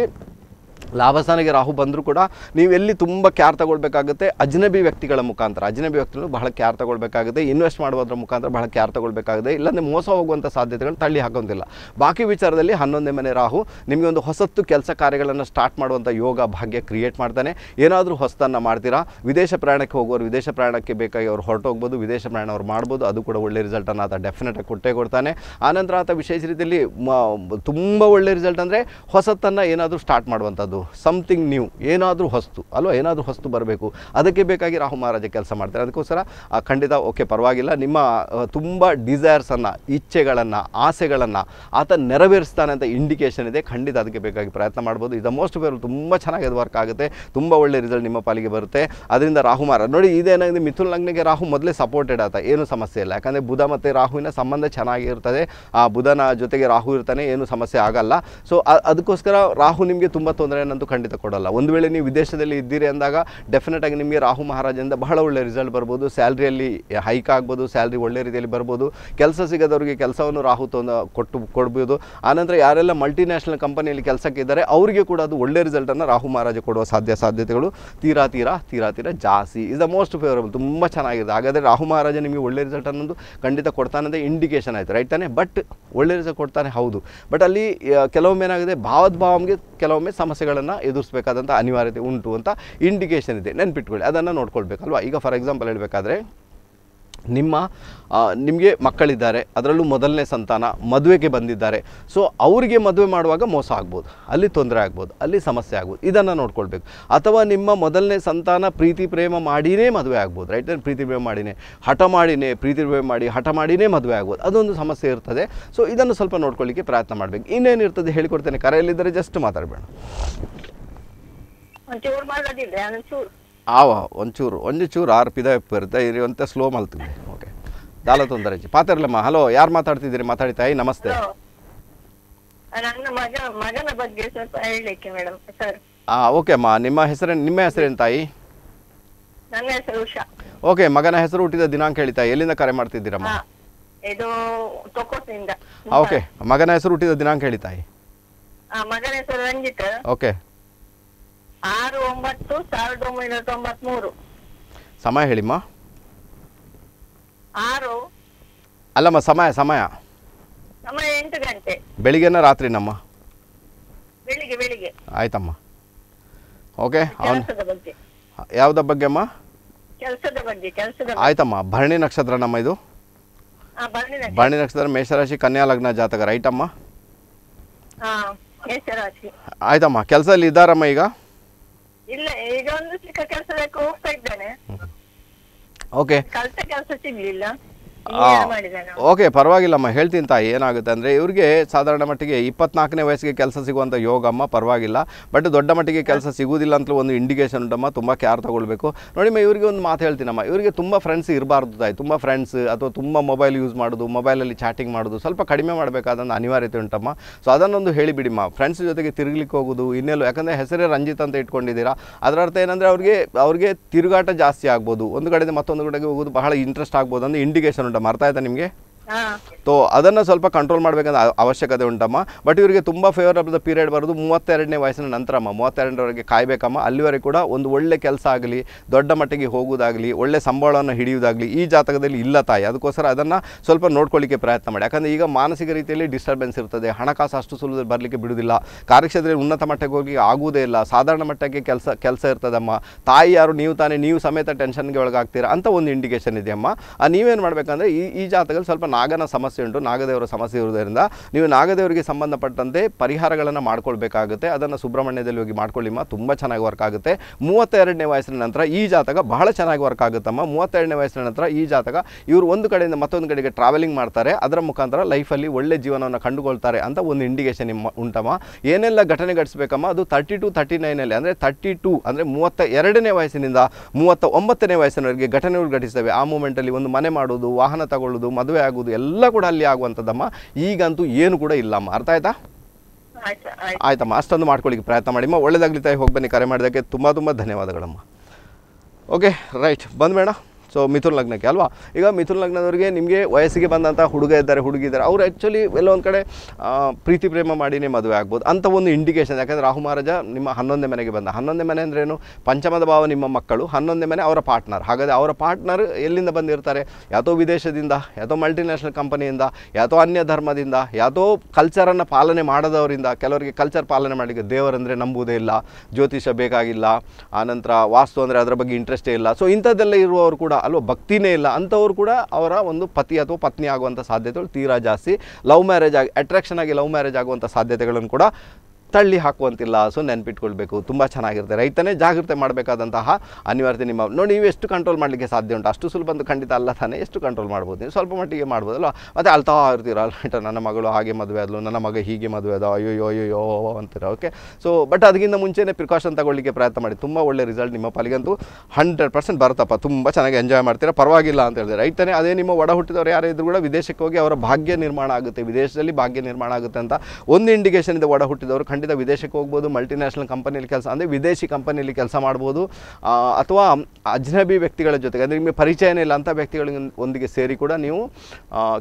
ಲಾಭಸ್ಥಾನಿಗೆ ರಾಹು ಬಂದರೂ ಕೂಡ ನೀವು ಎಲ್ಲಿ ತುಂಬ ಕ್ಯಾರ್ ತಗೊಳ್ಬೇಕಾಗುತ್ತೆ ಅಜ್ನಬಿ ವ್ಯಕ್ತಿಗಳ ಮುಖಾಂತರ ಅಜ್ನಬಿ ವ್ಯಕ್ತಿಗಳು ಬಹಳ ಕ್ಯಾರ್ ತಗೊಳ್ಬೇಕಾಗುತ್ತೆ ಇನ್ವೆಸ್ಟ್ ಮಾಡೋದ್ರ ಮುಖಾಂತರ ಬಹಳ ಕ್ಯಾರ್ ತಗೊಳ್ಬೇಕಾಗುತ್ತೆ ಇಲ್ಲಾಂದರೆ ಮೋಸ ಹೋಗುವಂಥ ಸಾಧ್ಯತೆಗಳನ್ನ ತಳ್ಳಿ ಹಾಕೋದಿಲ್ಲ ಬಾಕಿ ವಿಚಾರದಲ್ಲಿ ಹನ್ನೊಂದೇ ಮನೆ ರಾಹು ನಿಮಗೆ ಒಂದು ಹೊಸತ್ತು ಕೆಲಸ ಕಾರ್ಯಗಳನ್ನು ಸ್ಟಾರ್ಟ್ ಮಾಡುವಂಥ ಯೋಗ ಭಾಗ್ಯ ಕ್ರಿಯೇಟ್ ಮಾಡ್ತಾನೆ ಏನಾದರೂ ಹೊಸತನ್ನು ಮಾಡ್ತೀರಾ ವಿದೇಶ ಪ್ರಯಾಣಕ್ಕೆ ಹೋಗುವವರು ವಿದೇಶ ಪ್ರಯಾಣಕ್ಕೆ ಬೇಕಾಗಿ ಅವ್ರು ಹೊರಟೋಗ್ಬೋದು ವಿದೇಶ ಪ್ರಯಾಣ ಅವ್ರು ಮಾಡ್ಬೋದು ಅದು ಕೂಡ ಒಳ್ಳೆ ರಿಸಲ್ಟನ್ನು ಆತ ಡೆಫಿನೆಟಾಗಿ ಕೊಟ್ಟೇ ಕೊಡ್ತಾನೆ ಆನಂತರ ಆತ ವಿಶೇಷ ರೀತಿಯಲ್ಲಿ ತುಂಬ ಒಳ್ಳೆ ರಿಸಲ್ಟ್ ಅಂದರೆ ಹೊಸತನ್ನು ಏನಾದರೂ ಸ್ಟಾರ್ಟ್ ಮಾಡುವಂಥದ್ದು ಸಮಥಿಂಗ್ ನ್ಯೂ ಏನಾದರೂ ಹೊಸ್ತು ಅಲ್ವಾ ಏನಾದರೂ ಹೊಸ್ತು ಬರಬೇಕು ಅದಕ್ಕೆ ಬೇಕಾಗಿ ರಾಹು ಮಹಾರಾಜ ಕೆಲಸ ಮಾಡ್ತಾರೆ ಅದಕ್ಕೋಸ್ಕರ ಖಂಡಿತ ಓಕೆ ಪರವಾಗಿಲ್ಲ ನಿಮ್ಮ ತುಂಬ ಡಿಸೈರ್ಸನ್ನು ಇಚ್ಛೆಗಳನ್ನು ಆಸೆಗಳನ್ನು ಆತ ನೆರವೇರಿಸ್ತಾನೆ ಅಂತ ಇಂಡಿಕೇಷನ್ ಇದೆ ಖಂಡಿತ ಅದಕ್ಕೆ ಬೇಕಾಗಿ ಪ್ರಯತ್ನ ಮಾಡ್ಬೋದು ಇದು ಮೋಸ್ಟ್ ವೇರ್ ತುಂಬ ಚೆನ್ನಾಗಿ ಅದು ವರ್ಕ್ ಆಗುತ್ತೆ ತುಂಬ ಒಳ್ಳೆ ರಿಸಲ್ಟ್ ನಿಮ್ಮ ಪಾಲಿಗೆ ಬರುತ್ತೆ ಅದರಿಂದ ರಾಹು ಮಹಾರಾಜ ನೋಡಿ ಇದೇನಾಗಿದೆ ಮಿಥುನ್ ಲಗ್ನಿಗೆ ರಾಹು ಮೊದಲೇ ಸಪೋರ್ಟೆಡ್ ಆತ ಏನು ಸಮಸ್ಯೆ ಇಲ್ಲ ಯಾಕಂದರೆ ಬುಧ ಮತ್ತು ರಾಹುವಿನ ಸಂಬಂಧ ಚೆನ್ನಾಗಿರ್ತದೆ ಆ ಬುಧನ ಜೊತೆಗೆ ರಾಹು ಇರ್ತಾನೆ ಏನು ಸಮಸ್ಯೆ ಆಗಲ್ಲ ಸೊ ಅದಕ್ಕೋಸ್ಕರ ರಾಹು ನಿಮಗೆ ತುಂಬ ತೊಂದರೆ ತೊಂದರೆಯನ್ನಂತೂ ಖಂಡಿತ ಕೊಡಲ್ಲ ಒಂದು ವೇಳೆ ನೀವು ವಿದೇಶದಲ್ಲಿ ಇದ್ದೀರಿ ಅಂದಾಗ ಡೆಫಿನೆಟ್ ಆಗಿ ನಿಮಗೆ ರಾಹು ಮಹಾರಾಜಿಂದ ಬಹಳ ಒಳ್ಳೆ ರಿಸಲ್ಟ್ ಬರ್ಬೋದು ಸ್ಯಾಲ್ರಿಯಲ್ಲಿ ಹೈಕ್ ಆಗ್ಬೋದು ಸ್ಯಾಲ್ರಿ ಒಳ್ಳೆ ರೀತಿಯಲ್ಲಿ ಬರ್ಬೋದು ಕೆಲಸ ಸಿಗದವರಿಗೆ ಕೆಲಸವನ್ನು ರಾಹು ತೊಂದ ಕೊಟ್ಟು ಕೊಡ್ಬೋದು ಆನಂತರ ಯಾರೆಲ್ಲ ಮಲ್ಟಿನ್ಯಾಷನಲ್ ಕಂಪನಿಯಲ್ಲಿ ಕೆಲಸಕ್ಕೆ ಇದ್ದಾರೆ ಅವರಿಗೆ ಕೂಡ ಅದು ಒಳ್ಳೆ ರಿಸಲ್ಟನ್ನು ರಾಹು ಮಹಾರಾಜ ಕೊಡುವ ಸಾಧ್ಯ ಸಾಧ್ಯತೆಗಳು ತೀರಾ ತೀರಾ ತೀರಾ ತೀರಾ ಜಾಸ್ತಿ ಇಸ್ ದ ಮೋಸ್ಟ್ ಫೇವರಬಲ್ ತುಂಬ ಚೆನ್ನಾಗಿದೆ ಹಾಗಾದರೆ ರಾಹು ಮಹಾರಾಜ ನಿಮಗೆ ಒಳ್ಳೆ ರಿಸಲ್ಟ್ ಅನ್ನೋದು ಖಂಡಿತ ಕೊಡ್ತಾನಂತ ಇಂಡಿಕೇಶನ್ ಆಯಿತು ರೈಟ್ ತಾನೆ ಬಟ್ ಒಳ್ಳೆ ರಿಸಲ್ಟ್ ಕೊಡ್ತಾನೆ ಹೌದು ಬಟ್ ಅಲ್ಲಿ ಕೆಲವೊಮ್ಮೆ ಏನಾಗಿದೆ ಭಾವದ್ಭಾವಂಗೆ ಕೆಲವೊಮ್ಮೆ ಸಮಸ್ಯೆಗಳು ಸಮಸ್ಯೆಗಳನ್ನು ಎದುರಿಸಬೇಕಾದಂಥ ಅನಿವಾರ್ಯತೆ ಉಂಟು ಅಂತ ಇಂಡಿಕೇಷನ್ ಇದೆ ನೆನ್ಪಿಟ್ಕೊಳ್ಳಿ ಅದನ್ನು ನೋಡ್ಕೊಳ್ಬೇಕಲ್ವಾ ಈಗ ಫಾರ್ ಎಕ್ಸಾಂಪಲ್ ಹೇಳಬೇಕಾದ್ರೆ ನಿಮ್ಮ ನಿಮಗೆ ಮಕ್ಕಳಿದ್ದಾರೆ ಅದರಲ್ಲೂ ಮೊದಲನೇ ಸಂತಾನ ಮದುವೆಗೆ ಬಂದಿದ್ದಾರೆ ಸೊ ಅವರಿಗೆ ಮದುವೆ ಮಾಡುವಾಗ ಮೋಸ ಆಗ್ಬೋದು ಅಲ್ಲಿ ತೊಂದರೆ ಆಗ್ಬೋದು ಅಲ್ಲಿ ಸಮಸ್ಯೆ ಆಗ್ಬೋದು ಇದನ್ನು ನೋಡ್ಕೊಳ್ಬೇಕು ಅಥವಾ ನಿಮ್ಮ ಮೊದಲನೇ ಸಂತಾನ ಪ್ರೀತಿ ಪ್ರೇಮ ಮಾಡಿನೇ ಮದುವೆ ಆಗ್ಬೋದು ರೈಟ್ ಪ್ರೀತಿ ಪ್ರೇಮ ಮಾಡಿನೇ ಹಠ ಮಾಡಿನೇ ಪ್ರೀತಿ ಪ್ರೇಮ ಮಾಡಿ ಹಠ ಮಾಡಿನೇ ಮದುವೆ ಆಗ್ಬೋದು ಅದೊಂದು ಸಮಸ್ಯೆ ಇರ್ತದೆ ಸೊ ಇದನ್ನು ಸ್ವಲ್ಪ ನೋಡ್ಕೊಳ್ಳಿಕ್ಕೆ ಪ್ರಯತ್ನ ಮಾಡಬೇಕು ಇರ್ತದೆ ಹೇಳಿಕೊಡ್ತೇನೆ ಕರೆಯಲ್ಲಿದ್ದರೆ ಜಸ್ಟ್ ಮಾತಾಡಬೇಡ ಆವ ಒಂಚೂರು ಒಂದು ಚೂರು ಆರು ಪಿದಪ್ಪ ಇರುತ್ತೆ ಇರುವಂತೆ ಸ್ಲೋ ಮಲ್ತೀವಿ ಓಕೆ ದಾಲ ತೊಂದರೆ ಪಾತರ್ಲಮ್ಮ ಹಲೋ ಯಾರು ಮಾತಾಡ್ತಿದ್ದೀರಿ ಮಾತಾಡಿ ತಾಯಿ ನಮಸ್ತೆ ನನ್ನ ಮಗ ಮಗನ ಬಗ್ಗೆ ಸ್ವಲ್ಪ ಹೇಳಲಿಕ್ಕೆ ಮೇಡಮ್ ಸರ್ ಆ ಓಕೆ ಅಮ್ಮ ನಿಮ್ಮ ಹೆಸರೇನು ನಿಮ್ಮ ಹೆಸರೇನು ತಾಯಿ ನನ್ನ ಹೆಸರು ಉಷಾ ಓಕೆ ಮಗನ ಹೆಸರು ಹುಟ್ಟಿದ ದಿನಾಂಕ ಹೇಳಿ ತಾಯಿ ಎಲ್ಲಿಂದ ಕರೆ ಮಾಡ್ತಿದ್ದೀರಮ್ಮ ಇದು ಓಕೆ ಮಗನ ಹೆಸರು ಹುಟ್ಟಿದ ದಿನಾಂಕ ಹೇಳಿ ತಾಯಿ ಮಗನ ಹೆಸರು ರಂಜಿತ್ ಓಕೆ ಆರು ಸಮಯ ಹೇಳಿಮ್ಮ ಆರು ಅಲ್ಲಮ್ಮ ಸಮಯ ಸಮಯ ಸಮಯ ಎಂಟು ಗಂಟೆ ಬೆಳಿಗ್ಗೆನ ರಾತ್ರಿನಮ್ಮ ಬೆಳಿಗ್ಗೆ ಬೆಳಿಗ್ಗೆ ಆಯ್ತಮ್ಮ ಓಕೆ ಅವನು ಯಾವುದ ಬಗ್ಗೆ ಅಮ್ಮ ಕೆಲಸದ ಬಗ್ಗೆ ಕೆಲಸದ ಆಯ್ತಮ್ಮ ಭರಣಿ ನಕ್ಷತ್ರ ನಮ್ಮ ಇದು ಭರಣಿ ನಕ್ಷತ್ರ ಮೇಷರಾಶಿ ಕನ್ಯಾ ಲಗ್ನ ಜಾತಕ ರೈಟ್ ಅಮ್ಮ ಆಯ್ತಮ್ಮ ಕೆಲಸದಲ್ಲಿ ಇದ್ದಾರಮ್ಮ ಈಗ ಇಲ್ಲ ಈಗ ಒಂದು ಚಿಕ್ಕ ಕೆಲಸಕ್ಕೆ ಹೋಗ್ತಾ ಇದ್ದೇನೆ. ಕಲ್ತ ಕೆಲಸ ಸಿಗ್ಲಿಲ್ಲ. ಓಕೆ ಪರವಾಗಿಲ್ಲಮ್ಮ ಹೇಳ್ತೀನಿ ತಾಯಿ ಏನಾಗುತ್ತೆ ಅಂದರೆ ಇವ್ರಿಗೆ ಸಾಧಾರಣ ಮಟ್ಟಿಗೆ ಇಪ್ಪತ್ನಾಲ್ಕನೇ ವಯಸ್ಸಿಗೆ ಕೆಲಸ ಸಿಗುವಂಥ ಯೋಗಮ್ಮ ಪರವಾಗಿಲ್ಲ ಬಟ್ ದೊಡ್ಡ ಮಟ್ಟಿಗೆ ಕೆಲಸ ಸಿಗುವುದಿಲ್ಲ ಅಂತಲೂ ಒಂದು ಇಂಡಿಕೇಷನ್ ಉಂಟಮ್ಮ ತುಂಬ ಕೇರ್ ತೊಗೊಳ್ಬೇಕು ನೋಡಿಮ್ಮ ಇವರಿಗೆ ಒಂದು ಮಾತು ಹೇಳ್ತೀನಮ್ಮ ಇವರಿಗೆ ತುಂಬ ಫ್ರೆಂಡ್ಸ್ ಇರಬಾರ್ದು ತಾಯಿ ತುಂಬ ಫ್ರೆಂಡ್ಸ್ ಅಥವಾ ತುಂಬ ಮೊಬೈಲ್ ಯೂಸ್ ಮಾಡೋದು ಮೊಬೈಲಲ್ಲಿ ಚಾಟಿಂಗ್ ಮಾಡೋದು ಸ್ವಲ್ಪ ಕಡಿಮೆ ಮಾಡಬೇಕಾದಂಥ ಅನಿವಾರ್ಯತೆ ಉಂಟಮ್ಮ ಸೊ ಅದನ್ನೊಂದು ಹೇಳಿಬಿಡಿಮ್ಮ ಫ್ರೆಂಡ್ಸ್ ಜೊತೆಗೆ ತಿರುಗಲಿಕ್ಕೆ ಹೋಗೋದು ಇನ್ನೆಲ್ಲೂ ಯಾಕಂದರೆ ಹೆಸರೇ ರಂಜಿತ್ ಅಂತ ಇಟ್ಕೊಂಡಿದ್ದೀರಾ ಅದರ ಅರ್ಥ ಏನಂದರೆ ಅವ್ರಿಗೆ ಅವ್ರಿಗೆ ತಿರುಗಾಟ ಜಾಸ್ತಿ ಆಗ್ಬೋದು ಒಂದು ಕಡೆಯಿಂದ ಮತ್ತೊಂದು ಕಡೆಗೆ ಹೋಗೋದು ಬಹಳ ಇಂಟ್ರೆಸ್ಟ್ ಆಗ್ಬೋದು ಅಂದರೆ ಇಂಡಿಕೇಷನ್ ಮಾಡ್ತಾ ಇದ್ದೆ ನಿಮಗೆ ಸೊ ಅದನ್ನು ಸ್ವಲ್ಪ ಕಂಟ್ರೋಲ್ ಮಾಡಬೇಕಂತ ಅವಶ್ಯಕತೆ ಉಂಟಮ್ಮ ಬಟ್ ಇವರಿಗೆ ತುಂಬ ಫೇವರಬಲ್ ಪೀರಿಯಡ್ ಬರೋದು ಮೂವತ್ತೆರಡನೇ ವಯಸ್ಸಿನ ನಂತರಮ್ಮ ಮೂವತ್ತೆರಡರವರೆಗೆ ಕಾಯಬೇಕಮ್ಮ ಅಲ್ಲಿವರೆಗೆ ಕೂಡ ಒಂದು ಒಳ್ಳೆ ಕೆಲಸ ಆಗಲಿ ದೊಡ್ಡ ಮಟ್ಟಿಗೆ ಹೋಗುವುದಾಗಲಿ ಒಳ್ಳೆ ಸಂಬಳವನ್ನು ಹಿಡಿಯುವುದಾಗಲಿ ಈ ಜಾತಕದಲ್ಲಿ ಇಲ್ಲ ತಾಯಿ ಅದಕ್ಕೋಸ್ಕರ ಅದನ್ನು ಸ್ವಲ್ಪ ನೋಡ್ಕೊಳ್ಳಿಕ್ಕೆ ಪ್ರಯತ್ನ ಮಾಡಿ ಯಾಕಂದರೆ ಈಗ ಮಾನಸಿಕ ರೀತಿಯಲ್ಲಿ ಡಿಸ್ಟರ್ಬೆನ್ಸ್ ಇರ್ತದೆ ಹಣಕಾಸು ಅಷ್ಟು ಸುಲಭದಲ್ಲಿ ಬರಲಿಕ್ಕೆ ಬಿಡುವುದಿಲ್ಲ ಕಾರ್ಯಕ್ಷೇತ್ರದಲ್ಲಿ ಉನ್ನತ ಮಟ್ಟಕ್ಕೆ ಹೋಗಿ ಆಗುವುದೇ ಇಲ್ಲ ಸಾಧಾರಣ ಮಟ್ಟಕ್ಕೆ ಕೆಲಸ ಕೆಲಸ ಇರ್ತದಮ್ಮ ತಾಯಿ ಯಾರು ನೀವು ತಾನೇ ನೀವು ಸಮೇತ ಟೆನ್ಷನ್ಗೆ ಒಳಗಾಗ್ತೀರಾ ಅಂತ ಒಂದು ಇಂಡಿಕೇಷನ್ ಇದೆಯಮ್ಮ ನೀವೇನು ಮಾಡಬೇಕಂದ್ರೆ ಈ ಈ ಜಾತಕದಲ್ಲಿ ಸ್ವಲ್ಪ ನಾಗನ ಸಮಸ್ಯೆ ಉಂಟು ನಾಗದೇವರ ಸಮಸ್ಯೆ ಇರುವುದರಿಂದ ನೀವು ನಾಗದೇವರಿಗೆ ಸಂಬಂಧಪಟ್ಟಂತೆ ಪರಿಹಾರಗಳನ್ನು ಮಾಡ್ಕೊಳ್ಬೇಕಾಗುತ್ತೆ ಅದನ್ನು ಸುಬ್ರಹ್ಮಣ್ಯದಲ್ಲಿ ಹೋಗಿ ಮಾಡ್ಕೊಳ್ಳಿಮ್ಮ ತುಂಬ ಚೆನ್ನಾಗಿ ವರ್ಕ್ ಆಗುತ್ತೆ ಮೂವತ್ತೆರಡನೇ ವಯಸ್ಸಿನ ನಂತರ ಈ ಜಾತಕ ಬಹಳ ಚೆನ್ನಾಗಿ ವರ್ಕ್ ಆಗುತ್ತಮ್ಮ ಮೂವತ್ತೆರಡನೇ ವಯಸ್ಸಿನ ನಂತರ ಈ ಜಾತಕ ಇವರು ಒಂದು ಕಡೆಯಿಂದ ಮತ್ತೊಂದು ಕಡೆಗೆ ಟ್ರಾವೆಲಿಂಗ್ ಮಾಡ್ತಾರೆ ಅದರ ಮುಖಾಂತರ ಲೈಫಲ್ಲಿ ಒಳ್ಳೆ ಜೀವನವನ್ನು ಕಂಡುಕೊಳ್ತಾರೆ ಅಂತ ಒಂದು ಇಂಡಿಕೇಷನ್ ಉಂಟಮ್ಮ ಏನೆಲ್ಲ ಘಟನೆ ಘಟಿಸಬೇಕಮ್ಮ ಅದು ತರ್ಟಿ ಟು ತರ್ಟಿ ನೈನಲ್ಲಿ ಅಂದರೆ ತರ್ಟಿ ಟು ಅಂದರೆ ಮೂವತ್ತ ಎರಡನೇ ವಯಸ್ಸಿನಿಂದ ಮೂವತ್ತ ಒಂಬತ್ತನೇ ವಯಸ್ಸಿನವರೆಗೆ ಘಟನೆಗಳು ಘಟಿಸ್ತವೆ ಆ ಮೂಮೆಂಟಲ್ಲಿ ಒಂದು ಮನೆ ಮಾಡೋದು ವಾಹನ ತಗೊಳ್ಳೋದು ಮದುವೆ ಆಗೋದು ಆಗಿರ್ಬೋದು ಎಲ್ಲ ಕೂಡ ಅಲ್ಲಿ ಆಗುವಂಥದ್ದಮ್ಮ ಈಗಂತೂ ಏನು ಕೂಡ ಇಲ್ಲಮ್ಮ ಅರ್ಥ ಆಯ್ತಾ ಆಯ್ತಮ್ಮ ಅಷ್ಟೊಂದು ಮಾಡ್ಕೊಳ್ಳಿಕ್ಕೆ ಪ್ರಯತ್ನ ಮಾಡಿಮ್ಮ ಒಳ್ಳೆದಾಗಲಿ ತಾಯಿ ಹೋಗಿ ಬನ್ನಿ ಕರೆ ಮಾಡಿದಕ್ಕೆ ತುಂಬ ತುಂಬ ಧನ್ಯವಾದಗಳಮ್ಮ ಓಕೆ ರೈಟ್ ಬಂದ್ಬೇಡ ಮೇಡಮ್ ಸೊ ಮಿಥುನ್ ಲಗ್ನಕ್ಕೆ ಅಲ್ವಾ ಈಗ ಮಿಥುನ್ ಲಗ್ನದವರಿಗೆ ನಿಮಗೆ ವಯಸ್ಸಿಗೆ ಬಂದಂಥ ಹುಡುಗ ಇದ್ದಾರೆ ಹುಡುಗಿ ಇದ್ದಾರೆ ಅವ್ರು ಆ್ಯಕ್ಚುಲಿ ಎಲ್ಲೊಂದು ಕಡೆ ಪ್ರೀತಿ ಪ್ರೇಮ ಮಾಡಿನೇ ಮದುವೆ ಆಗ್ಬೋದು ಅಂತ ಒಂದು ಇಂಡಿಕೇಷನ್ ಯಾಕಂದರೆ ರಾಹು ಮಹಾರಾಜ ನಿಮ್ಮ ಹನ್ನೊಂದೇ ಮನೆಗೆ ಬಂದ ಹನ್ನೊಂದನೇ ಮನೆ ಅಂದ್ರೇನು ಪಂಚಮದ ಭಾವ ನಿಮ್ಮ ಮಕ್ಕಳು ಹನ್ನೊಂದೇ ಮನೆ ಅವರ ಪಾರ್ಟ್ನರ್ ಹಾಗಾದರೆ ಅವರ ಪಾರ್ಟ್ನರ್ ಎಲ್ಲಿಂದ ಬಂದಿರ್ತಾರೆ ಯಾತೋ ವಿದೇಶದಿಂದ ಯಾತೋ ಮಲ್ಟಿನ್ಯಾಷನಲ್ ಕಂಪನಿಯಿಂದ ಯಾತೋ ಅನ್ಯ ಧರ್ಮದಿಂದ ಯಾತೋ ಕಲ್ಚರನ್ನು ಪಾಲನೆ ಮಾಡದವರಿಂದ ಕೆಲವರಿಗೆ ಕಲ್ಚರ್ ಪಾಲನೆ ಮಾಡಲಿಕ್ಕೆ ದೇವರಂದರೆ ನಂಬುವುದೇ ಇಲ್ಲ ಜ್ಯೋತಿಷ ಬೇಕಾಗಿಲ್ಲ ಆನಂತರ ವಾಸ್ತು ಅಂದರೆ ಅದರ ಬಗ್ಗೆ ಇಂಟ್ರೆಸ್ಟೇ ಇಲ್ಲ ಸೊ ಇಂಥದ್ದೆಲ್ಲ ಇರುವವರು ಕೂಡ ಅಲ್ವಾ ಭಕ್ತಿನೇ ಇಲ್ಲ ಅಂಥವ್ರು ಕೂಡ ಅವರ ಒಂದು ಪತಿ ಅಥವಾ ಪತ್ನಿ ಆಗುವಂಥ ಸಾಧ್ಯತೆಗಳು ತೀರಾ ಜಾಸ್ತಿ ಲವ್ ಮ್ಯಾರೇಜ್ ಆಗಿ ಅಟ್ರಾಕ್ಷನ್ ಆಗಿ ಲವ್ ಮ್ಯಾರೇಜ್ ಆಗುವಂಥ ಸಾಧ್ಯತೆಗಳನ್ನು ಕೂಡ ತಳ್ಳಿ ಹಾಕುವಂತಿಲ್ಲ ಸೊ ನೆನಪಿಟ್ಕೊಳ್ಬೇಕು ತುಂಬ ಚೆನ್ನಾಗಿರುತ್ತೆ ರೈತನೇ ಜಾಗೃತೆ ಮಾಡಬೇಕಾದಂತಹ ಅನಿವಾರ್ಯತೆ ನಿಮ್ಮ ನೋಡಿ ನೀವು ಎಷ್ಟು ಕಂಟ್ರೋಲ್ ಮಾಡಲಿಕ್ಕೆ ಸಾಧ್ಯ ಉಂಟು ಅಷ್ಟು ಸುಲಭ ಅಂತ ಖಂಡಿತ ಅಲ್ಲ ತಾನೇ ಎಷ್ಟು ಕಂಟ್ರೋಲ್ ಮಾಡ್ಬೋದು ನೀವು ಸ್ವಲ್ಪ ಮಟ್ಟಿಗೆ ಮಾಡ್ಬೋದಲ್ವ ಮತ್ತು ಅಳ್ತಾ ಇರ್ತೀರ ಅಲ್ಟ ನನ್ನ ಮಗಳು ಹಾಗೆ ಮದುವೆ ಆದಲು ನನ್ನ ಮಗ ಹೀಗೆ ಮದುವೆ ಆದ ಅಯ್ಯೋ ಅಯ್ಯೋ ಅಂತೀರ ಓಕೆ ಸೊ ಬಟ್ ಅದಕ್ಕಿಂತ ಮುಂಚೆನೇ ಪ್ರಿಕಾಷನ್ ತಗೊಳ್ಳಿಕ್ಕೆ ಪ್ರಯತ್ನ ಮಾಡಿ ತುಂಬ ಒಳ್ಳೆ ರಿಸಲ್ಟ್ ನಿಮ್ಮ ಪಾಲಿಗಂತೂ ಹಂಡ್ರೆಡ್ ಪರ್ಸೆಂಟ್ ಬರುತ್ತಪ್ಪ ತುಂಬ ಚೆನ್ನಾಗಿ ಎಂಜಾಯ್ ಮಾಡ್ತೀರಾ ಪರವಾಗಿಲ್ಲ ಅಂತ ಹೇಳಿದ್ರೆ ರೈತನೇ ಅದೇ ನಿಮ್ಮ ಒಡ ಹುಟ್ಟಿದವರು ಯಾರೇ ಇದ್ರು ಕೂಡ ವಿದೇಶಕ್ಕೆ ಹೋಗಿ ಅವರ ಭಾಗ್ಯ ನಿರ್ಮಾಣ ಆಗುತ್ತೆ ವಿದೇಶದಲ್ಲಿ ಭಾಗ್ಯ ನಿರ್ಮಾಣ ಆಗುತ್ತೆ ಅಂತ ಒಂದು ಇಂಡಿಕೇಶನ್ ಇದೆ ಒಡ ಹುಟ್ಟಿದವರು ಖಂಡಿತ ಖಂಡಿತ ವಿದೇಶಕ್ಕೆ ಹೋಗ್ಬೋದು ಮಲ್ಟಿನ್ಯಾಷನಲ್ ಕಂಪನಿಯಲ್ಲಿ ಕೆಲಸ ಅಂದರೆ ವಿದೇಶಿ ಕಂಪನಿಯಲ್ಲಿ ಕೆಲಸ ಮಾಡ್ಬೋದು ಅಥವಾ ಅಜ್ನಬಿ ವ್ಯಕ್ತಿಗಳ ಜೊತೆಗೆ ಅಂದರೆ ನಿಮಗೆ ಪರಿಚಯನೇ ಇಲ್ಲ ಅಂಥ ವ್ಯಕ್ತಿಗಳ ಒಂದಿಗೆ ಸೇರಿ ಕೂಡ ನೀವು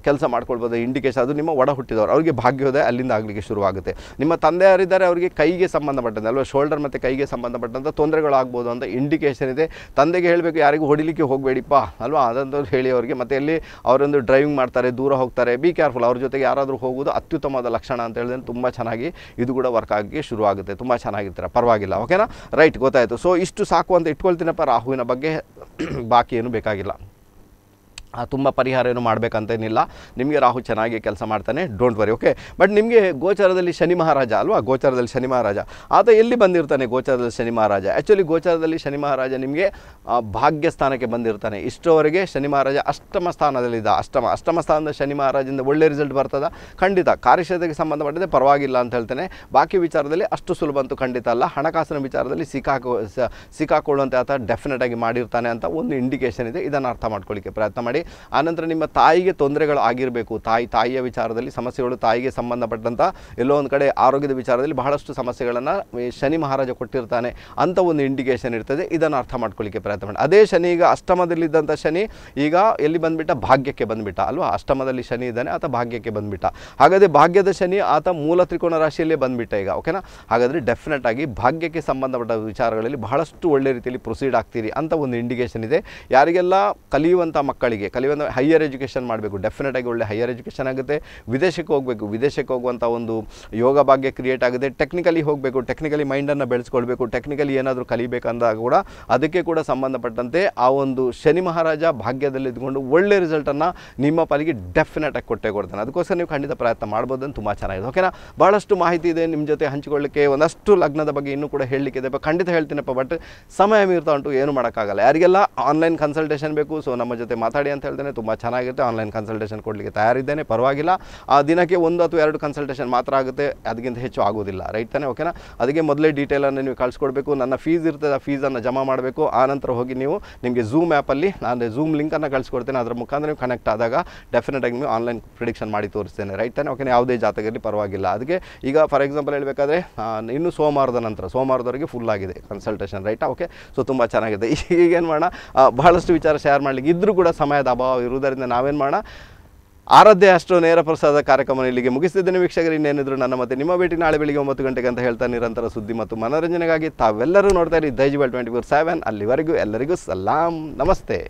ಕೆಲಸ ಮಾಡ್ಕೊಳ್ಬೋದು ಇಂಡಿಕೇಶನ್ ಅದು ನಿಮ್ಮ ಒಡ ಹುಟ್ಟಿದವರು ಅವರಿಗೆ ಭಾಗ್ಯೋದಯ ಅಲ್ಲಿಂದ ಆಗಲಿಕ್ಕೆ ಶುರುವಾಗುತ್ತೆ ನಿಮ್ಮ ತಂದೆಯವರಿದ್ದಾರೆ ಅವರಿಗೆ ಕೈಗೆ ಸಂಬಂಧಪಟ್ಟಂತೆ ಅಲ್ವಾ ಶೋಲ್ಡರ್ ಮತ್ತು ಕೈಗೆ ಸಂಬಂಧಪಟ್ಟಂಥ ತೊಂದರೆಗಳಾಗ್ಬೋದು ಅಂತ ಇಂಡಿಕೇಶನ್ ಇದೆ ತಂದೆಗೆ ಹೇಳಬೇಕು ಯಾರಿಗೂ ಹೊಡಿಲಿಕ್ಕೆ ಹೋಗಬೇಡಿಪ್ಪ ಅಲ್ವಾ ಅದಂತ ಹೇಳಿ ಅವರಿಗೆ ಮತ್ತು ಇಲ್ಲಿ ಅವರೊಂದು ಡ್ರೈವಿಂಗ್ ಮಾಡ್ತಾರೆ ದೂರ ಹೋಗ್ತಾರೆ ಬಿ ಕೇರ್ಫುಲ್ ಅವ್ರ ಜೊತೆಗೆ ಯಾರಾದರೂ ಹೋಗುವುದು ಅತ್ಯುತ್ತಮವಾದ ಲಕ್ಷಣ ಅಂತ ಹೇಳಿದ್ರೆ ತುಂಬ ಚೆನ್ನಾಗಿ ಇದು ಕೂಡ ವರ್ಕ್ ಶುರು ಶುರುವಾಗುತ್ತೆ ತುಂಬ ಚೆನ್ನಾಗಿರ್ತಾರೆ ಪರವಾಗಿಲ್ಲ ಓಕೆನಾ ರೈಟ್ ಗೊತ್ತಾಯಿತು ಸೊ ಇಷ್ಟು ಸಾಕು ಅಂತ ಇಟ್ಕೊಳ್ತೀನಪ್ಪ ರಾಹುವಿನ ಬಗ್ಗೆ ಬಾಕಿ ಏನು ಬೇಕಾಗಿಲ್ಲ ತುಂಬ ಪರಿಹಾರ ಏನು ಮಾಡಬೇಕಂತೇನಿಲ್ಲ ನಿಮಗೆ ರಾಹು ಚೆನ್ನಾಗಿ ಕೆಲಸ ಮಾಡ್ತಾನೆ ಡೋಂಟ್ ವರಿ ಓಕೆ ಬಟ್ ನಿಮಗೆ ಗೋಚಾರದಲ್ಲಿ ಶನಿ ಮಹಾರಾಜ ಅಲ್ವಾ ಗೋಚಾರದಲ್ಲಿ ಶನಿ ಮಹಾರಾಜ ಆತ ಎಲ್ಲಿ ಬಂದಿರ್ತಾನೆ ಗೋಚಾರದಲ್ಲಿ ಶನಿ ಮಹಾರಾಜ ಆ್ಯಕ್ಚುಲಿ ಗೋಚಾರದಲ್ಲಿ ಶನಿ ಮಹಾರಾಜ ನಿಮಗೆ ಭಾಗ್ಯ ಸ್ಥಾನಕ್ಕೆ ಬಂದಿರ್ತಾನೆ ಇಷ್ಟೋವರೆಗೆ ಶನಿ ಮಹಾರಾಜ ಅಷ್ಟಮ ಸ್ಥಾನದಲ್ಲಿದ್ದ ಅಷ್ಟಮ ಅಷ್ಟಮ ಸ್ಥಾನದ ಶನಿ ಮಹಾರಾಜಿಂದ ಒಳ್ಳೆ ರಿಸಲ್ಟ್ ಬರ್ತದ ಖಂಡಿತ ಕಾರ್ಯಕ್ಷೇತ್ರಕ್ಕೆ ಸಂಬಂಧಪಟ್ಟಿದೆ ಪರವಾಗಿಲ್ಲ ಅಂತ ಹೇಳ್ತೇನೆ ಬಾಕಿ ವಿಚಾರದಲ್ಲಿ ಅಷ್ಟು ಸುಲಭ ಅಂತೂ ಖಂಡಿತ ಅಲ್ಲ ಹಣಕಾಸಿನ ವಿಚಾರದಲ್ಲಿ ಸಿಕ್ಕಾಕೋ ಸಿಕ್ಕಾಕೊಳ್ಳುವಂತೆ ಆತ ಡೆಫಿನೆಟಾಗಿ ಮಾಡಿರ್ತಾನೆ ಅಂತ ಒಂದು ಇಂಡಿಕೇಶನ್ ಇದೆ ಇದನ್ನು ಅರ್ಥ ಮಾಡ್ಕೊಳ್ಳಿಕ್ಕೆ ಪ್ರಯತ್ನ ಮಾಡಿ ಆನಂತರ ನಿಮ್ಮ ತಾಯಿಗೆ ತೊಂದರೆಗಳು ಆಗಿರಬೇಕು ತಾಯಿ ತಾಯಿಯ ವಿಚಾರದಲ್ಲಿ ಸಮಸ್ಯೆಗಳು ತಾಯಿಗೆ ಸಂಬಂಧಪಟ್ಟಂಥ ಎಲ್ಲೋ ಒಂದು ಕಡೆ ಆರೋಗ್ಯದ ವಿಚಾರದಲ್ಲಿ ಬಹಳಷ್ಟು ಸಮಸ್ಯೆಗಳನ್ನು ಶನಿ ಮಹಾರಾಜ ಕೊಟ್ಟಿರ್ತಾನೆ ಅಂತ ಒಂದು ಇಂಡಿಕೇಷನ್ ಇರ್ತದೆ ಇದನ್ನು ಅರ್ಥ ಮಾಡ್ಕೊಳ್ಳಿಕ್ಕೆ ಪ್ರಯತ್ನ ಮಾಡಿ ಅದೇ ಶನಿ ಈಗ ಅಷ್ಟಮದಲ್ಲಿದ್ದಂಥ ಶನಿ ಈಗ ಎಲ್ಲಿ ಬಂದುಬಿಟ್ಟ ಭಾಗ್ಯಕ್ಕೆ ಬಂದುಬಿಟ್ಟ ಅಲ್ವಾ ಅಷ್ಟಮದಲ್ಲಿ ಶನಿ ಇದ್ದಾನೆ ಆತ ಭಾಗ್ಯಕ್ಕೆ ಬಂದುಬಿಟ್ಟ ಹಾಗಾದರೆ ಭಾಗ್ಯದ ಶನಿ ಆತ ಮೂಲ ತ್ರಿಕೋನ ರಾಶಿಯಲ್ಲೇ ಬಂದುಬಿಟ್ಟ ಈಗ ಓಕೆನಾ ಹಾಗಾದರೆ ಡೆಫಿನೆಟ್ ಆಗಿ ಭಾಗ್ಯಕ್ಕೆ ಸಂಬಂಧಪಟ್ಟ ವಿಚಾರಗಳಲ್ಲಿ ಬಹಳಷ್ಟು ಒಳ್ಳೆ ರೀತಿಯಲ್ಲಿ ಪ್ರೊಸೀಡ್ ಆಗ್ತೀರಿ ಅಂತ ಒಂದು ಇಂಡಿಕೇಶನ್ ಇದೆ ಯಾರಿಗೆಲ್ಲ ಕಲಿಯುವಂಥ ಮಕ್ಕಳಿಗೆ ಕಲಿಯೋದು ಹೈಯರ್ ಎಜುಕೇಷನ್ ಮಾಡಬೇಕು ಡೆಫಿನೆಟಾಗಿ ಒಳ್ಳೆ ಹೈಯರ್ ಎಜುಕೇಷನ್ ಆಗುತ್ತೆ ವಿದೇಶಕ್ಕೆ ಹೋಗಬೇಕು ವಿದೇಶಕ್ಕೆ ಹೋಗುವಂಥ ಒಂದು ಯೋಗ ಭಾಗ್ಯ ಕ್ರಿಯೇಟ್ ಆಗುತ್ತೆ ಟೆಕ್ನಿಕಲಿ ಹೋಗಬೇಕು ಟೆಕ್ನಿಕಲಿ ಮೈಂಡನ್ನು ಬೆಳೆಸ್ಕೊಳ್ಬೇಕು ಟೆಕ್ನಿಕಲಿ ಏನಾದರೂ ಕಲಿಬೇಕಂದಾಗ ಕೂಡ ಅದಕ್ಕೆ ಕೂಡ ಸಂಬಂಧಪಟ್ಟಂತೆ ಆ ಒಂದು ಶನಿ ಮಹಾರಾಜ ಇದ್ಕೊಂಡು ಒಳ್ಳೆ ರಿಸಲ್ಟನ್ನು ನಿಮ್ಮ ಪಾಲಿಗೆ ಡೆಫಿನೆಟಾಗಿ ಕೊಟ್ಟೆ ಕೊಡ್ತಾನೆ ಅದಕ್ಕೋಸ್ಕರ ನೀವು ಖಂಡಿತ ಪ್ರಯತ್ನ ಮಾಡ್ಬೋದು ಅಂತ ತುಂಬ ಚೆನ್ನಾಗಿದೆ ಓಕೆನಾ ಭಾಳಷ್ಟು ಮಾಹಿತಿ ಇದೆ ನಿಮ್ಮ ಜೊತೆ ಹಂಚಿಕೊಳ್ಳಿಕ್ಕೆ ಒಂದಷ್ಟು ಲಗ್ನದ ಬಗ್ಗೆ ಇನ್ನೂ ಕೂಡ ಹೇಳಲಿಕ್ಕೆ ಇದೆ ಖಂಡಿತ ಹೇಳ್ತೀನಪ್ಪ ಬಟ್ ಸಮಯ ಮೀರ್ತಾ ಉಂಟು ಏನು ಮಾಡೋಕ್ಕಾಗಲ್ಲ ಯಾರಿಗೆಲ್ಲ ಆನ್ಲೈನ್ ಕನ್ಸಲ್ಟೇಷನ್ ಬೇಕು ಸೊ ನಮ್ಮ ಜೊತೆ ಮಾತಾಡಿ ಅಂತ ಅಂತ ಹೇಳ್ದೇ ತುಂಬ ಚೆನ್ನಾಗಿರುತ್ತೆ ಆನ್ಲೈನ್ ಕನ್ಸಲ್ಟೇಷನ್ ಕೊಡಲಿಕ್ಕೆ ತಯಾರಿದ್ದೇನೆ ಪರವಾಗಿಲ್ಲ ಆ ದಿನಕ್ಕೆ ಒಂದು ಅಥವಾ ಎರಡು ಕನ್ಸಲ್ಟೇಷನ್ ಮಾತ್ರ ಆಗುತ್ತೆ ಅದಕ್ಕಿಂತ ಹೆಚ್ಚು ಆಗೋದಿಲ್ಲ ರೈಟ್ ತಾನೆ ಓಕೆನಾ ಅದಕ್ಕೆ ಮೊದಲೇ ಡೀಟೇಲನ್ನು ನೀವು ಕಳಿಸ್ಕೊಡ್ಬೇಕು ನನ್ನ ಫೀಸ್ ಇರ್ತದೆ ಆ ಫೀಸನ್ನು ಜಮಾ ಮಾಡಬೇಕು ಆ ನಂತರ ಹೋಗಿ ನೀವು ನಿಮಗೆ ಝೂಮ್ ಆ್ಯಪಲ್ಲಿ ನಾನು ಝೂಮ್ ಲಿಂಕನ್ನು ಕಳಿಸ್ಕೊಡ್ತೇನೆ ಅದರ ಮುಖಾಂತರ ನೀವು ಕನೆಕ್ಟ್ ಆದಾಗ ಡೆಫಿನೆಟಾಗಿ ನೀವು ಆನ್ಲೈನ್ ಪ್ರಿಡಿಕ್ಷನ್ ಮಾಡಿ ತೋರಿಸ್ತೇನೆ ರೈಟ್ ತಾನೆ ಓಕೆ ಯಾವುದೇ ಜಾತಕದಲ್ಲಿ ಪರವಾಗಿಲ್ಲ ಅದಕ್ಕೆ ಈಗ ಫಾರ್ ಎಕ್ಸಾಂಪಲ್ ಹೇಳಬೇಕಾದ್ರೆ ಇನ್ನು ಸೋಮವಾರದ ನಂತರ ಸೋಮವಾರದವರೆಗೆ ಫುಲ್ ಆಗಿದೆ ಕನ್ಸಲ್ಟೇಷನ್ ರೈಟಾ ಓಕೆ ಸೊ ತುಂಬ ಚೆನ್ನಾಗಿದೆ ಈಗೇನು ಮಾಡೋಣ ಬಹಳಷ್ಟು ವಿಚಾರ ಶೇರ್ ಮಾಡಲಿಕ್ಕೆ ಇದ್ರೂ ಕೂಡ ಸಮಯ ಸಮಯದ ಅಭಾವ ಇರುವುದರಿಂದ ನಾವೇನು ಮಾಡೋಣ ಆರಾಧ್ಯ ಅಷ್ಟು ನೇರ ಪ್ರಸಾದ ಕಾರ್ಯಕ್ರಮ ಇಲ್ಲಿಗೆ ಮುಗಿಸಿದ್ದೇನೆ ವೀಕ್ಷಕರು ಇನ್ನೇನಿದ್ರು ನನ್ನ ಮತ್ತೆ ನಿಮ್ಮ ಭೇಟಿ ನಾಳೆ ಬೆಳಿಗ್ಗೆ ಒಂಬತ್ತು ಗಂಟೆಗೆ ಅಂತ ಹೇಳ್ತಾ ನಿರಂತರ ಸುದ್ದಿ ಮತ್ತು ಮನೋರಂಜನೆಗಾಗಿ ತಾವೆಲ್ಲರೂ ನೋಡ್ತಾ ಇರಿ ದೈಜ್ ಟ್ವೆಂಟಿ ಫೋರ್ ಸೆವೆನ್ ಅಲ್ಲಿವರೆಗೂ ಎಲ್ಲರಿಗೂ ಸಲಾಂ ನಮಸ್ತೆ